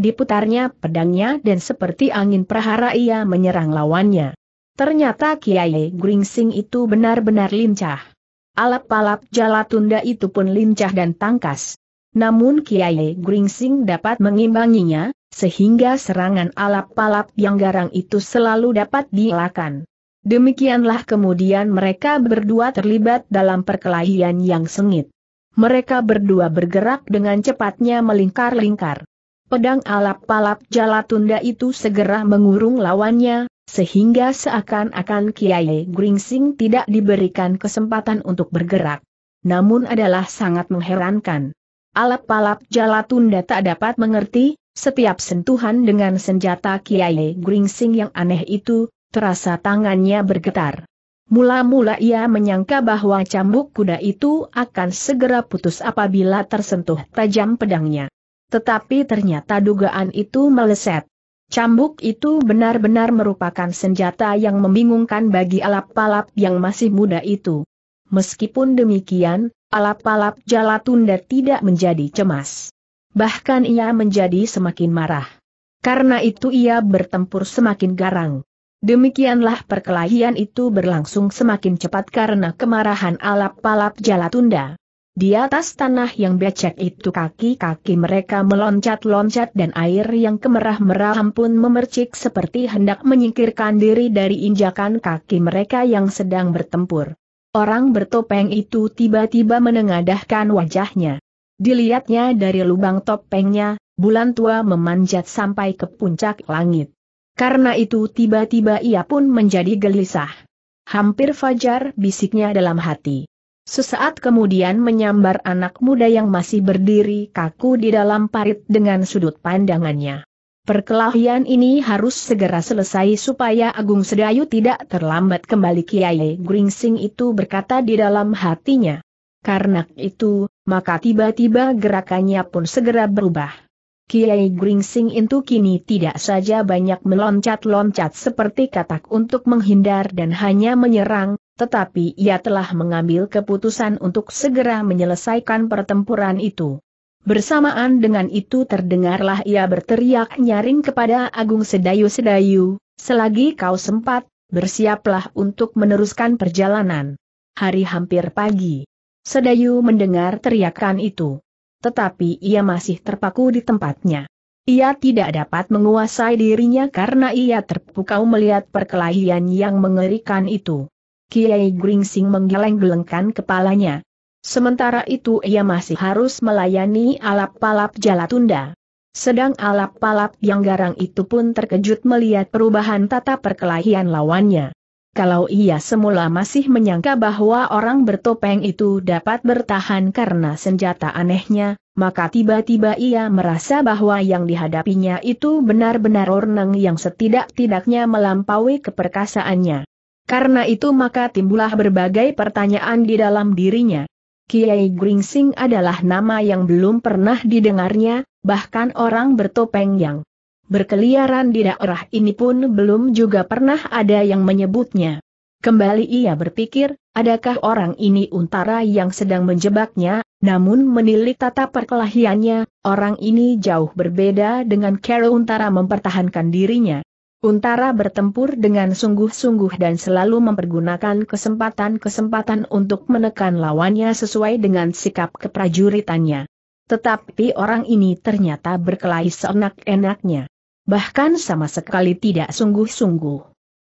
Diputarnya pedangnya dan seperti angin prahara ia menyerang lawannya. Ternyata Kiai Gringsing itu benar-benar lincah. Alap-alap jala tunda itu pun lincah dan tangkas. Namun Kiai Gringsing dapat mengimbanginya, sehingga serangan alap-alap yang garang itu selalu dapat dielakkan. Demikianlah kemudian mereka berdua terlibat dalam perkelahian yang sengit. Mereka berdua bergerak dengan cepatnya melingkar-lingkar. Pedang alap-alap jala tunda itu segera mengurung lawannya, sehingga seakan-akan Kiai Gringsing tidak diberikan kesempatan untuk bergerak. Namun adalah sangat mengherankan. Alap-alap Jalatunda tak dapat mengerti, setiap sentuhan dengan senjata Kiai Gringsing yang aneh itu, terasa tangannya bergetar. Mula-mula ia menyangka bahwa cambuk kuda itu akan segera putus apabila tersentuh tajam pedangnya. Tetapi ternyata dugaan itu meleset. Cambuk itu benar-benar merupakan senjata yang membingungkan bagi alap palap yang masih muda itu. Meskipun demikian, alap-alap Jalatunda tidak menjadi cemas. Bahkan ia menjadi semakin marah. Karena itu ia bertempur semakin garang. Demikianlah perkelahian itu berlangsung semakin cepat karena kemarahan alap-alap Jalatunda. Di atas tanah yang becek itu kaki-kaki mereka meloncat-loncat dan air yang kemerah-merahan pun memercik seperti hendak menyingkirkan diri dari injakan kaki mereka yang sedang bertempur. Orang bertopeng itu tiba-tiba menengadahkan wajahnya. Dilihatnya dari lubang topengnya, bulan tua memanjat sampai ke puncak langit. Karena itu tiba-tiba ia pun menjadi gelisah. Hampir fajar bisiknya dalam hati. Sesaat kemudian menyambar anak muda yang masih berdiri kaku di dalam parit dengan sudut pandangannya. Perkelahian ini harus segera selesai supaya Agung Sedayu tidak terlambat kembali Kiai Gringsing itu berkata di dalam hatinya. Karena itu, maka tiba-tiba gerakannya pun segera berubah. Kiai Gringsing itu kini tidak saja banyak meloncat-loncat seperti katak untuk menghindar dan hanya menyerang, tetapi ia telah mengambil keputusan untuk segera menyelesaikan pertempuran itu. Bersamaan dengan itu terdengarlah ia berteriak nyaring kepada Agung Sedayu Sedayu, selagi kau sempat, bersiaplah untuk meneruskan perjalanan. Hari hampir pagi. Sedayu mendengar teriakan itu. Tetapi ia masih terpaku di tempatnya. Ia tidak dapat menguasai dirinya karena ia terpukau melihat perkelahian yang mengerikan itu. Kiai Gringsing menggeleng-gelengkan kepalanya. Sementara itu ia masih harus melayani alap-alap Jalatunda. Sedang alap-alap yang garang itu pun terkejut melihat perubahan tata perkelahian lawannya. Kalau ia semula masih menyangka bahwa orang bertopeng itu dapat bertahan karena senjata anehnya, maka tiba-tiba ia merasa bahwa yang dihadapinya itu benar-benar orang yang setidak-tidaknya melampaui keperkasaannya. Karena itu maka timbullah berbagai pertanyaan di dalam dirinya. Kiai Gringsing adalah nama yang belum pernah didengarnya, bahkan orang bertopeng yang berkeliaran di daerah ini pun belum juga pernah ada yang menyebutnya. Kembali ia berpikir, adakah orang ini untara yang sedang menjebaknya, namun menilik tata perkelahiannya, orang ini jauh berbeda dengan Carol untara mempertahankan dirinya. Untara bertempur dengan sungguh-sungguh dan selalu mempergunakan kesempatan-kesempatan untuk menekan lawannya sesuai dengan sikap keprajuritannya. Tetapi orang ini ternyata berkelahi seenak-enaknya. Bahkan sama sekali tidak sungguh-sungguh.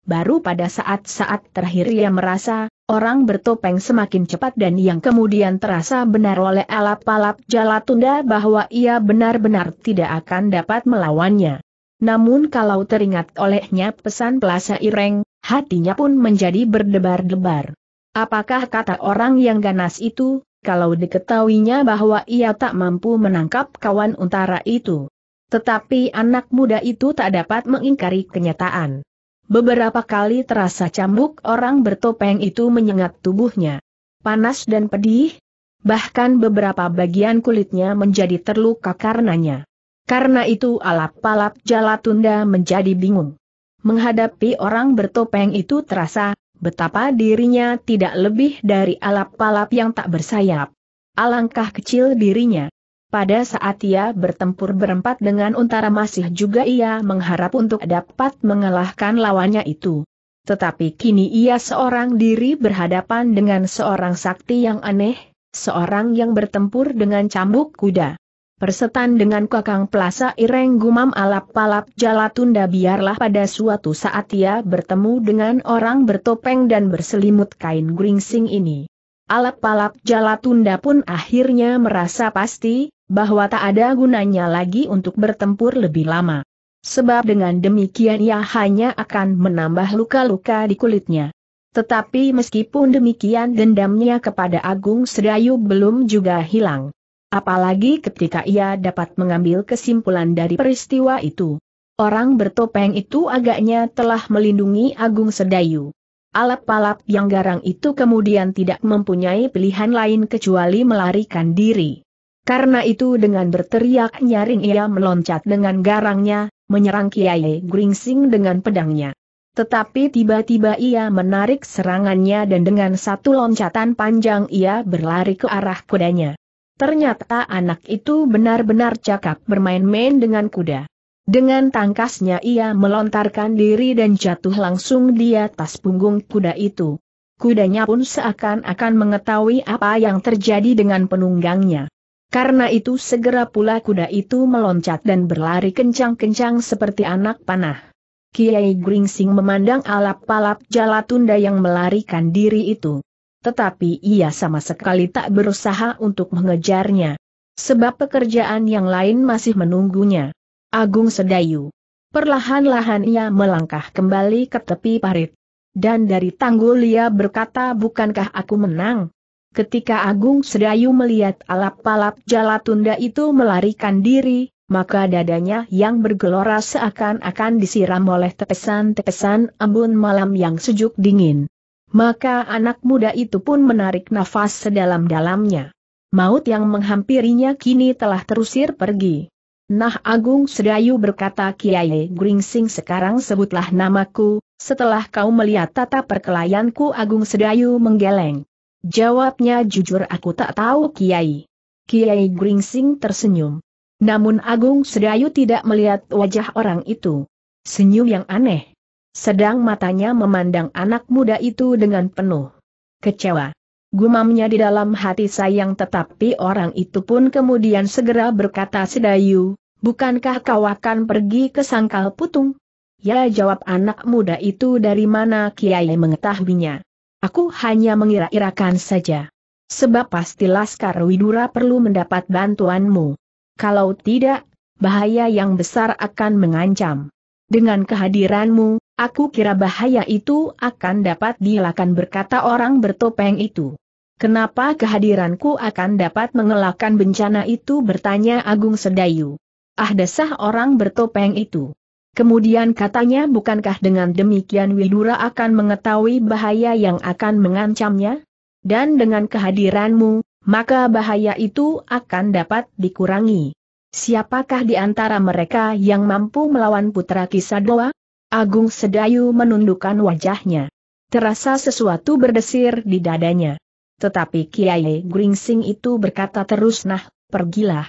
Baru pada saat-saat terakhir ia merasa, orang bertopeng semakin cepat dan yang kemudian terasa benar oleh alap-alap jala tunda bahwa ia benar-benar tidak akan dapat melawannya. Namun kalau teringat olehnya pesan Pelasa Ireng, hatinya pun menjadi berdebar-debar. Apakah kata orang yang ganas itu, kalau diketahuinya bahwa ia tak mampu menangkap kawan utara itu? Tetapi anak muda itu tak dapat mengingkari kenyataan. Beberapa kali terasa cambuk orang bertopeng itu menyengat tubuhnya. Panas dan pedih, bahkan beberapa bagian kulitnya menjadi terluka karenanya. Karena itu alap-alap Jalatunda menjadi bingung. Menghadapi orang bertopeng itu terasa, betapa dirinya tidak lebih dari alap palap yang tak bersayap. Alangkah kecil dirinya. Pada saat ia bertempur berempat dengan untara masih juga ia mengharap untuk dapat mengalahkan lawannya itu. Tetapi kini ia seorang diri berhadapan dengan seorang sakti yang aneh, seorang yang bertempur dengan cambuk kuda. Persetan dengan kakang pelasa ireng gumam alap Palap jalatunda biarlah pada suatu saat ia bertemu dengan orang bertopeng dan berselimut kain gringsing ini. alap Palap jalatunda pun akhirnya merasa pasti, bahwa tak ada gunanya lagi untuk bertempur lebih lama. Sebab dengan demikian ia hanya akan menambah luka-luka di kulitnya. Tetapi meskipun demikian dendamnya kepada Agung Sedayu belum juga hilang apalagi ketika ia dapat mengambil kesimpulan dari peristiwa itu. Orang bertopeng itu agaknya telah melindungi Agung Sedayu. Alap-alap yang garang itu kemudian tidak mempunyai pilihan lain kecuali melarikan diri. Karena itu dengan berteriak nyaring ia meloncat dengan garangnya, menyerang Kiai Gringsing dengan pedangnya. Tetapi tiba-tiba ia menarik serangannya dan dengan satu loncatan panjang ia berlari ke arah kudanya. Ternyata anak itu benar-benar cakap bermain-main dengan kuda. Dengan tangkasnya ia melontarkan diri dan jatuh langsung di atas punggung kuda itu. Kudanya pun seakan-akan mengetahui apa yang terjadi dengan penunggangnya. Karena itu segera pula kuda itu meloncat dan berlari kencang-kencang seperti anak panah. Kiai Gringsing memandang alap-alap jalatunda yang melarikan diri itu tetapi ia sama sekali tak berusaha untuk mengejarnya. Sebab pekerjaan yang lain masih menunggunya. Agung Sedayu. Perlahan-lahan ia melangkah kembali ke tepi parit. Dan dari tanggul ia berkata bukankah aku menang? Ketika Agung Sedayu melihat alap-alap jalatunda itu melarikan diri, maka dadanya yang bergelora seakan-akan disiram oleh tepesan-tepesan embun malam yang sejuk dingin maka anak muda itu pun menarik nafas sedalam-dalamnya. Maut yang menghampirinya kini telah terusir pergi. Nah Agung Sedayu berkata Kiai Gringsing sekarang sebutlah namaku, setelah kau melihat tata perkelayanku Agung Sedayu menggeleng. Jawabnya jujur aku tak tahu Kiai. Kiai Gringsing tersenyum. Namun Agung Sedayu tidak melihat wajah orang itu. Senyum yang aneh sedang matanya memandang anak muda itu dengan penuh kecewa. Gumamnya di dalam hati sayang tetapi orang itu pun kemudian segera berkata sedayu, bukankah kau akan pergi ke sangkal putung? Ya jawab anak muda itu dari mana Kiai mengetahuinya. Aku hanya mengira-irakan saja. Sebab pasti Laskar Widura perlu mendapat bantuanmu. Kalau tidak, bahaya yang besar akan mengancam. Dengan kehadiranmu, aku kira bahaya itu akan dapat dihilangkan berkata orang bertopeng itu. Kenapa kehadiranku akan dapat mengelakkan bencana itu bertanya Agung Sedayu. Ah desah orang bertopeng itu. Kemudian katanya bukankah dengan demikian Widura akan mengetahui bahaya yang akan mengancamnya? Dan dengan kehadiranmu, maka bahaya itu akan dapat dikurangi. Siapakah di antara mereka yang mampu melawan putra Kisadoa? Agung Sedayu menundukkan wajahnya. Terasa sesuatu berdesir di dadanya. Tetapi Kiai Gringsing itu berkata terus nah, pergilah.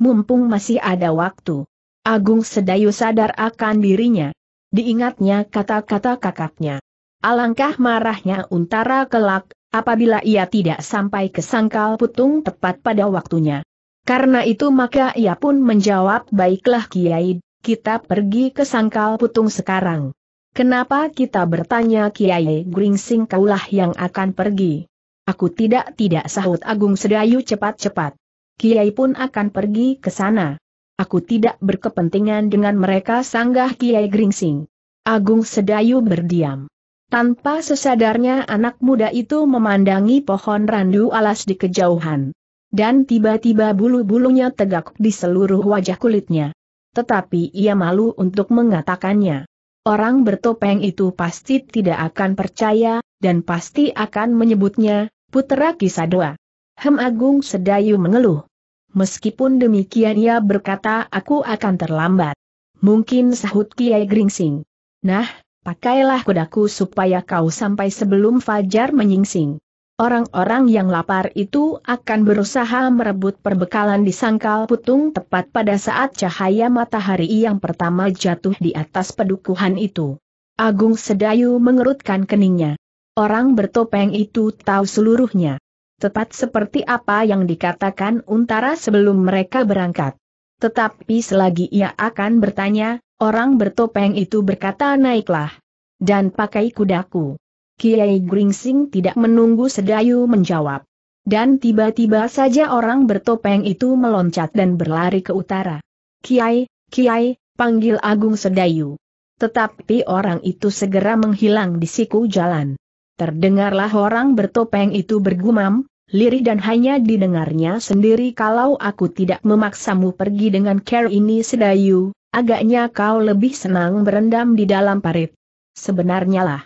Mumpung masih ada waktu. Agung Sedayu sadar akan dirinya. Diingatnya kata-kata kakaknya. Alangkah marahnya Untara kelak, apabila ia tidak sampai ke sangkal putung tepat pada waktunya. Karena itu maka ia pun menjawab baiklah Kiai, kita pergi ke Sangkal Putung sekarang. Kenapa kita bertanya Kiai Gringsing kaulah yang akan pergi? Aku tidak-tidak sahut Agung Sedayu cepat-cepat. Kiai pun akan pergi ke sana. Aku tidak berkepentingan dengan mereka sanggah Kiai Gringsing. Agung Sedayu berdiam. Tanpa sesadarnya anak muda itu memandangi pohon randu alas di kejauhan dan tiba-tiba bulu-bulunya tegak di seluruh wajah kulitnya. Tetapi ia malu untuk mengatakannya. Orang bertopeng itu pasti tidak akan percaya, dan pasti akan menyebutnya, Putera Kisadoa. Hem Agung Sedayu mengeluh. Meskipun demikian ia berkata aku akan terlambat. Mungkin sahut Kiai Gringsing. Nah, pakailah kudaku supaya kau sampai sebelum fajar menyingsing. Orang-orang yang lapar itu akan berusaha merebut perbekalan di sangkal putung tepat pada saat cahaya matahari yang pertama jatuh di atas pedukuhan itu. Agung Sedayu mengerutkan keningnya. Orang bertopeng itu tahu seluruhnya. Tepat seperti apa yang dikatakan Untara sebelum mereka berangkat. Tetapi selagi ia akan bertanya, orang bertopeng itu berkata naiklah. Dan pakai kudaku. Kiai Gringsing tidak menunggu Sedayu menjawab. Dan tiba-tiba saja orang bertopeng itu meloncat dan berlari ke utara. Kiai, Kiai, panggil Agung Sedayu. Tetapi orang itu segera menghilang di siku jalan. Terdengarlah orang bertopeng itu bergumam, lirih dan hanya didengarnya sendiri kalau aku tidak memaksamu pergi dengan care ini Sedayu, agaknya kau lebih senang berendam di dalam parit. Sebenarnya lah.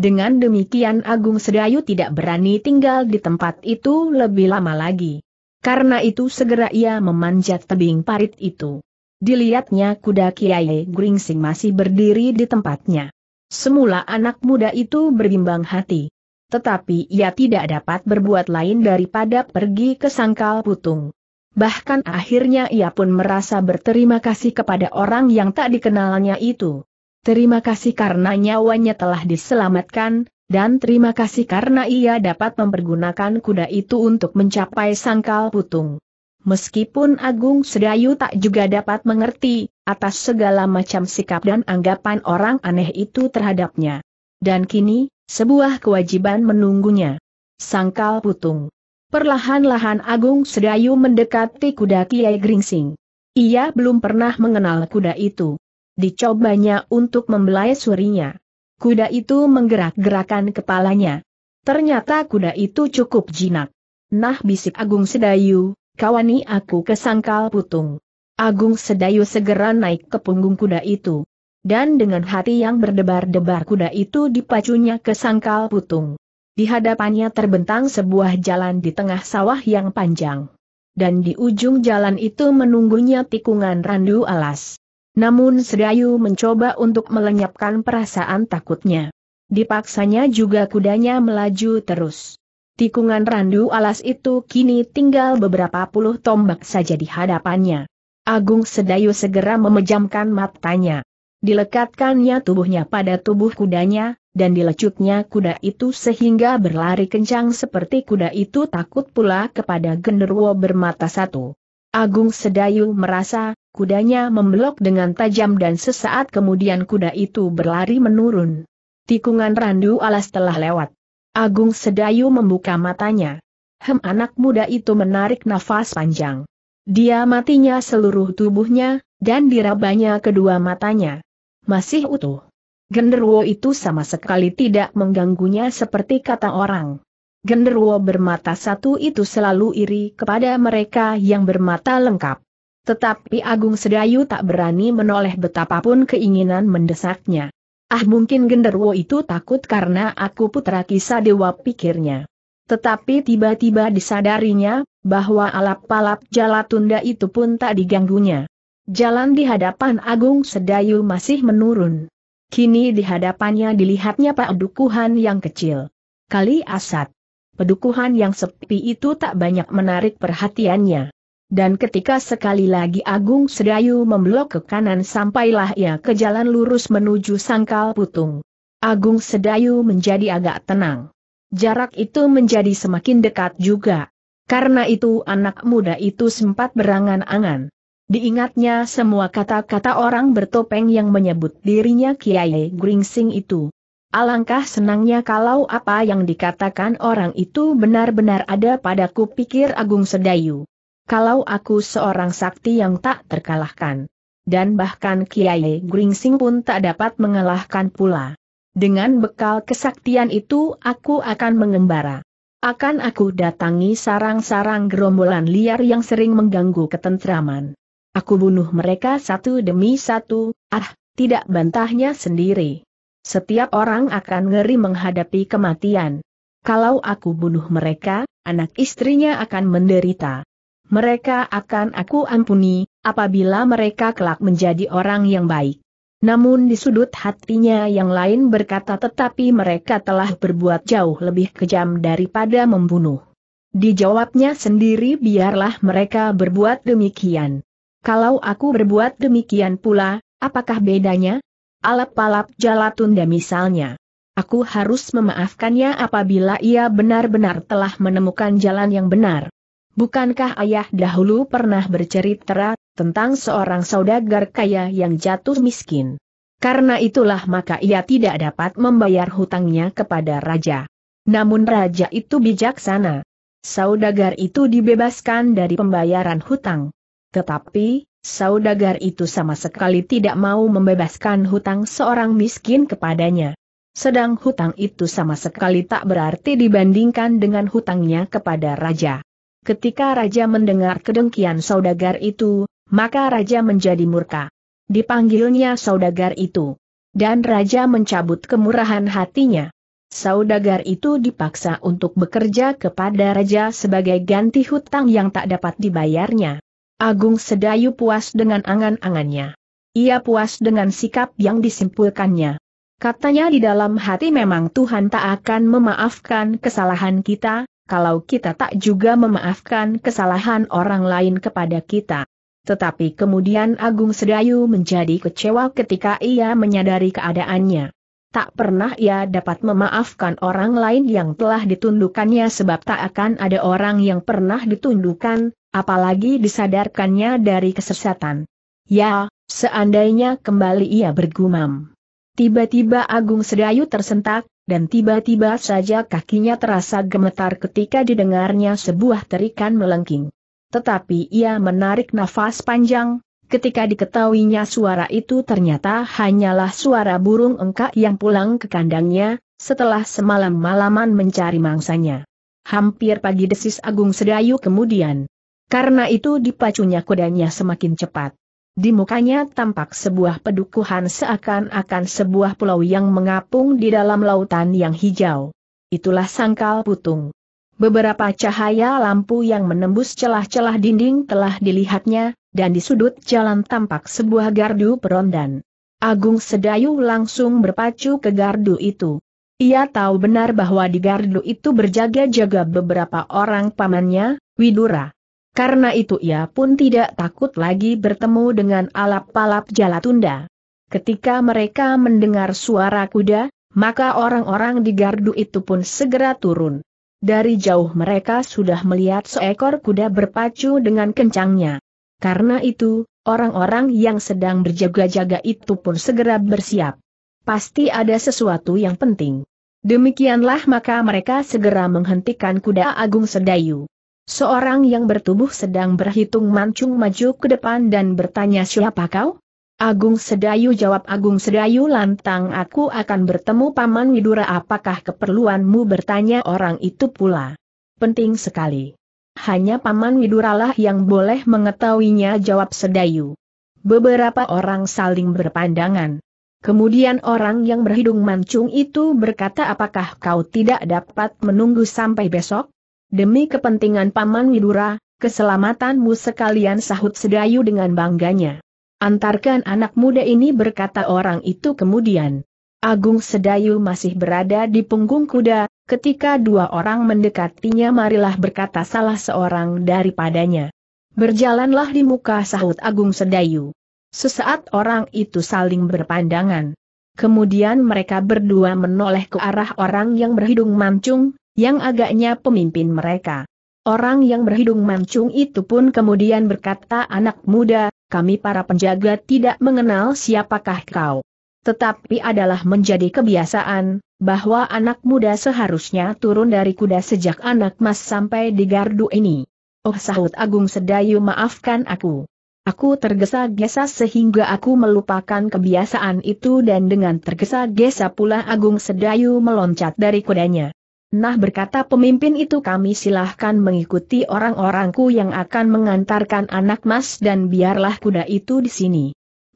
Dengan demikian Agung Sedayu tidak berani tinggal di tempat itu lebih lama lagi. Karena itu segera ia memanjat tebing parit itu. Dilihatnya kuda Kiai Gringsing masih berdiri di tempatnya. Semula anak muda itu berimbang hati. Tetapi ia tidak dapat berbuat lain daripada pergi ke sangkal putung. Bahkan akhirnya ia pun merasa berterima kasih kepada orang yang tak dikenalnya itu. Terima kasih karena nyawanya telah diselamatkan, dan terima kasih karena ia dapat mempergunakan kuda itu untuk mencapai sangkal putung. Meskipun Agung Sedayu tak juga dapat mengerti, atas segala macam sikap dan anggapan orang aneh itu terhadapnya. Dan kini, sebuah kewajiban menunggunya. Sangkal putung. Perlahan-lahan Agung Sedayu mendekati kuda Kiai Gringsing. Ia belum pernah mengenal kuda itu dicobanya untuk membelai surinya. Kuda itu menggerak-gerakan kepalanya. Ternyata kuda itu cukup jinak. Nah bisik Agung Sedayu, kawani aku ke sangkal putung. Agung Sedayu segera naik ke punggung kuda itu. Dan dengan hati yang berdebar-debar kuda itu dipacunya ke sangkal putung. Di hadapannya terbentang sebuah jalan di tengah sawah yang panjang. Dan di ujung jalan itu menunggunya tikungan randu alas. Namun Sedayu mencoba untuk melenyapkan perasaan takutnya. Dipaksanya juga kudanya melaju terus. Tikungan randu alas itu kini tinggal beberapa puluh tombak saja di hadapannya. Agung Sedayu segera memejamkan matanya. Dilekatkannya tubuhnya pada tubuh kudanya, dan dilecutnya kuda itu sehingga berlari kencang seperti kuda itu takut pula kepada genderuwo bermata satu. Agung Sedayu merasa Kudanya membelok dengan tajam dan sesaat kemudian kuda itu berlari menurun. Tikungan randu alas telah lewat. Agung Sedayu membuka matanya. Hem anak muda itu menarik nafas panjang. Dia matinya seluruh tubuhnya, dan dirabanya kedua matanya. Masih utuh. Genderwo itu sama sekali tidak mengganggunya seperti kata orang. Genderwo bermata satu itu selalu iri kepada mereka yang bermata lengkap. Tetapi Agung Sedayu tak berani menoleh betapapun keinginan mendesaknya. Ah mungkin genderwo itu takut karena aku putra kisah dewa pikirnya. Tetapi tiba-tiba disadarinya, bahwa alap-alap tunda itu pun tak diganggunya. Jalan di hadapan Agung Sedayu masih menurun. Kini di hadapannya dilihatnya Pak Dukuhan yang kecil. Kali Asat. Pedukuhan yang sepi itu tak banyak menarik perhatiannya. Dan ketika sekali lagi Agung Sedayu memblok ke kanan sampailah ia ke jalan lurus menuju Sangkal Putung. Agung Sedayu menjadi agak tenang. Jarak itu menjadi semakin dekat juga. Karena itu anak muda itu sempat berangan-angan. Diingatnya semua kata-kata orang bertopeng yang menyebut dirinya Kiai Gringsing itu. Alangkah senangnya kalau apa yang dikatakan orang itu benar-benar ada padaku pikir Agung Sedayu kalau aku seorang sakti yang tak terkalahkan. Dan bahkan Kiai Gringsing pun tak dapat mengalahkan pula. Dengan bekal kesaktian itu aku akan mengembara. Akan aku datangi sarang-sarang gerombolan liar yang sering mengganggu ketentraman. Aku bunuh mereka satu demi satu, ah, tidak bantahnya sendiri. Setiap orang akan ngeri menghadapi kematian. Kalau aku bunuh mereka, anak istrinya akan menderita mereka akan aku ampuni, apabila mereka kelak menjadi orang yang baik. Namun di sudut hatinya yang lain berkata tetapi mereka telah berbuat jauh lebih kejam daripada membunuh. Dijawabnya sendiri biarlah mereka berbuat demikian. Kalau aku berbuat demikian pula, apakah bedanya? Alap-alap jalatunda misalnya. Aku harus memaafkannya apabila ia benar-benar telah menemukan jalan yang benar. Bukankah ayah dahulu pernah bercerita tentang seorang saudagar kaya yang jatuh miskin? Karena itulah maka ia tidak dapat membayar hutangnya kepada raja. Namun raja itu bijaksana. Saudagar itu dibebaskan dari pembayaran hutang. Tetapi, saudagar itu sama sekali tidak mau membebaskan hutang seorang miskin kepadanya. Sedang hutang itu sama sekali tak berarti dibandingkan dengan hutangnya kepada raja. Ketika Raja mendengar kedengkian saudagar itu, maka Raja menjadi murka. Dipanggilnya saudagar itu. Dan Raja mencabut kemurahan hatinya. Saudagar itu dipaksa untuk bekerja kepada Raja sebagai ganti hutang yang tak dapat dibayarnya. Agung Sedayu puas dengan angan-angannya. Ia puas dengan sikap yang disimpulkannya. Katanya di dalam hati memang Tuhan tak akan memaafkan kesalahan kita, kalau kita tak juga memaafkan kesalahan orang lain kepada kita. Tetapi kemudian Agung Sedayu menjadi kecewa ketika ia menyadari keadaannya. Tak pernah ia dapat memaafkan orang lain yang telah ditundukannya sebab tak akan ada orang yang pernah ditundukkan, apalagi disadarkannya dari kesesatan. Ya, seandainya kembali ia bergumam. Tiba-tiba Agung Sedayu tersentak, dan tiba-tiba saja kakinya terasa gemetar ketika didengarnya sebuah terikan melengking. Tetapi ia menarik nafas panjang, ketika diketahuinya suara itu ternyata hanyalah suara burung engkak yang pulang ke kandangnya, setelah semalam malaman mencari mangsanya. Hampir pagi desis Agung Sedayu kemudian. Karena itu dipacunya kudanya semakin cepat. Di mukanya tampak sebuah pedukuhan seakan-akan sebuah pulau yang mengapung di dalam lautan yang hijau. Itulah sangkal putung. Beberapa cahaya lampu yang menembus celah-celah dinding telah dilihatnya, dan di sudut jalan tampak sebuah gardu perondan. Agung Sedayu langsung berpacu ke gardu itu. Ia tahu benar bahwa di gardu itu berjaga-jaga beberapa orang pamannya, Widura. Karena itu ia pun tidak takut lagi bertemu dengan alap-alap Jalatunda. Ketika mereka mendengar suara kuda, maka orang-orang di gardu itu pun segera turun. Dari jauh mereka sudah melihat seekor kuda berpacu dengan kencangnya. Karena itu, orang-orang yang sedang berjaga-jaga itu pun segera bersiap. Pasti ada sesuatu yang penting. Demikianlah maka mereka segera menghentikan kuda Agung Sedayu. Seorang yang bertubuh sedang berhitung mancung maju ke depan dan bertanya siapa kau? Agung Sedayu jawab Agung Sedayu lantang aku akan bertemu Paman Widura apakah keperluanmu bertanya orang itu pula. Penting sekali. Hanya Paman Widura lah yang boleh mengetahuinya jawab Sedayu. Beberapa orang saling berpandangan. Kemudian orang yang berhidung mancung itu berkata apakah kau tidak dapat menunggu sampai besok? Demi kepentingan Paman Widura, keselamatanmu sekalian sahut Sedayu dengan bangganya. Antarkan anak muda ini berkata orang itu kemudian. Agung Sedayu masih berada di punggung kuda, ketika dua orang mendekatinya marilah berkata salah seorang daripadanya. Berjalanlah di muka sahut Agung Sedayu. Sesaat orang itu saling berpandangan. Kemudian mereka berdua menoleh ke arah orang yang berhidung mancung, yang agaknya pemimpin mereka. Orang yang berhidung mancung itu pun kemudian berkata anak muda, kami para penjaga tidak mengenal siapakah kau. Tetapi adalah menjadi kebiasaan, bahwa anak muda seharusnya turun dari kuda sejak anak mas sampai di gardu ini. Oh sahut Agung Sedayu maafkan aku. Aku tergesa-gesa sehingga aku melupakan kebiasaan itu dan dengan tergesa-gesa pula Agung Sedayu meloncat dari kudanya. Nah berkata pemimpin itu kami silahkan mengikuti orang-orangku yang akan mengantarkan anak mas dan biarlah kuda itu di sini.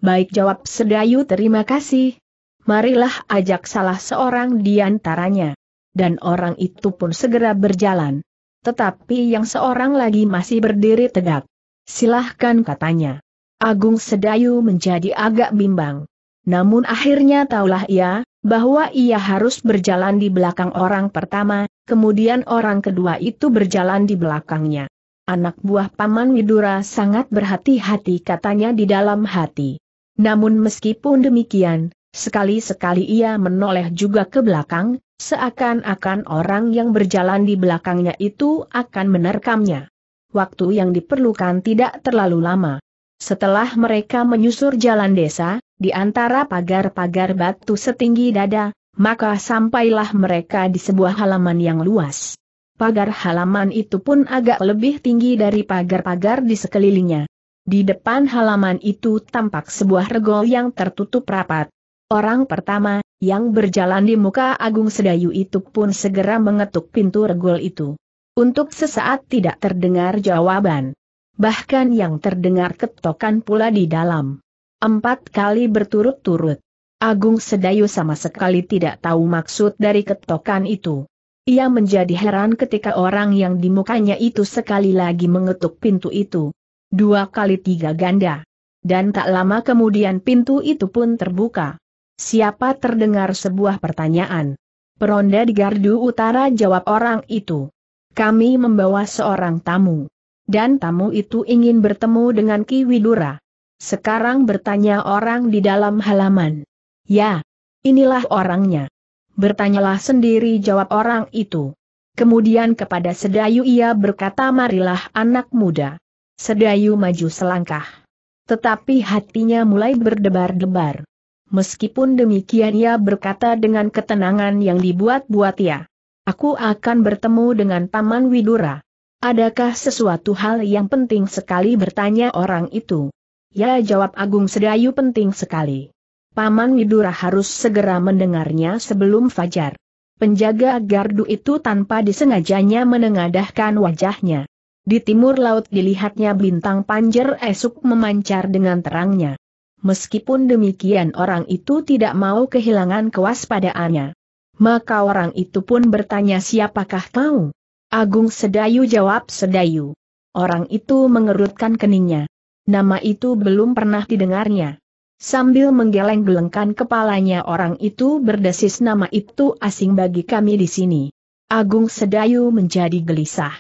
Baik jawab Sedayu terima kasih. Marilah ajak salah seorang di antaranya. Dan orang itu pun segera berjalan. Tetapi yang seorang lagi masih berdiri tegak. Silahkan katanya. Agung Sedayu menjadi agak bimbang. Namun akhirnya taulah ia, bahwa ia harus berjalan di belakang orang pertama, kemudian orang kedua itu berjalan di belakangnya. Anak buah Paman Widura sangat berhati-hati katanya di dalam hati. Namun meskipun demikian, sekali-sekali ia menoleh juga ke belakang, seakan-akan orang yang berjalan di belakangnya itu akan menerkamnya. Waktu yang diperlukan tidak terlalu lama. Setelah mereka menyusur jalan desa, di antara pagar-pagar batu setinggi dada, maka sampailah mereka di sebuah halaman yang luas. Pagar halaman itu pun agak lebih tinggi dari pagar-pagar di sekelilingnya. Di depan halaman itu tampak sebuah regol yang tertutup rapat. Orang pertama, yang berjalan di muka Agung Sedayu itu pun segera mengetuk pintu regol itu. Untuk sesaat tidak terdengar jawaban. Bahkan yang terdengar ketokan pula di dalam. Empat kali berturut-turut. Agung Sedayu sama sekali tidak tahu maksud dari ketokan itu. Ia menjadi heran ketika orang yang di mukanya itu sekali lagi mengetuk pintu itu. Dua kali tiga ganda. Dan tak lama kemudian pintu itu pun terbuka. Siapa terdengar sebuah pertanyaan. Peronda di gardu utara jawab orang itu. Kami membawa seorang tamu. Dan tamu itu ingin bertemu dengan Ki Widura. Sekarang bertanya orang di dalam halaman. Ya, inilah orangnya. Bertanyalah sendiri jawab orang itu. Kemudian kepada Sedayu ia berkata marilah anak muda. Sedayu maju selangkah. Tetapi hatinya mulai berdebar-debar. Meskipun demikian ia berkata dengan ketenangan yang dibuat-buat ia. Ya, aku akan bertemu dengan Paman Widura. Adakah sesuatu hal yang penting sekali bertanya orang itu? Ya jawab Agung Sedayu penting sekali. Paman Widura harus segera mendengarnya sebelum fajar. Penjaga gardu itu tanpa disengajanya menengadahkan wajahnya. Di timur laut dilihatnya bintang panjer esok memancar dengan terangnya. Meskipun demikian orang itu tidak mau kehilangan kewaspadaannya. Maka orang itu pun bertanya siapakah kau? Agung Sedayu jawab Sedayu. Orang itu mengerutkan keningnya. Nama itu belum pernah didengarnya. Sambil menggeleng-gelengkan kepalanya orang itu berdesis nama itu asing bagi kami di sini. Agung Sedayu menjadi gelisah.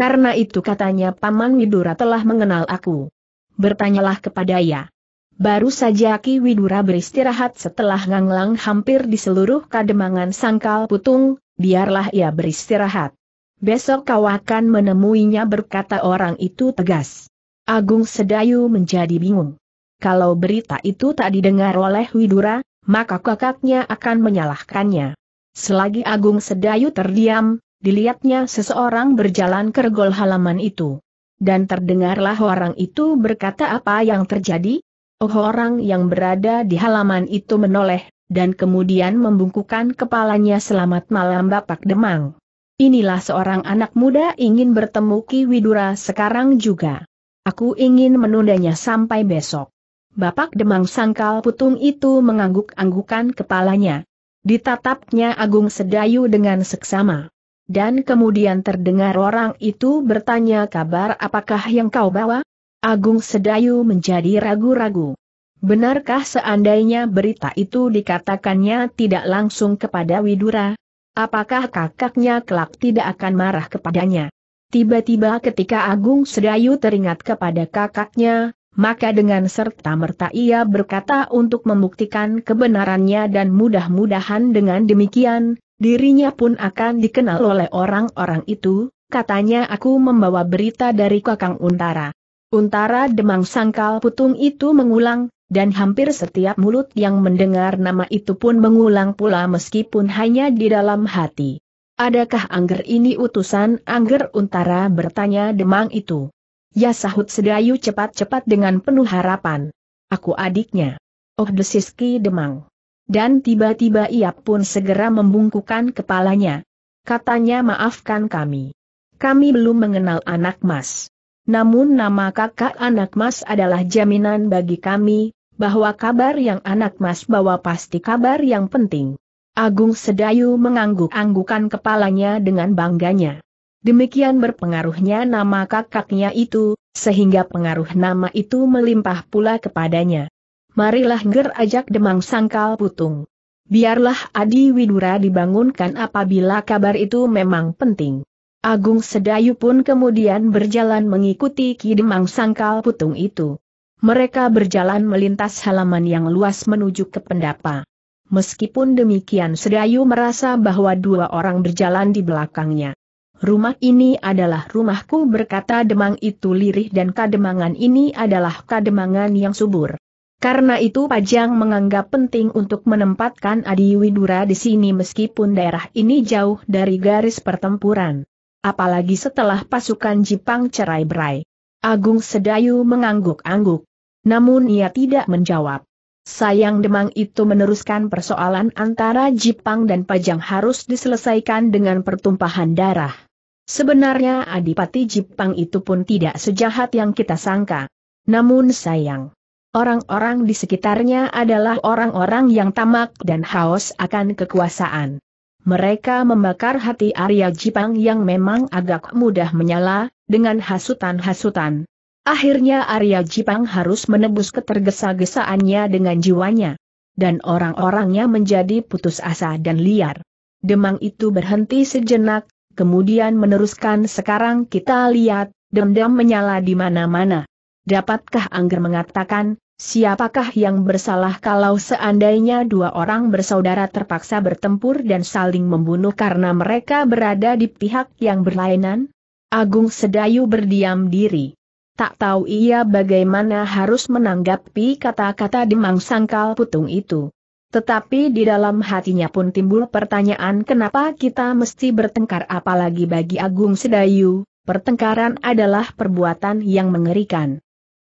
Karena itu katanya Paman Widura telah mengenal aku. Bertanyalah kepada ya. Baru saja Ki Widura beristirahat setelah nganglang hampir di seluruh kademangan sangkal putung, biarlah ia beristirahat. Besok kau akan menemuinya berkata orang itu tegas. Agung Sedayu menjadi bingung. Kalau berita itu tak didengar oleh Widura, maka kakaknya akan menyalahkannya. Selagi Agung Sedayu terdiam, dilihatnya seseorang berjalan ke regol halaman itu. Dan terdengarlah orang itu berkata apa yang terjadi? Oh orang yang berada di halaman itu menoleh, dan kemudian membungkukan kepalanya selamat malam Bapak Demang. Inilah seorang anak muda ingin bertemu Ki Widura sekarang juga. Aku ingin menundanya sampai besok. Bapak Demang Sangkal Putung itu mengangguk-anggukan kepalanya. Ditatapnya Agung Sedayu dengan seksama. Dan kemudian terdengar orang itu bertanya kabar apakah yang kau bawa? Agung Sedayu menjadi ragu-ragu. Benarkah seandainya berita itu dikatakannya tidak langsung kepada Widura? Apakah kakaknya kelak tidak akan marah kepadanya? Tiba-tiba ketika Agung Sedayu teringat kepada kakaknya, maka dengan serta-merta ia berkata untuk membuktikan kebenarannya dan mudah-mudahan dengan demikian, dirinya pun akan dikenal oleh orang-orang itu, katanya aku membawa berita dari Kakang Untara. Untara Demang Sangkal Putung itu mengulang, dan hampir setiap mulut yang mendengar nama itu pun mengulang pula meskipun hanya di dalam hati. Adakah Angger ini utusan Angger Untara bertanya demang itu? Ya sahut Sedayu cepat-cepat dengan penuh harapan. Aku adiknya. Oh desiski demang. Dan tiba-tiba ia pun segera membungkukan kepalanya. Katanya maafkan kami. Kami belum mengenal anak mas. Namun nama kakak anak mas adalah jaminan bagi kami, bahwa kabar yang anak mas bawa pasti kabar yang penting. Agung Sedayu mengangguk-anggukan kepalanya dengan bangganya. Demikian berpengaruhnya nama kakaknya itu, sehingga pengaruh nama itu melimpah pula kepadanya. Marilah ger ajak demang sangkal putung. Biarlah Adi Widura dibangunkan apabila kabar itu memang penting. Agung Sedayu pun kemudian berjalan mengikuti Ki Demang Sangkal Putung itu. Mereka berjalan melintas halaman yang luas menuju ke pendapa. Meskipun demikian Sedayu merasa bahwa dua orang berjalan di belakangnya. Rumah ini adalah rumahku berkata Demang itu lirih dan kademangan ini adalah kademangan yang subur. Karena itu Pajang menganggap penting untuk menempatkan Adi Widura di sini meskipun daerah ini jauh dari garis pertempuran. Apalagi setelah pasukan Jepang cerai-berai. Agung Sedayu mengangguk-angguk. Namun ia tidak menjawab. Sayang Demang itu meneruskan persoalan antara Jipang dan Pajang harus diselesaikan dengan pertumpahan darah. Sebenarnya Adipati Jipang itu pun tidak sejahat yang kita sangka. Namun sayang, orang-orang di sekitarnya adalah orang-orang yang tamak dan haus akan kekuasaan. Mereka membakar hati Arya Jipang yang memang agak mudah menyala, dengan hasutan-hasutan, Akhirnya Arya Jipang harus menebus ketergesa-gesaannya dengan jiwanya. Dan orang-orangnya menjadi putus asa dan liar. Demang itu berhenti sejenak, kemudian meneruskan sekarang kita lihat, dendam menyala di mana-mana. Dapatkah Angger mengatakan, siapakah yang bersalah kalau seandainya dua orang bersaudara terpaksa bertempur dan saling membunuh karena mereka berada di pihak yang berlainan? Agung Sedayu berdiam diri. Tak tahu ia bagaimana harus menanggapi kata-kata Demang Sangkal Putung itu. Tetapi di dalam hatinya pun timbul pertanyaan kenapa kita mesti bertengkar apalagi bagi Agung Sedayu, pertengkaran adalah perbuatan yang mengerikan.